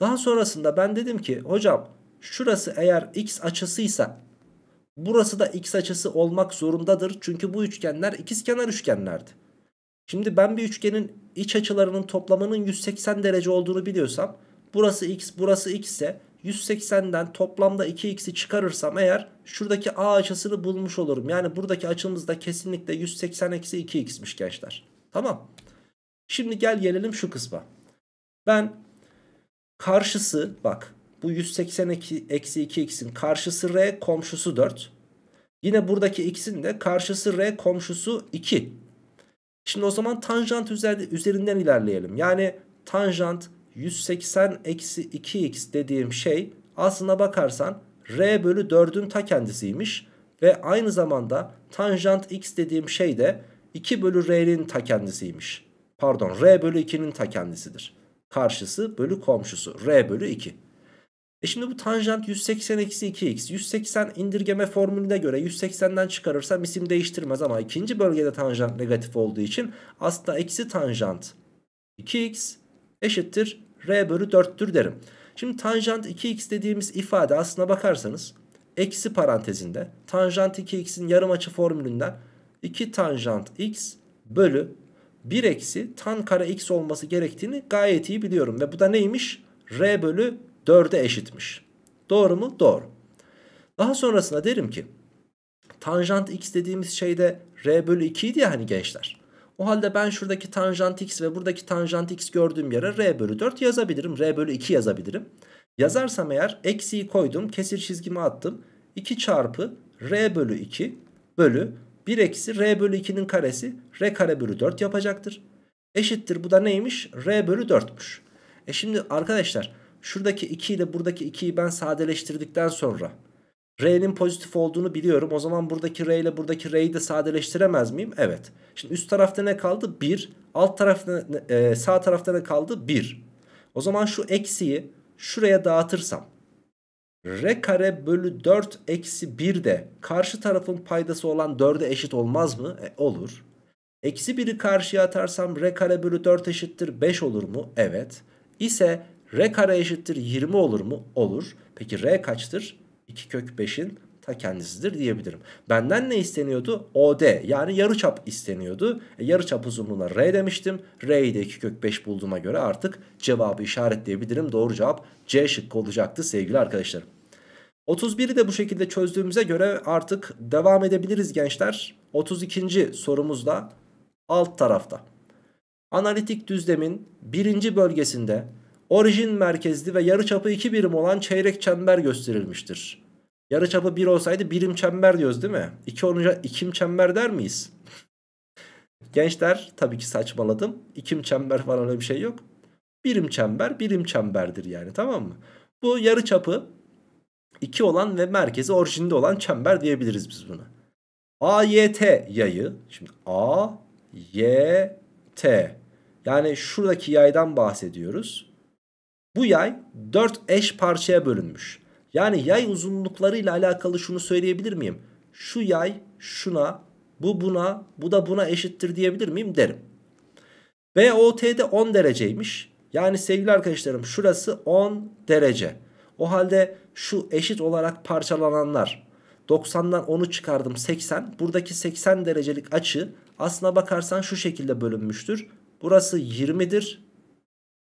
Daha sonrasında ben dedim ki hocam şurası eğer x açısıysa burası da x açısı olmak zorundadır. Çünkü bu üçgenler ikizkenar üçgenlerdi. Şimdi ben bir üçgenin iç açılarının toplamının 180 derece olduğunu biliyorsam burası x burası x ise 180'den toplamda 2x'i çıkarırsam eğer şuradaki a açısını bulmuş olurum. Yani buradaki açımız da kesinlikle 180-2x'miş gençler. Tamam. Şimdi gel gelelim şu kısma. Ben karşısı bak bu 180-2x'in karşısı r komşusu 4. Yine buradaki x'in de karşısı r komşusu 2. Şimdi o zaman tanjant üzerinden ilerleyelim. Yani tanjant 180 eksi 2x dediğim şey aslına bakarsan r bölü 4'ün ta kendisiymiş. Ve aynı zamanda tanjant x dediğim şey de 2 bölü r'nin ta kendisiymiş. Pardon r bölü 2'nin ta kendisidir. Karşısı bölü komşusu r bölü 2. E şimdi bu tanjant 180 eksi 2x. 180 indirgeme formülüne göre 180'den çıkarırsam isim değiştirmez ama ikinci bölgede tanjant negatif olduğu için aslında eksi tanjant 2x eşittir R bölü 4'tür derim. Şimdi tanjant 2x dediğimiz ifade aslına bakarsanız eksi parantezinde tanjant 2x'in yarım açı formülünden 2 tanjant x bölü 1 eksi tan kare x olması gerektiğini gayet iyi biliyorum. Ve bu da neymiş? R bölü 4'e eşitmiş. Doğru mu? Doğru. Daha sonrasında derim ki tanjant x dediğimiz şeyde R bölü 2 idi ya hani gençler. O halde ben şuradaki tanjant x ve buradaki tanjant x gördüğüm yere r bölü 4 yazabilirim. r bölü 2 yazabilirim. Yazarsam eğer eksiyi koydum kesir çizgimi attım. 2 çarpı r bölü 2 bölü 1 eksi r bölü 2'nin karesi r kare bölü 4 yapacaktır. Eşittir bu da neymiş? r bölü 4'müş. E şimdi arkadaşlar şuradaki 2 ile buradaki 2'yi ben sadeleştirdikten sonra R'nin pozitif olduğunu biliyorum. O zaman buradaki R ile buradaki R'yi de sadeleştiremez miyim? Evet. Şimdi üst tarafta ne kaldı? 1. Alt tarafta e, sağ tarafta ne kaldı? 1. O zaman şu eksiyi şuraya dağıtırsam R kare bölü 4 eksi 1 de karşı tarafın paydası olan 4'e eşit olmaz mı? E, olur. Eksi 1'i karşıya atarsam R kare bölü 4 eşittir 5 olur mu? Evet. İse R kare eşittir 20 olur mu? Olur. Peki R kaçtır? 2 kök 5'in ta kendisidir diyebilirim. Benden ne isteniyordu? OD yani yarıçap isteniyordu. E, yarıçap uzunluğuna R demiştim. R'yi de 2 kök 5 bulduğuma göre artık cevabı işaretleyebilirim. Doğru cevap C şıkkı olacaktı sevgili arkadaşlarım. 31'i de bu şekilde çözdüğümüze göre artık devam edebiliriz gençler. 32. sorumuzda alt tarafta. Analitik düzlemin birinci bölgesinde orijin merkezli ve yarıçapı 2 birim olan çeyrek çember gösterilmiştir. Yarıçapı 1 olsaydı birim çember diyoruz değil mi? 2 olunca ikim çember der miyiz? Gençler tabii ki saçmaladım. İkim çember falan öyle bir şey yok. Birim çember birim çemberdir yani tamam mı? Bu yarıçapı 2 olan ve merkezi orijinde olan çember diyebiliriz biz buna. AYT yayı. Şimdi A, Y, T. Yani şuradaki yaydan bahsediyoruz. Bu yay 4 eş parçaya bölünmüş. Yani yay uzunluklarıyla alakalı şunu söyleyebilir miyim? Şu yay şuna, bu buna, bu da buna eşittir diyebilir miyim derim. BOT'de 10 dereceymiş. Yani sevgili arkadaşlarım şurası 10 derece. O halde şu eşit olarak parçalananlar 90'dan 10'u çıkardım 80. Buradaki 80 derecelik açı aslına bakarsan şu şekilde bölünmüştür. Burası 20'dir.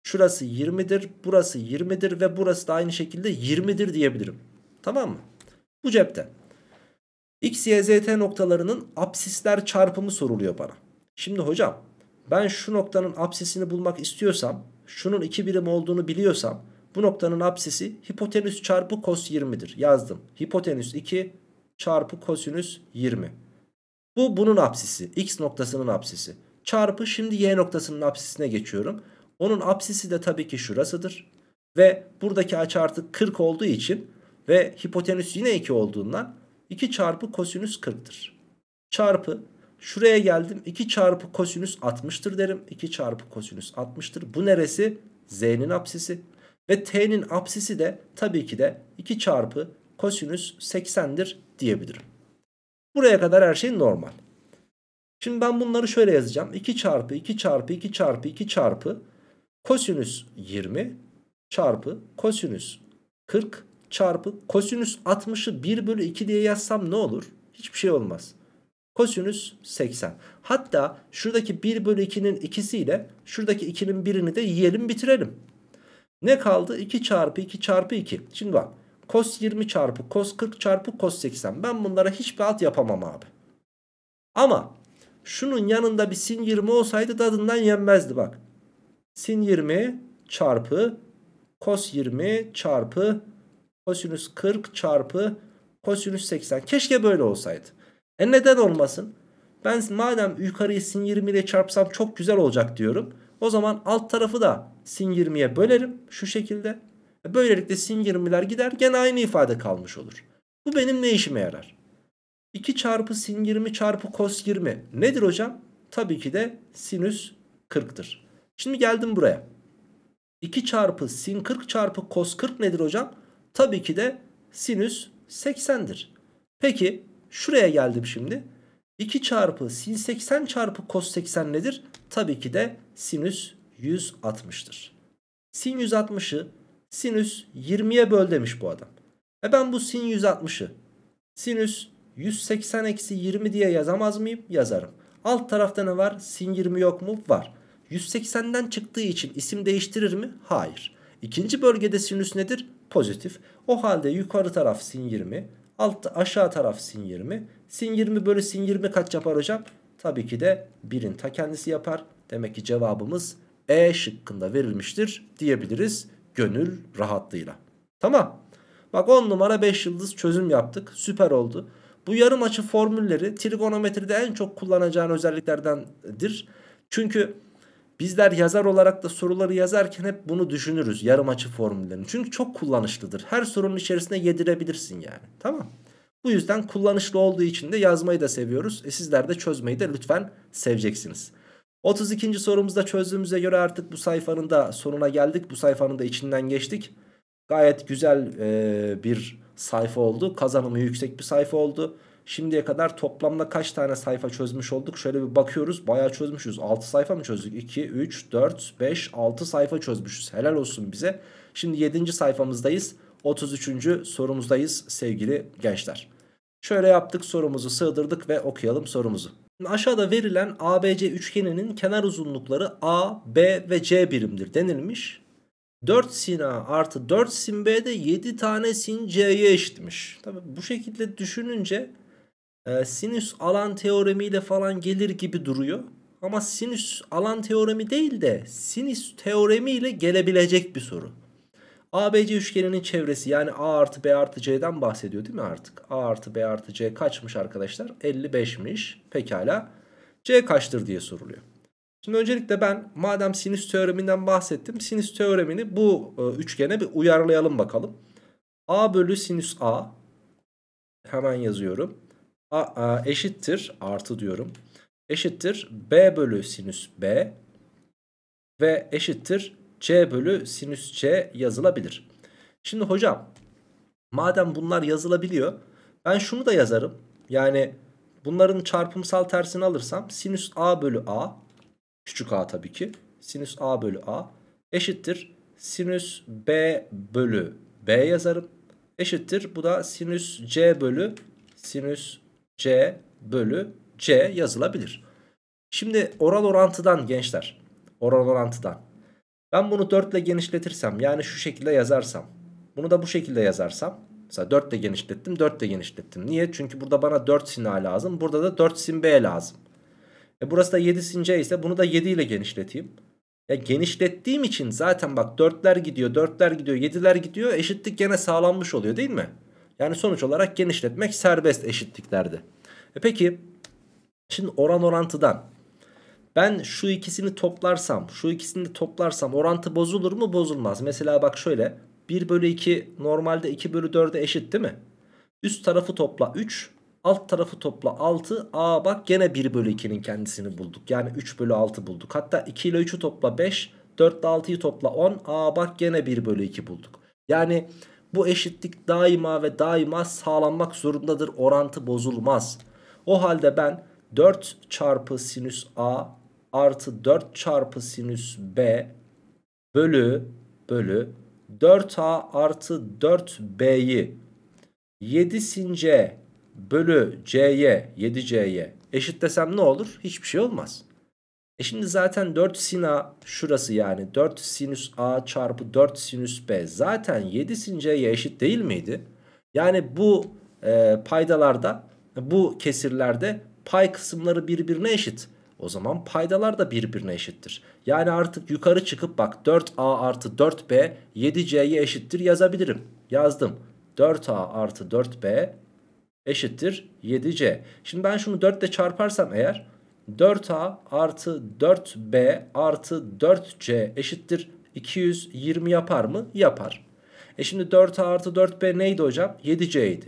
Şurası 20'dir, burası 20'dir ve burası da aynı şekilde 20'dir diyebilirim. Tamam mı? Bu cepte. X, Y, Z, T noktalarının apsisler çarpımı soruluyor bana. Şimdi hocam ben şu noktanın apsisini bulmak istiyorsam, şunun 2 birim olduğunu biliyorsam bu noktanın apsisi hipotenüs çarpı kos 20'dir. Yazdım. Hipotenüs 2 çarpı kosinüs 20. Bu bunun apsisi. X noktasının apsisi. Çarpı şimdi Y noktasının apsisine geçiyorum. Onun apsisi de tabii ki şurasıdır. Ve buradaki açı artık 40 olduğu için ve hipotenüs yine 2 olduğundan 2 çarpı kosinüs 40'tır. Çarpı şuraya geldim 2 çarpı kosinüs 60'tır derim. 2 çarpı kosinüs 60'tır. Bu neresi? Z'nin apsisi. Ve T'nin apsisi de tabii ki de 2 çarpı kosinüs 80'dir diyebilirim. Buraya kadar her şey normal. Şimdi ben bunları şöyle yazacağım. 2 çarpı 2 çarpı 2 çarpı 2 çarpı Kosinüs 20 çarpı kosinüs 40 çarpı kosinüs 60'ı 1 bölü 2 diye yazsam ne olur? Hiçbir şey olmaz. Kosinüs 80. Hatta şuradaki 1 bölü 2'nin ikisiyle şuradaki 2'nin birini de yiyelim bitirelim. Ne kaldı? 2 çarpı 2 çarpı 2. Şimdi bak. Kos 20 çarpı kos 40 çarpı kos 80. Ben bunlara hiçbir alt yapamam abi. Ama şunun yanında bir sin 20 olsaydı tadından yenmezdi bak. Sin 20 çarpı kos 20 çarpı kosinüs 40 çarpı kosinüs 80. Keşke böyle olsaydı. E neden olmasın? Ben madem yukarıyı sin 20 ile çarpsam çok güzel olacak diyorum. O zaman alt tarafı da sin 20'ye bölerim şu şekilde. E böylelikle sin 20'ler gider gene aynı ifade kalmış olur. Bu benim ne işime yarar? 2 çarpı sin 20 çarpı kos 20 nedir hocam? Tabii ki de sinüs 40'tır. Şimdi geldim buraya. 2 çarpı sin 40 çarpı kos 40 nedir hocam? Tabii ki de sinüs 80'dir. Peki şuraya geldim şimdi. 2 çarpı sin 80 çarpı kos 80 nedir? Tabii ki de sinüs 160'tır. Sin 160'ı sinüs 20'ye böl demiş bu adam. E ben bu sin 160'ı sinüs 180 eksi 20 diye yazamaz mıyım? Yazarım. Alt tarafta ne var? Sin 20 yok mu? Var. 180'den çıktığı için isim değiştirir mi? Hayır. İkinci bölgede sinüs nedir? Pozitif. O halde yukarı taraf sin 20, alt aşağı taraf sin 20. Sin 20 bölü sin 20 kaç yapar hocam? Tabii ki de 1'in ta kendisi yapar. Demek ki cevabımız E şıkkında verilmiştir diyebiliriz gönül rahatlığıyla. Tamam. Bak 10 numara 5 yıldız çözüm yaptık. Süper oldu. Bu yarım açı formülleri trigonometride en çok kullanacağın özelliklerdendir. Çünkü Bizler yazar olarak da soruları yazarken hep bunu düşünürüz. Yarım açı formüllerini. Çünkü çok kullanışlıdır. Her sorunun içerisine yedirebilirsin yani. Tamam. Bu yüzden kullanışlı olduğu için de yazmayı da seviyoruz. E sizler de çözmeyi de lütfen seveceksiniz. 32. sorumuzda çözdüğümüze göre artık bu sayfanın da sonuna geldik. Bu sayfanın da içinden geçtik. Gayet güzel e, bir sayfa oldu. Kazanımı yüksek bir sayfa oldu. Şimdiye kadar toplamda kaç tane sayfa çözmüş olduk? Şöyle bir bakıyoruz. Bayağı çözmüşüz. 6 sayfa mı çözdük? 2, 3, 4, 5, 6 sayfa çözmüşüz. Helal olsun bize. Şimdi 7. sayfamızdayız. 33. sorumuzdayız sevgili gençler. Şöyle yaptık sorumuzu sığdırdık ve okuyalım sorumuzu. Aşağıda verilen ABC üçgeninin kenar uzunlukları A, B ve C birimdir denilmiş. 4 sin A artı 4 sin B de 7 tane sin C'ye eşitmiş. Tabii bu şekilde düşününce ee, sinüs alan teoremiyle falan gelir gibi duruyor. Ama sinüs alan teoremi değil de sinüs teoremiyle gelebilecek bir soru. ABC üçgeninin çevresi yani A artı B artı C'den bahsediyor değil mi artık? A artı B artı C kaçmış arkadaşlar? 55'miş. Pekala. C kaçtır diye soruluyor. Şimdi öncelikle ben madem sinüs teoreminden bahsettim. Sinüs teoremini bu e, üçgene bir uyarlayalım bakalım. A bölü sinüs A. Hemen yazıyorum. A, a, eşittir artı diyorum. Eşittir B bölü sinüs B ve eşittir C bölü sinüs C yazılabilir. Şimdi hocam madem bunlar yazılabiliyor ben şunu da yazarım. Yani bunların çarpımsal tersini alırsam sinüs A bölü A küçük A tabii ki sinüs A bölü A eşittir sinüs B bölü B yazarım. Eşittir bu da sinüs C bölü sinüs C bölü C yazılabilir. Şimdi oral orantıdan gençler. Oral orantıdan. Ben bunu 4 ile genişletirsem yani şu şekilde yazarsam. Bunu da bu şekilde yazarsam. Mesela 4 ile genişlettim 4 ile genişlettim. Niye? Çünkü burada bana 4 sin A lazım. Burada da 4 sin B lazım. E burası da 7 sin C ise bunu da 7 ile genişleteyim. Ya genişlettiğim için zaten bak 4'ler gidiyor 4'ler gidiyor 7'ler gidiyor eşitlik gene sağlanmış oluyor değil mi? Yani sonuç olarak genişletmek serbest eşitliklerdi. E peki şimdi oran orantıdan ben şu ikisini toplarsam şu ikisini toplarsam orantı bozulur mu bozulmaz. Mesela bak şöyle 1 bölü 2 normalde 2 bölü 4'e eşit değil mi? Üst tarafı topla 3 alt tarafı topla 6 aa bak gene 1 bölü 2'nin kendisini bulduk. Yani 3 bölü 6 bulduk. Hatta 2 ile 3'ü topla 5 4 ile 6'yı topla 10 aa bak gene 1 bölü 2 bulduk. Yani bu eşitlik daima ve daima sağlanmak zorundadır. Orantı bozulmaz. O halde ben 4 çarpı sinüs A artı 4 çarpı sinüs B bölü bölü 4A artı 4B'yi 7 sin C bölü C'ye 7C'ye eşitlesem ne olur? Hiçbir şey olmaz. E şimdi zaten 4 sin a şurası yani 4 sinüs a çarpı 4 sinüs b zaten 7 sin c'ye eşit değil miydi? Yani bu e, paydalarda bu kesirlerde pay kısımları birbirine eşit. O zaman paydalar da birbirine eşittir. Yani artık yukarı çıkıp bak 4a artı 4b 7c'ye eşittir yazabilirim. Yazdım. 4a artı 4b eşittir 7c. Şimdi ben şunu 4 ile çarparsam eğer 4A artı 4B artı 4C eşittir 220 yapar mı? Yapar. E şimdi 4A artı 4B neydi hocam? 7C idi.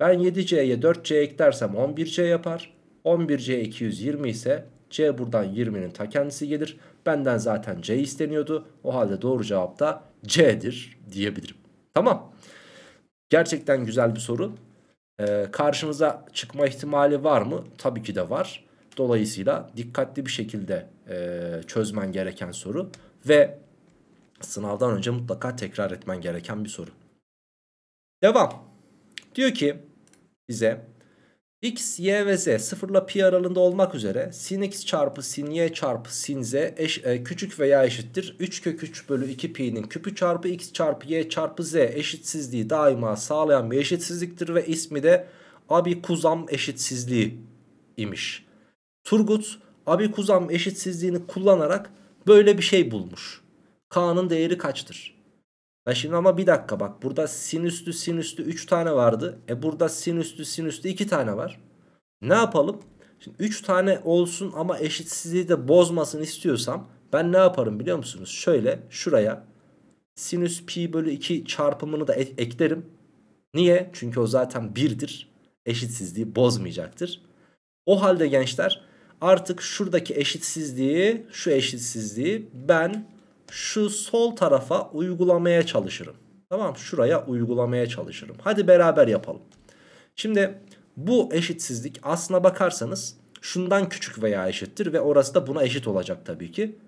Ben 7C'ye 4C eklersem 11C yapar. 11C 220 ise C buradan 20'nin ta kendisi gelir. Benden zaten C isteniyordu. O halde doğru cevap da C'dir diyebilirim. Tamam. Gerçekten güzel bir soru. Ee, karşınıza çıkma ihtimali var mı? Tabii ki de var. Dolayısıyla dikkatli bir şekilde e, çözmen gereken soru ve sınavdan önce mutlaka tekrar etmen gereken bir soru. Devam. Diyor ki bize x, y ve z sıfırla pi aralığında olmak üzere sin x çarpı sin y çarpı sin z eş, e, küçük veya eşittir. 3 kök 3 bölü 2 pi'nin küpü çarpı x çarpı y çarpı z eşitsizliği daima sağlayan bir eşitsizliktir ve ismi de abi kuzam eşitsizliği imiş. Turgut abi kuzam eşitsizliğini kullanarak böyle bir şey bulmuş. K'nın değeri kaçtır? Ben şimdi ama bir dakika bak burada sinüslü sinüslü 3 tane vardı. E burada sinüslü sinüslü 2 tane var. Ne yapalım? Şimdi 3 tane olsun ama eşitsizliği de bozmasın istiyorsam ben ne yaparım biliyor musunuz? Şöyle şuraya sinüs pi bölü 2 çarpımını da ek eklerim. Niye? Çünkü o zaten 1'dir. Eşitsizliği bozmayacaktır. O halde gençler Artık şuradaki eşitsizliği, şu eşitsizliği ben şu sol tarafa uygulamaya çalışırım. Tamam şuraya uygulamaya çalışırım. Hadi beraber yapalım. Şimdi bu eşitsizlik aslına bakarsanız şundan küçük veya eşittir ve orası da buna eşit olacak tabii ki.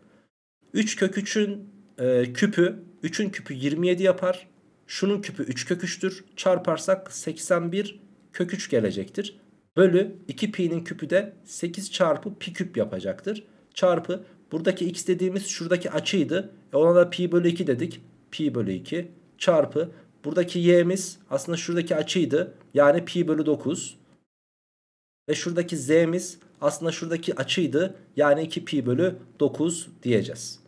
3 kök 3'ün e, küpü 3'ün küpü 27 yapar. Şunun küpü 3 kök 3'tür. Çarparsak 81 kök 3 gelecektir bölü 2pi'nin küpü de 8 çarpı pi küp yapacaktır. Çarpı buradaki x dediğimiz şuradaki açıydı. E ona da pi bölü 2 dedik. Pi bölü 2 çarpı buradaki y'miz aslında şuradaki açıydı. Yani pi bölü 9. Ve şuradaki z'miz aslında şuradaki açıydı. Yani 2 pi bölü 9 diyeceğiz.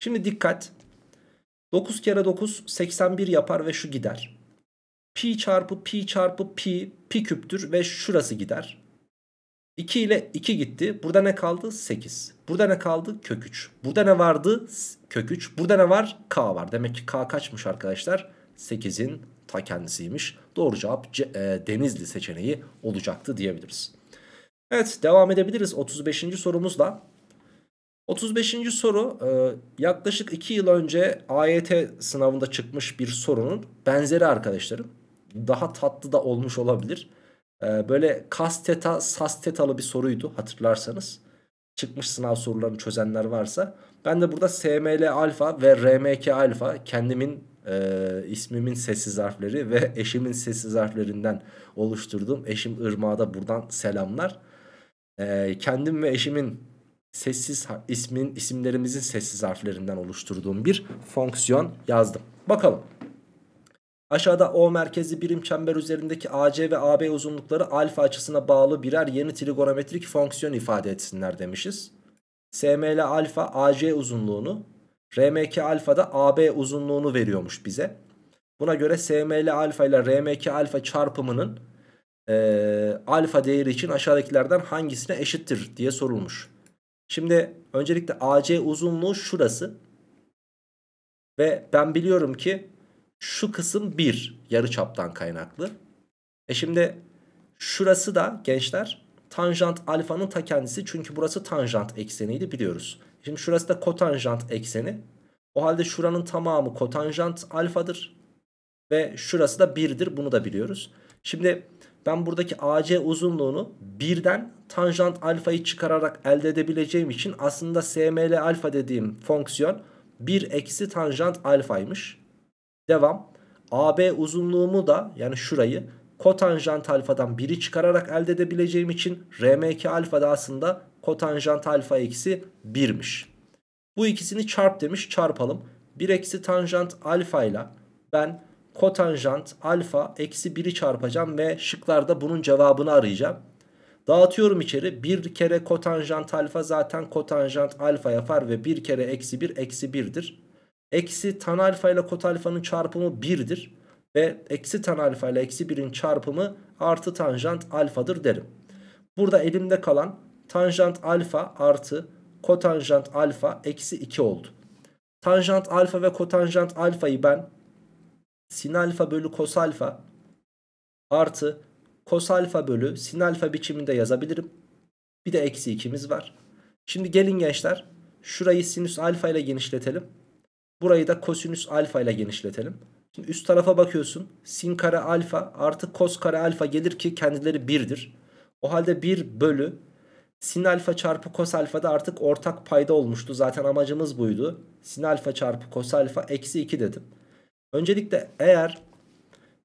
Şimdi dikkat. 9 kere 9 81 yapar ve şu gider pi çarpı pi çarpı pi pi küptür ve şurası gider. 2 ile 2 gitti. Burada ne kaldı? 8. Burada ne kaldı? Kök 3. Burada ne vardı? Kök 3. Burada ne var? K var. Demek ki K kaçmış arkadaşlar? 8'in ta kendisiymiş. Doğru cevap C e, Denizli seçeneği olacaktı diyebiliriz. Evet devam edebiliriz 35. sorumuzla. 35. soru e, yaklaşık 2 yıl önce AYT sınavında çıkmış bir sorunun benzeri arkadaşlarım daha tatlı da olmuş olabilir. E, böyle kas sastetalı bir soruydu hatırlarsanız. Çıkmış sınav sorularını çözenler varsa. Ben de burada SML alfa ve RMK alfa kendimin e, ismimin sessiz harfleri ve eşimin sessiz harflerinden oluşturduğum Eşim Irmağa da buradan selamlar. E, kendim ve eşimin sessiz ismin isimlerimizin sessiz harflerinden oluşturduğum bir fonksiyon yazdım. Bakalım. Aşağıda O merkezli birim çember üzerindeki AC ve AB uzunlukları alfa açısına bağlı birer yeni trigonometrik fonksiyon ifade etsinler demişiz. SML alfa AC uzunluğunu, RMK alfa da AB uzunluğunu veriyormuş bize. Buna göre SML alfa ile RMK alfa çarpımının e, alfa değeri için aşağıdakilerden hangisine eşittir diye sorulmuş. Şimdi öncelikle AC uzunluğu şurası. Ve ben biliyorum ki şu kısım 1 yarı çaptan kaynaklı. E şimdi şurası da gençler tanjant alfanın ta kendisi. Çünkü burası tanjant ekseniydi biliyoruz. Şimdi şurası da kotanjant ekseni. O halde şuranın tamamı kotanjant alfadır. Ve şurası da 1'dir bunu da biliyoruz. Şimdi ben buradaki AC uzunluğunu birden tanjant alfayı çıkararak elde edebileceğim için aslında SML alfa dediğim fonksiyon 1 eksi tanjant alfaymış. Devam. AB uzunluğumu da yani şurayı kotanjant alfadan 1'i çıkararak elde edebileceğim için RMK 2 alfa da aslında kotanjant alfa eksi 1'miş. Bu ikisini çarp demiş çarpalım. 1 eksi tanjant alfa ile ben kotanjant alfa eksi 1'i çarpacağım ve şıklarda bunun cevabını arayacağım. Dağıtıyorum içeri. Bir kere kotanjant alfa zaten kotanjant alfa yapar ve bir kere eksi 1 eksi 1'dir. Eksi tan alfa ile kot alfanın çarpımı 1'dir. Ve eksi tan alfa ile eksi 1'in çarpımı artı tanjant alfadır derim. Burada elimde kalan tanjant alfa artı kotanjant alfa eksi 2 oldu. Tanjant alfa ve kotanjant alfayı ben sin alfa bölü kos alfa artı kos alfa bölü sin alfa biçiminde yazabilirim. Bir de eksi 2'miz var. Şimdi gelin gençler şurayı sinüs alfa ile genişletelim. Burayı da kosinüs alfa ile genişletelim. Şimdi üst tarafa bakıyorsun. Sin kare alfa artı kos kare alfa gelir ki kendileri 1'dir. O halde 1 bölü sin alfa çarpı kos alfa da artık ortak payda olmuştu. Zaten amacımız buydu. Sin alfa çarpı kos alfa eksi 2 dedim. Öncelikle eğer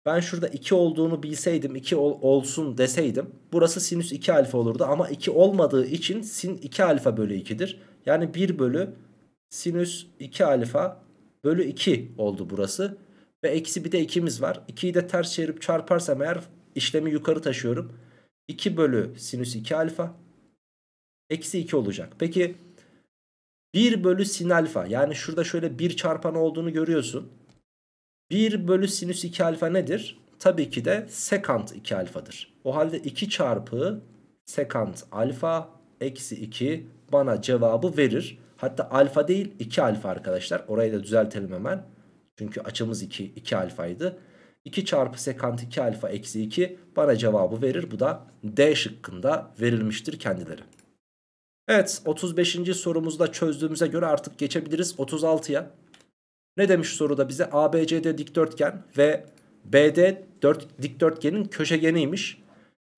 ben şurada 2 olduğunu bilseydim 2 ol, olsun deseydim burası sinüs 2 alfa olurdu. Ama 2 olmadığı için sin 2 alfa bölü 2'dir. Yani 1 bölü sinüs 2 alfa bölü 2 oldu burası. Ve eksi bir de 2'miz var. 2'yi de ters çevirip çarparsam eğer işlemi yukarı taşıyorum. 2 bölü sinüs 2 alfa eksi 2 olacak. Peki 1 bölü sin alfa yani şurada şöyle bir çarpan olduğunu görüyorsun. 1 bölü sinüs 2 alfa nedir? Tabii ki de sekant 2 alfadır. O halde 2 çarpı sekant alfa eksi 2 bana cevabı verir. Hatta alfa değil 2 alfa arkadaşlar. Orayı da düzeltelim hemen. Çünkü açımız 2, 2 alfaydı. 2 çarpı sekant 2 alfa eksi 2 bana cevabı verir. Bu da D şıkkında verilmiştir kendileri. Evet 35. sorumuzda çözdüğümüze göre artık geçebiliriz 36'ya. Ne demiş soruda bize? ABCD dikdörtgen ve BD dört, dikdörtgenin köşegeniymiş.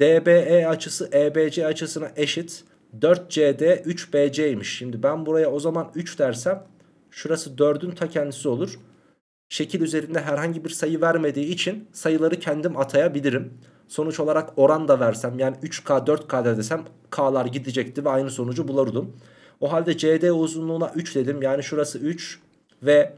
DBE açısı EBC açısına eşit 4CD 3BC'ymiş. Şimdi ben buraya o zaman 3 dersem şurası 4'ün ta kendisi olur. Şekil üzerinde herhangi bir sayı vermediği için sayıları kendim atayabilirim. Sonuç olarak oran da versem yani 3K 4K desem K'lar gidecekti ve aynı sonucu bulurdum. O halde CD uzunluğuna 3 dedim. Yani şurası 3 ve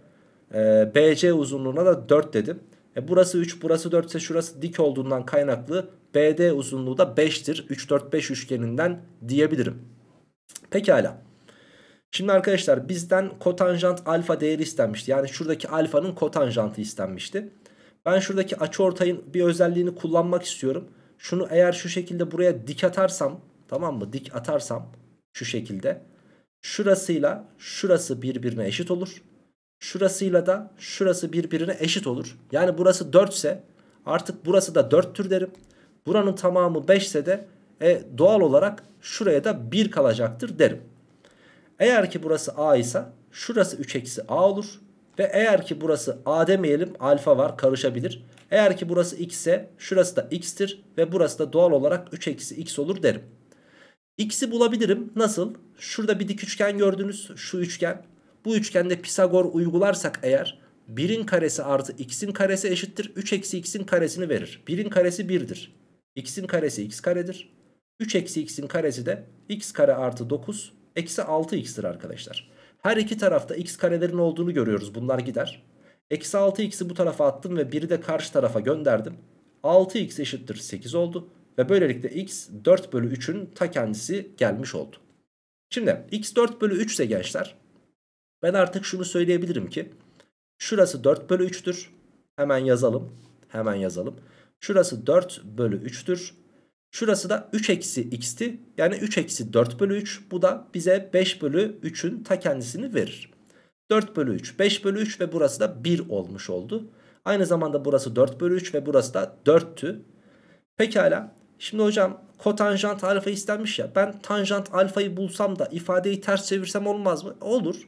e, BC uzunluğuna da 4 dedim. E burası 3 burası 4 ise şurası dik olduğundan kaynaklı BD uzunluğu da 5'tir. 3 4 5 üçgeninden diyebilirim. Pekala. Şimdi arkadaşlar bizden kotanjant alfa değeri istenmişti. Yani şuradaki alfanın kotanjantı istenmişti. Ben şuradaki açıortayın bir özelliğini kullanmak istiyorum. Şunu eğer şu şekilde buraya dik atarsam tamam mı? Dik atarsam şu şekilde. Şurasıyla şurası birbirine eşit olur. Şurasıyla da şurası birbirine eşit olur. Yani burası 4 ise artık burası da 4'tür derim. Buranın tamamı 5 ise de e, doğal olarak şuraya da 1 kalacaktır derim. Eğer ki burası A ise şurası 3 eksi A olur. Ve eğer ki burası A demeyelim alfa var karışabilir. Eğer ki burası X ise şurası da X'tir. Ve burası da doğal olarak 3 eksi X olur derim. X'i bulabilirim. Nasıl? Şurada bir dik üçgen gördünüz. Şu üçgen. Bu üçgende Pisagor uygularsak eğer 1'in karesi artı x'in karesi eşittir 3 eksi x'in karesini verir. 1'in karesi 1'dir x'in karesi x karedir. 3 eksi x'in karesi de x kare artı 9 eksi 6x'tir arkadaşlar. Her iki tarafta x karelerin olduğunu görüyoruz. Bunlar gider. Eksi 6x'i bu tarafa attım ve 1'i de karşı tarafa gönderdim. 6x eşittir 8 oldu. Ve böylelikle x 4 bölü 3'ün ta kendisi gelmiş oldu. Şimdi x 4 bölü 3 ise gençler ben artık şunu söyleyebilirim ki şurası 4 bölü 3'tür. Hemen yazalım. Hemen yazalım. Şurası 4 bölü 3'tür. Şurası da 3 eksi x'ti. Yani 3 eksi 4 bölü 3. Bu da bize 5 bölü 3'ün ta kendisini verir. 4 bölü 3, 5 bölü 3 ve burası da 1 olmuş oldu. Aynı zamanda burası 4 bölü 3 ve burası da 4'tü. Pekala. Şimdi hocam kotanjant alfa istenmiş ya. Ben tanjant alfayı bulsam da ifadeyi ters çevirsem olmaz mı? Olur.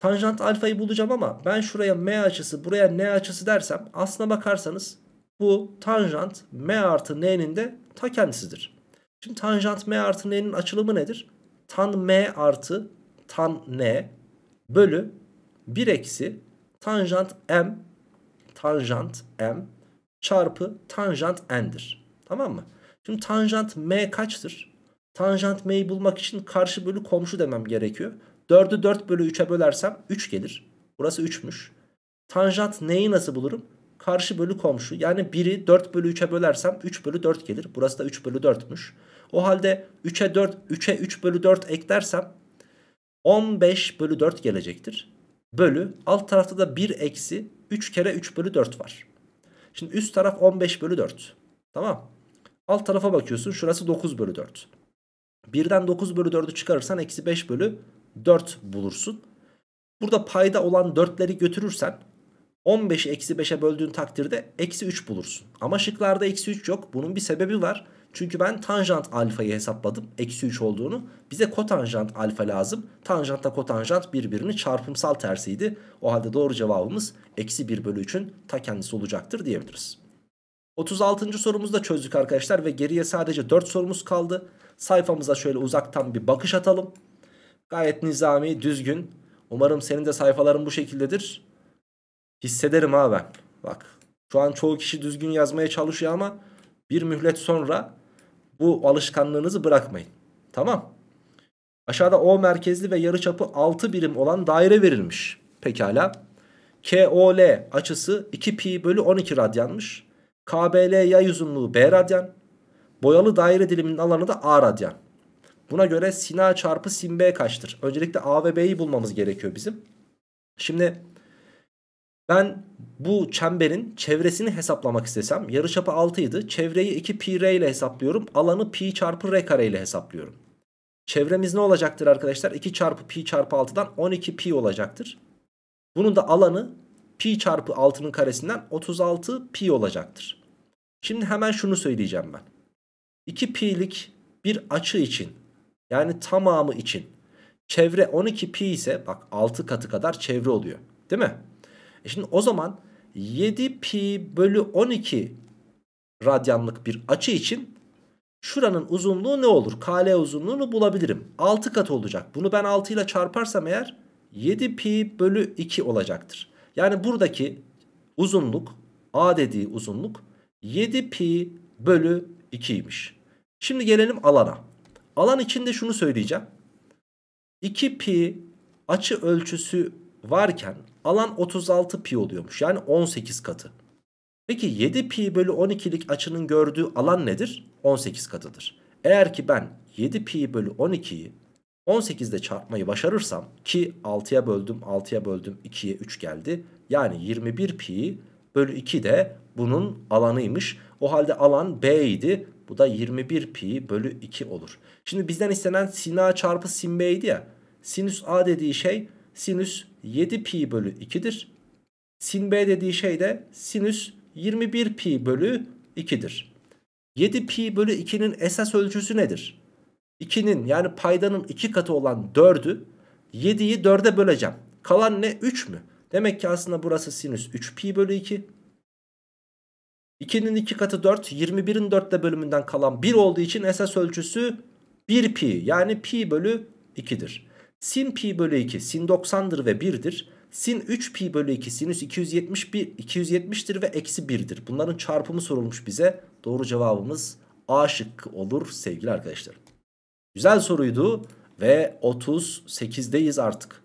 Tanjant alfayı bulacağım ama ben şuraya m açısı buraya n açısı dersem aslına bakarsanız bu tanjant m artı n'nin de ta kendisidir. Şimdi tanjant m artı n'nin açılımı nedir? Tan m artı tan n bölü 1 eksi tanjant m tanjant m çarpı tanjant n'dir. Tamam mı? Şimdi tanjant m kaçtır? Tanjant m'yi bulmak için karşı bölü komşu demem gerekiyor. 4'ü 4 bölü 3'e bölersem 3 gelir. Burası 3'müş. Tanjant n'yi nasıl bulurum? Karşı bölü komşu. Yani 1'i 4 bölü 3'e bölersem 3 bölü 4 gelir. Burası da 3 bölü 4'müş. O halde 3'e 4, 3'e 3 bölü 4 eklersem 15 bölü 4 gelecektir. Bölü alt tarafta da 1 eksi 3 kere 3 bölü 4 var. Şimdi üst taraf 15 bölü 4. Tamam. Alt tarafa bakıyorsun şurası 9 bölü 4. Birden 9 bölü 4'ü çıkarırsan eksi 5 bölü 4 bulursun. Burada payda olan 4'leri götürürsen 15'i eksi 5'e böldüğün takdirde eksi 3 bulursun. Ama şıklarda eksi 3 yok. Bunun bir sebebi var. Çünkü ben tanjant alfayı hesapladım. Eksi 3 olduğunu. Bize kotanjant alfa lazım. Tanjantla kotanjant birbirini çarpımsal tersiydi. O halde doğru cevabımız eksi 1 bölü 3'ün ta kendisi olacaktır diyebiliriz. 36. sorumuzu da çözdük arkadaşlar ve geriye sadece 4 sorumuz kaldı. Sayfamıza şöyle uzaktan bir bakış atalım. Gayet nizami, düzgün. Umarım senin de sayfaların bu şekildedir. Hissederim abi ben. Bak şu an çoğu kişi düzgün yazmaya çalışıyor ama bir mühlet sonra bu alışkanlığınızı bırakmayın. Tamam. Aşağıda O merkezli ve yarıçapı 6 birim olan daire verilmiş. Pekala. KOL açısı 2 pi bölü 12 radyanmış. KBL yay uzunluğu B radyan. Boyalı daire diliminin alanı da A radyan. Buna göre sin A çarpı sin B kaçtır? Öncelikle A ve B'yi bulmamız gerekiyor bizim. Şimdi ben bu çemberin çevresini hesaplamak istesem yarıçapı 6 idi. Çevreyi 2 pi r ile hesaplıyorum. Alanı pi çarpı r kare ile hesaplıyorum. Çevremiz ne olacaktır arkadaşlar? 2 çarpı pi çarpı 6'dan 12 pi olacaktır. Bunun da alanı pi çarpı 6'nın karesinden 36 pi olacaktır. Şimdi hemen şunu söyleyeceğim ben. 2 pi'lik bir açı için yani tamamı için çevre 12 pi ise bak 6 katı kadar çevre oluyor. Değil mi? E şimdi o zaman 7 pi bölü 12 radyanlık bir açı için şuranın uzunluğu ne olur? KL uzunluğunu bulabilirim. 6 kat olacak. Bunu ben 6 ile çarparsam eğer 7 pi bölü 2 olacaktır. Yani buradaki uzunluk A dediği uzunluk 7 pi bölü 2'ymiş. Şimdi gelelim alana. Alan içinde şunu söyleyeceğim. 2 pi açı ölçüsü varken Alan 36 pi oluyormuş. Yani 18 katı. Peki 7 pi bölü 12'lik açının gördüğü alan nedir? 18 katıdır. Eğer ki ben 7 pi bölü 12'yi 18 ile çarpmayı başarırsam ki 6'ya böldüm 6'ya böldüm 2'ye 3 geldi. Yani 21 pi bölü 2 de bunun alanıymış. O halde alan B idi. Bu da 21 pi bölü 2 olur. Şimdi bizden istenen sin A çarpı sin B B'ydi ya. Sinüs A dediği şey sinüs 7 pi bölü 2'dir. Sin B dediği şey de sinüs 21 pi bölü 2'dir. 7 pi bölü 2'nin esas ölçüsü nedir? 2'nin yani paydanın 2 katı olan 4'ü 7'yi 4'e böleceğim. Kalan ne? 3 mü? Demek ki aslında burası sinüs 3 pi bölü 2. 2'nin 2 katı 4 21'in 4'te bölümünden kalan 1 olduğu için esas ölçüsü 1 pi yani pi bölü 2'dir. Sin pi bölü 2 sin 90'dır ve 1'dir. Sin 3 pi bölü 2 sinüs 271, 270'tir ve eksi 1'dir. Bunların çarpımı sorulmuş bize. Doğru cevabımız A şıkkı olur sevgili arkadaşlar. Güzel soruydu ve 38'deyiz artık.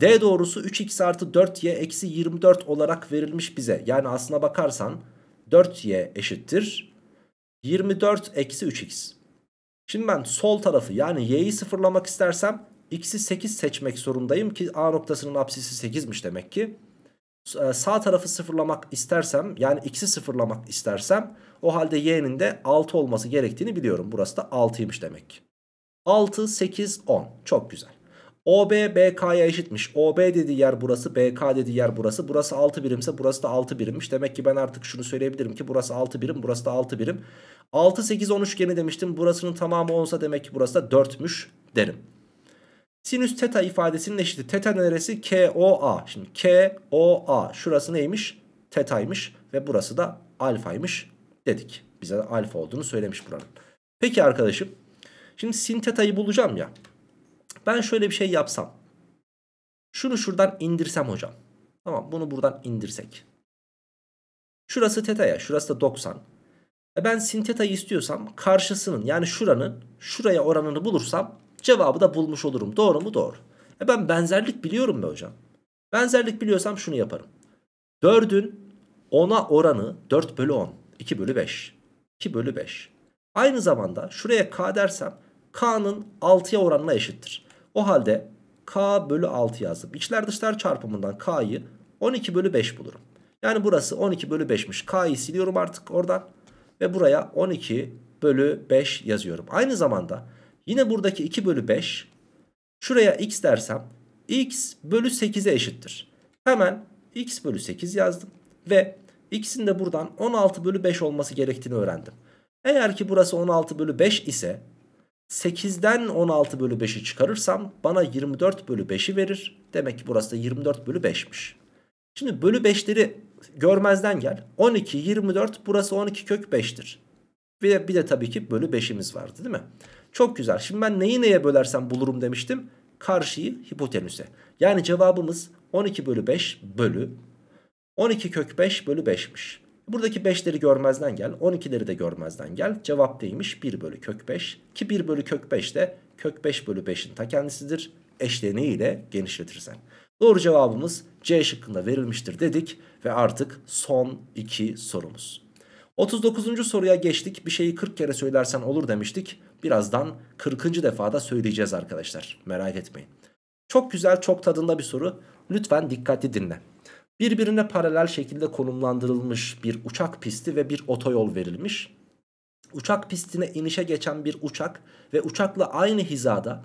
D doğrusu 3x artı 4y eksi 24 olarak verilmiş bize. Yani aslına bakarsan 4y eşittir 24 eksi 3x. Şimdi ben sol tarafı yani y'yi sıfırlamak istersem x'i 8 seçmek zorundayım ki a noktasının apsisi 8'miş demek ki. E, sağ tarafı sıfırlamak istersem yani x'i sıfırlamak istersem o halde y'nin de 6 olması gerektiğini biliyorum. Burası da 6'ymış demek ki. 6, 8, 10 çok güzel. OB BK'ya eşitmiş. OB dediği yer burası. BK dediği yer burası. Burası 6 birimse burası da 6 birimmiş. Demek ki ben artık şunu söyleyebilirim ki burası 6 birim. Burası da 6 birim. 6 8 10 üçgeni demiştim. Burasının tamamı 10'sa demek ki burası da 4'müş derim. Sinüs teta ifadesinin eşiti. Teta neresi? KOA. Şimdi KOA. Şurası neymiş? Tetaymış ve burası da alfaymış dedik. Bize de alfa olduğunu söylemiş buranın. Peki arkadaşım. Şimdi sin tetayı bulacağım ya. Ben şöyle bir şey yapsam. Şunu şuradan indirsem hocam. Tamam bunu buradan indirsek. Şurası teta ya şurası da 90. E ben sin teta'yı istiyorsam karşısının yani şuranın şuraya oranını bulursam cevabı da bulmuş olurum. Doğru mu? Doğru. E ben benzerlik biliyorum be hocam. Benzerlik biliyorsam şunu yaparım. 4'ün 10'a oranı 4 bölü 10. 2 bölü 5. 2 bölü 5. Aynı zamanda şuraya k dersem k'nın 6'ya oranına eşittir. O halde k bölü 6 yazdım. İçler dışlar çarpımından k'yı 12 bölü 5 bulurum. Yani burası 12 bölü 5'miş. K'yı siliyorum artık oradan. Ve buraya 12 bölü 5 yazıyorum. Aynı zamanda yine buradaki 2 bölü 5 şuraya x dersem x bölü 8'e eşittir. Hemen x bölü 8 yazdım. Ve x'in de buradan 16 bölü 5 olması gerektiğini öğrendim. Eğer ki burası 16 bölü 5 ise 8'den 16 bölü 5'i çıkarırsam bana 24 bölü 5'i verir. Demek ki burası da 24 bölü 5'miş. Şimdi bölü 5'leri görmezden gel. 12, 24 burası 12 kök 5'tir. Bir de, bir de tabii ki bölü 5'imiz vardı değil mi? Çok güzel. Şimdi ben neyi neye bölersem bulurum demiştim. Karşıyı hipotenüse. Yani cevabımız 12 bölü 5 bölü 12 kök 5 bölü 5'miş. Buradaki 5'leri görmezden gel. 12'leri de görmezden gel. Cevap neymiş? 1 bölü kök 5. Ki 1 bölü kök 5 de kök 5 bölü 5'in ta kendisidir. Eşleni ile genişletirsen. Doğru cevabımız C şıkkında verilmiştir dedik. Ve artık son 2 sorumuz. 39. soruya geçtik. Bir şeyi 40 kere söylersen olur demiştik. Birazdan 40. defada söyleyeceğiz arkadaşlar. Merak etmeyin. Çok güzel, çok tadında bir soru. Lütfen dikkatli dinle. Birbirine paralel şekilde konumlandırılmış bir uçak pisti ve bir otoyol verilmiş. Uçak pistine inişe geçen bir uçak ve uçakla aynı hizada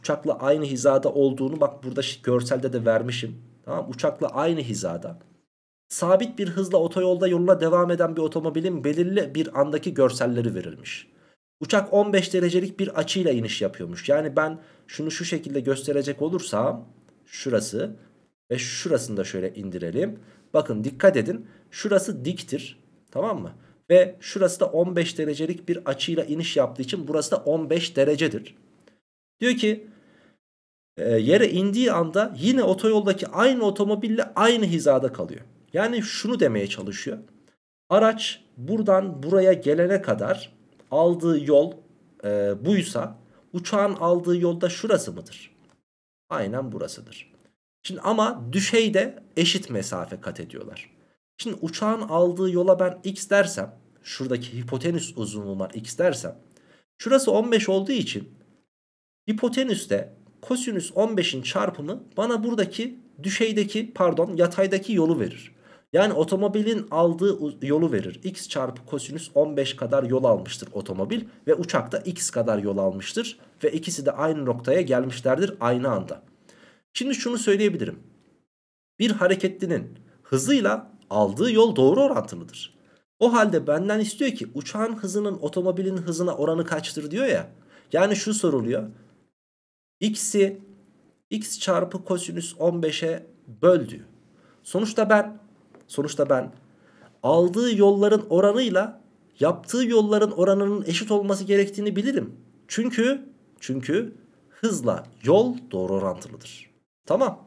uçakla aynı hizada olduğunu bak burada görselde de vermişim. Tamam uçakla aynı hizada. Sabit bir hızla otoyolda yoluna devam eden bir otomobilin belirli bir andaki görselleri verilmiş. Uçak 15 derecelik bir açıyla iniş yapıyormuş. Yani ben şunu şu şekilde gösterecek olursam şurası ve şurasını da şöyle indirelim. Bakın dikkat edin. Şurası diktir. Tamam mı? Ve şurası da 15 derecelik bir açıyla iniş yaptığı için burası da 15 derecedir. Diyor ki e, yere indiği anda yine otoyoldaki aynı otomobille aynı hizada kalıyor. Yani şunu demeye çalışıyor. Araç buradan buraya gelene kadar aldığı yol e, buysa uçağın aldığı yolda şurası mıdır? Aynen burasıdır. Şimdi ama düşeyde eşit mesafe kat ediyorlar. Şimdi uçağın aldığı yola ben x dersem şuradaki hipotenüs uzunluğuna x dersem şurası 15 olduğu için hipotenüste kosinüs 15'in çarpımı bana buradaki düşeydeki pardon yataydaki yolu verir. Yani otomobilin aldığı yolu verir. X çarpı kosinüs 15 kadar yol almıştır otomobil ve uçak da X kadar yol almıştır. Ve ikisi de aynı noktaya gelmişlerdir aynı anda. Şimdi şunu söyleyebilirim. Bir hareketlinin hızıyla aldığı yol doğru orantılıdır. O halde benden istiyor ki uçağın hızının otomobilin hızına oranı kaçtır diyor ya. Yani şu soruluyor. X'i x çarpı kosinüs 15'e böl diyor. Sonuçta ben sonuçta ben aldığı yolların oranıyla yaptığı yolların oranının eşit olması gerektiğini bilirim. Çünkü çünkü hızla yol doğru orantılıdır. Tamam.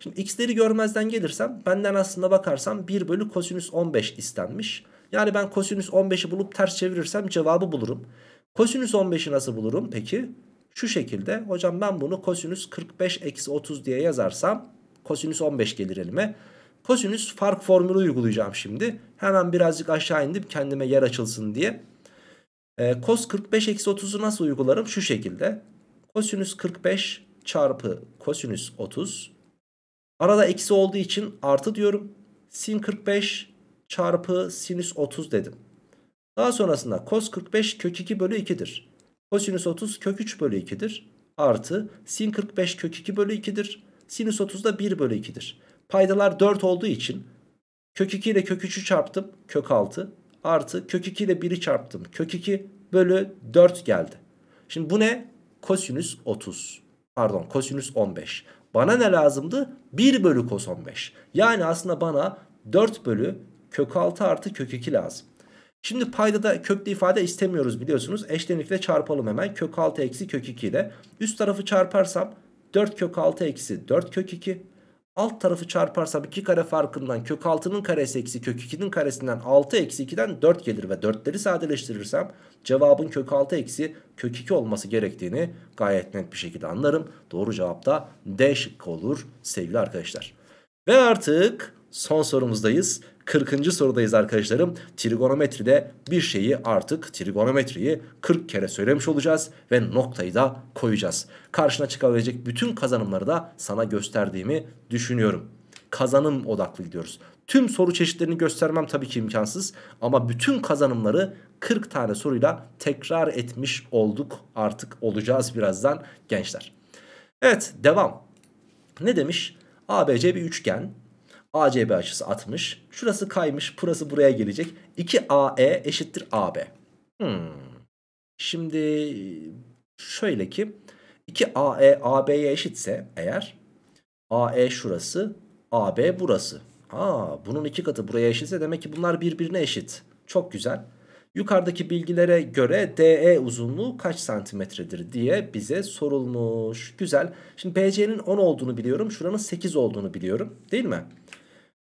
Şimdi x'leri görmezden gelirsem benden aslında bakarsam 1 bölü kosinüs 15 istenmiş. Yani ben kosinüs 15'i bulup ters çevirirsem cevabı bulurum. Kosinüs 15'i nasıl bulurum peki? Şu şekilde hocam ben bunu kosinüs 45 eksi 30 diye yazarsam kosinüs 15 gelir elime. Kosinüs fark formülü uygulayacağım şimdi. Hemen birazcık aşağı indim kendime yer açılsın diye. E, ee, 45 eksi 30'u nasıl uygularım? Şu şekilde. Kosinüs 45 çarpı kosinüs 30. Arada eksi olduğu için artı diyorum. Sin 45 çarpı sinüs 30 dedim. Daha sonrasında kos 45 kök 2 bölü 2'dir. Kosinüs 30 kök 3 bölü 2'dir. Artı sin 45 kök 2 bölü 2'dir. Sinüs 30 da 1 bölü 2'dir. Paydalar 4 olduğu için kök 2 ile kök 3'ü çarptım. Kök 6 artı kök 2 ile 1'i çarptım. Kök 2 bölü 4 geldi. Şimdi bu ne? Kosinüs 30 pardon kosinüs 15. Bana ne lazımdı? 1 bölü kos 15. Yani aslında bana 4 bölü kök 6 artı kök 2 lazım. Şimdi payda da köklü ifade istemiyoruz biliyorsunuz. Eşlenikle çarpalım hemen. Kök 6 eksi kök 2 ile. Üst tarafı çarparsam 4 kök 6 eksi 4 kök 2 Alt tarafı çarparsam 2 kare farkından kök 6'nın karesi eksi kök 2'nin karesinden 6 eksi 2'den 4 gelir ve 4'leri sadeleştirirsem cevabın kök 6 eksi kök 2 olması gerektiğini gayet net bir şekilde anlarım. Doğru cevap da D şıkkı olur sevgili arkadaşlar. Ve artık son sorumuzdayız. 40. sorudayız arkadaşlarım. Trigonometride bir şeyi artık trigonometriyi 40 kere söylemiş olacağız ve noktayı da koyacağız. Karşına çıkabilecek bütün kazanımları da sana gösterdiğimi düşünüyorum. Kazanım odaklı gidiyoruz. Tüm soru çeşitlerini göstermem tabii ki imkansız ama bütün kazanımları 40 tane soruyla tekrar etmiş olduk artık olacağız birazdan gençler. Evet devam. Ne demiş? ABC bir üçgen. ACB açısı 60. Şurası kaymış. Burası buraya gelecek. 2AE eşittir AB. Hmm. Şimdi şöyle ki 2AE AB'ye eşitse eğer AE şurası AB burası. Aa, bunun iki katı buraya eşitse demek ki bunlar birbirine eşit. Çok güzel. Yukarıdaki bilgilere göre DE uzunluğu kaç santimetredir diye bize sorulmuş. Güzel. Şimdi BC'nin 10 olduğunu biliyorum. Şuranın 8 olduğunu biliyorum. Değil mi?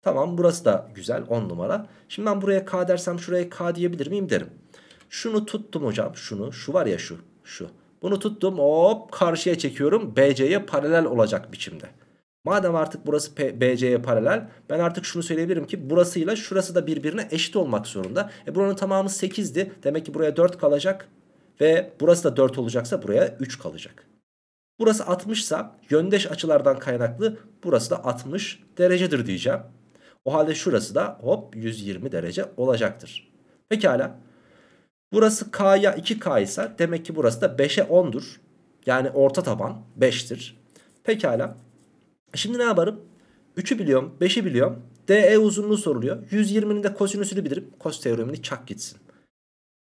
Tamam burası da güzel 10 numara. Şimdi ben buraya K dersem şuraya K diyebilir miyim derim. Şunu tuttum hocam şunu şu var ya şu şu. Bunu tuttum hop karşıya çekiyorum BC'ye paralel olacak biçimde. Madem artık burası BC'ye paralel ben artık şunu söyleyebilirim ki burasıyla şurası da birbirine eşit olmak zorunda. E buranın tamamı 8'di demek ki buraya 4 kalacak ve burası da 4 olacaksa buraya 3 kalacak. Burası 60 ise yöndeş açılardan kaynaklı burası da 60 derecedir diyeceğim. O halde şurası da hop 120 derece olacaktır. Pekala. Burası K'ya 2K ise demek ki burası da 5'e 10'dur. Yani orta taban 5'tir. Pekala. Şimdi ne yaparım? 3'ü biliyorum, 5'i biliyorum. DE uzunluğu soruluyor. 120'nin de kosinüsünü bilirim. Kos teoremini çak gitsin.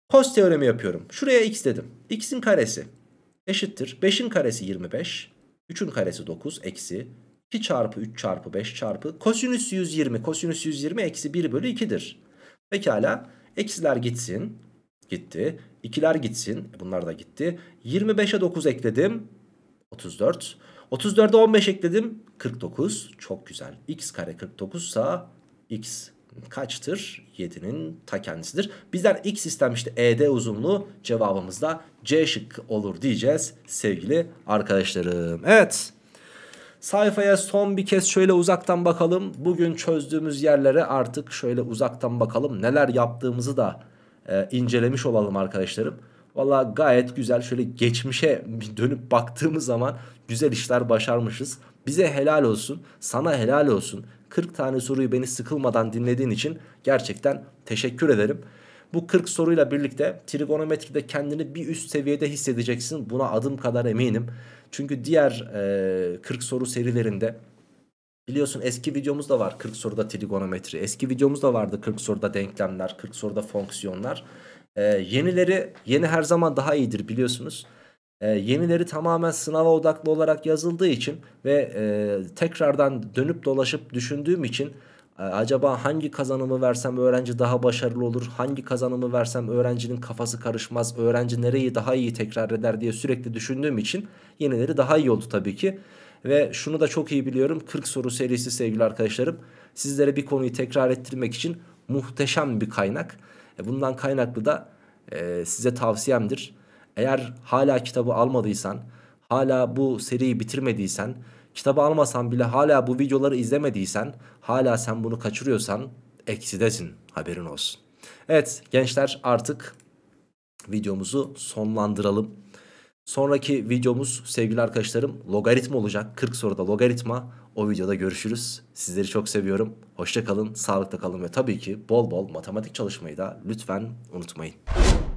Kos teoremi yapıyorum. Şuraya x dedim. x'in karesi eşittir. 5'in karesi 25. 3'ün karesi 9 eksi 2 çarpı 3 çarpı 5 çarpı kosinüs 120 kosinüs 120 eksi 1 bölü 2'dir. Pekala eksiler gitsin gitti. 2'ler gitsin e, bunlar da gitti. 25'e 9 ekledim 34. 34'e 15 ekledim 49 çok güzel. x kare 49 sa x kaçtır? 7'nin ta kendisidir. Bizden x istenmişti ED uzunluğu cevabımız da C şıkkı olur diyeceğiz sevgili arkadaşlarım. Evet. Sayfaya son bir kez şöyle uzaktan bakalım. Bugün çözdüğümüz yerlere artık şöyle uzaktan bakalım. Neler yaptığımızı da e, incelemiş olalım arkadaşlarım. Valla gayet güzel şöyle geçmişe dönüp baktığımız zaman güzel işler başarmışız. Bize helal olsun, sana helal olsun. 40 tane soruyu beni sıkılmadan dinlediğin için gerçekten teşekkür ederim. Bu 40 soruyla birlikte trigonometride kendini bir üst seviyede hissedeceksin. Buna adım kadar eminim. Çünkü diğer e, 40 soru serilerinde biliyorsun eski videomuz da var 40 soruda trigonometri. Eski videomuz da vardı 40 soruda denklemler, 40 soruda fonksiyonlar. E, yenileri yeni her zaman daha iyidir biliyorsunuz. E, yenileri tamamen sınava odaklı olarak yazıldığı için ve e, tekrardan dönüp dolaşıp düşündüğüm için ee, acaba hangi kazanımı versem öğrenci daha başarılı olur? Hangi kazanımı versem öğrencinin kafası karışmaz? Öğrenci nereyi daha iyi tekrar eder diye sürekli düşündüğüm için yenileri daha iyi oldu tabii ki. Ve şunu da çok iyi biliyorum 40 soru serisi sevgili arkadaşlarım. Sizlere bir konuyu tekrar ettirmek için muhteşem bir kaynak. E, bundan kaynaklı da e, size tavsiyemdir. Eğer hala kitabı almadıysan, hala bu seriyi bitirmediysen, kitabı almasan bile hala bu videoları izlemediysen, Hala sen bunu kaçırıyorsan eksidesin haberin olsun. Evet gençler artık videomuzu sonlandıralım. Sonraki videomuz sevgili arkadaşlarım logaritma olacak. 40 soruda logaritma. O videoda görüşürüz. Sizleri çok seviyorum. Hoşça kalın, sağlıkla kalın ve tabii ki bol bol matematik çalışmayı da lütfen unutmayın.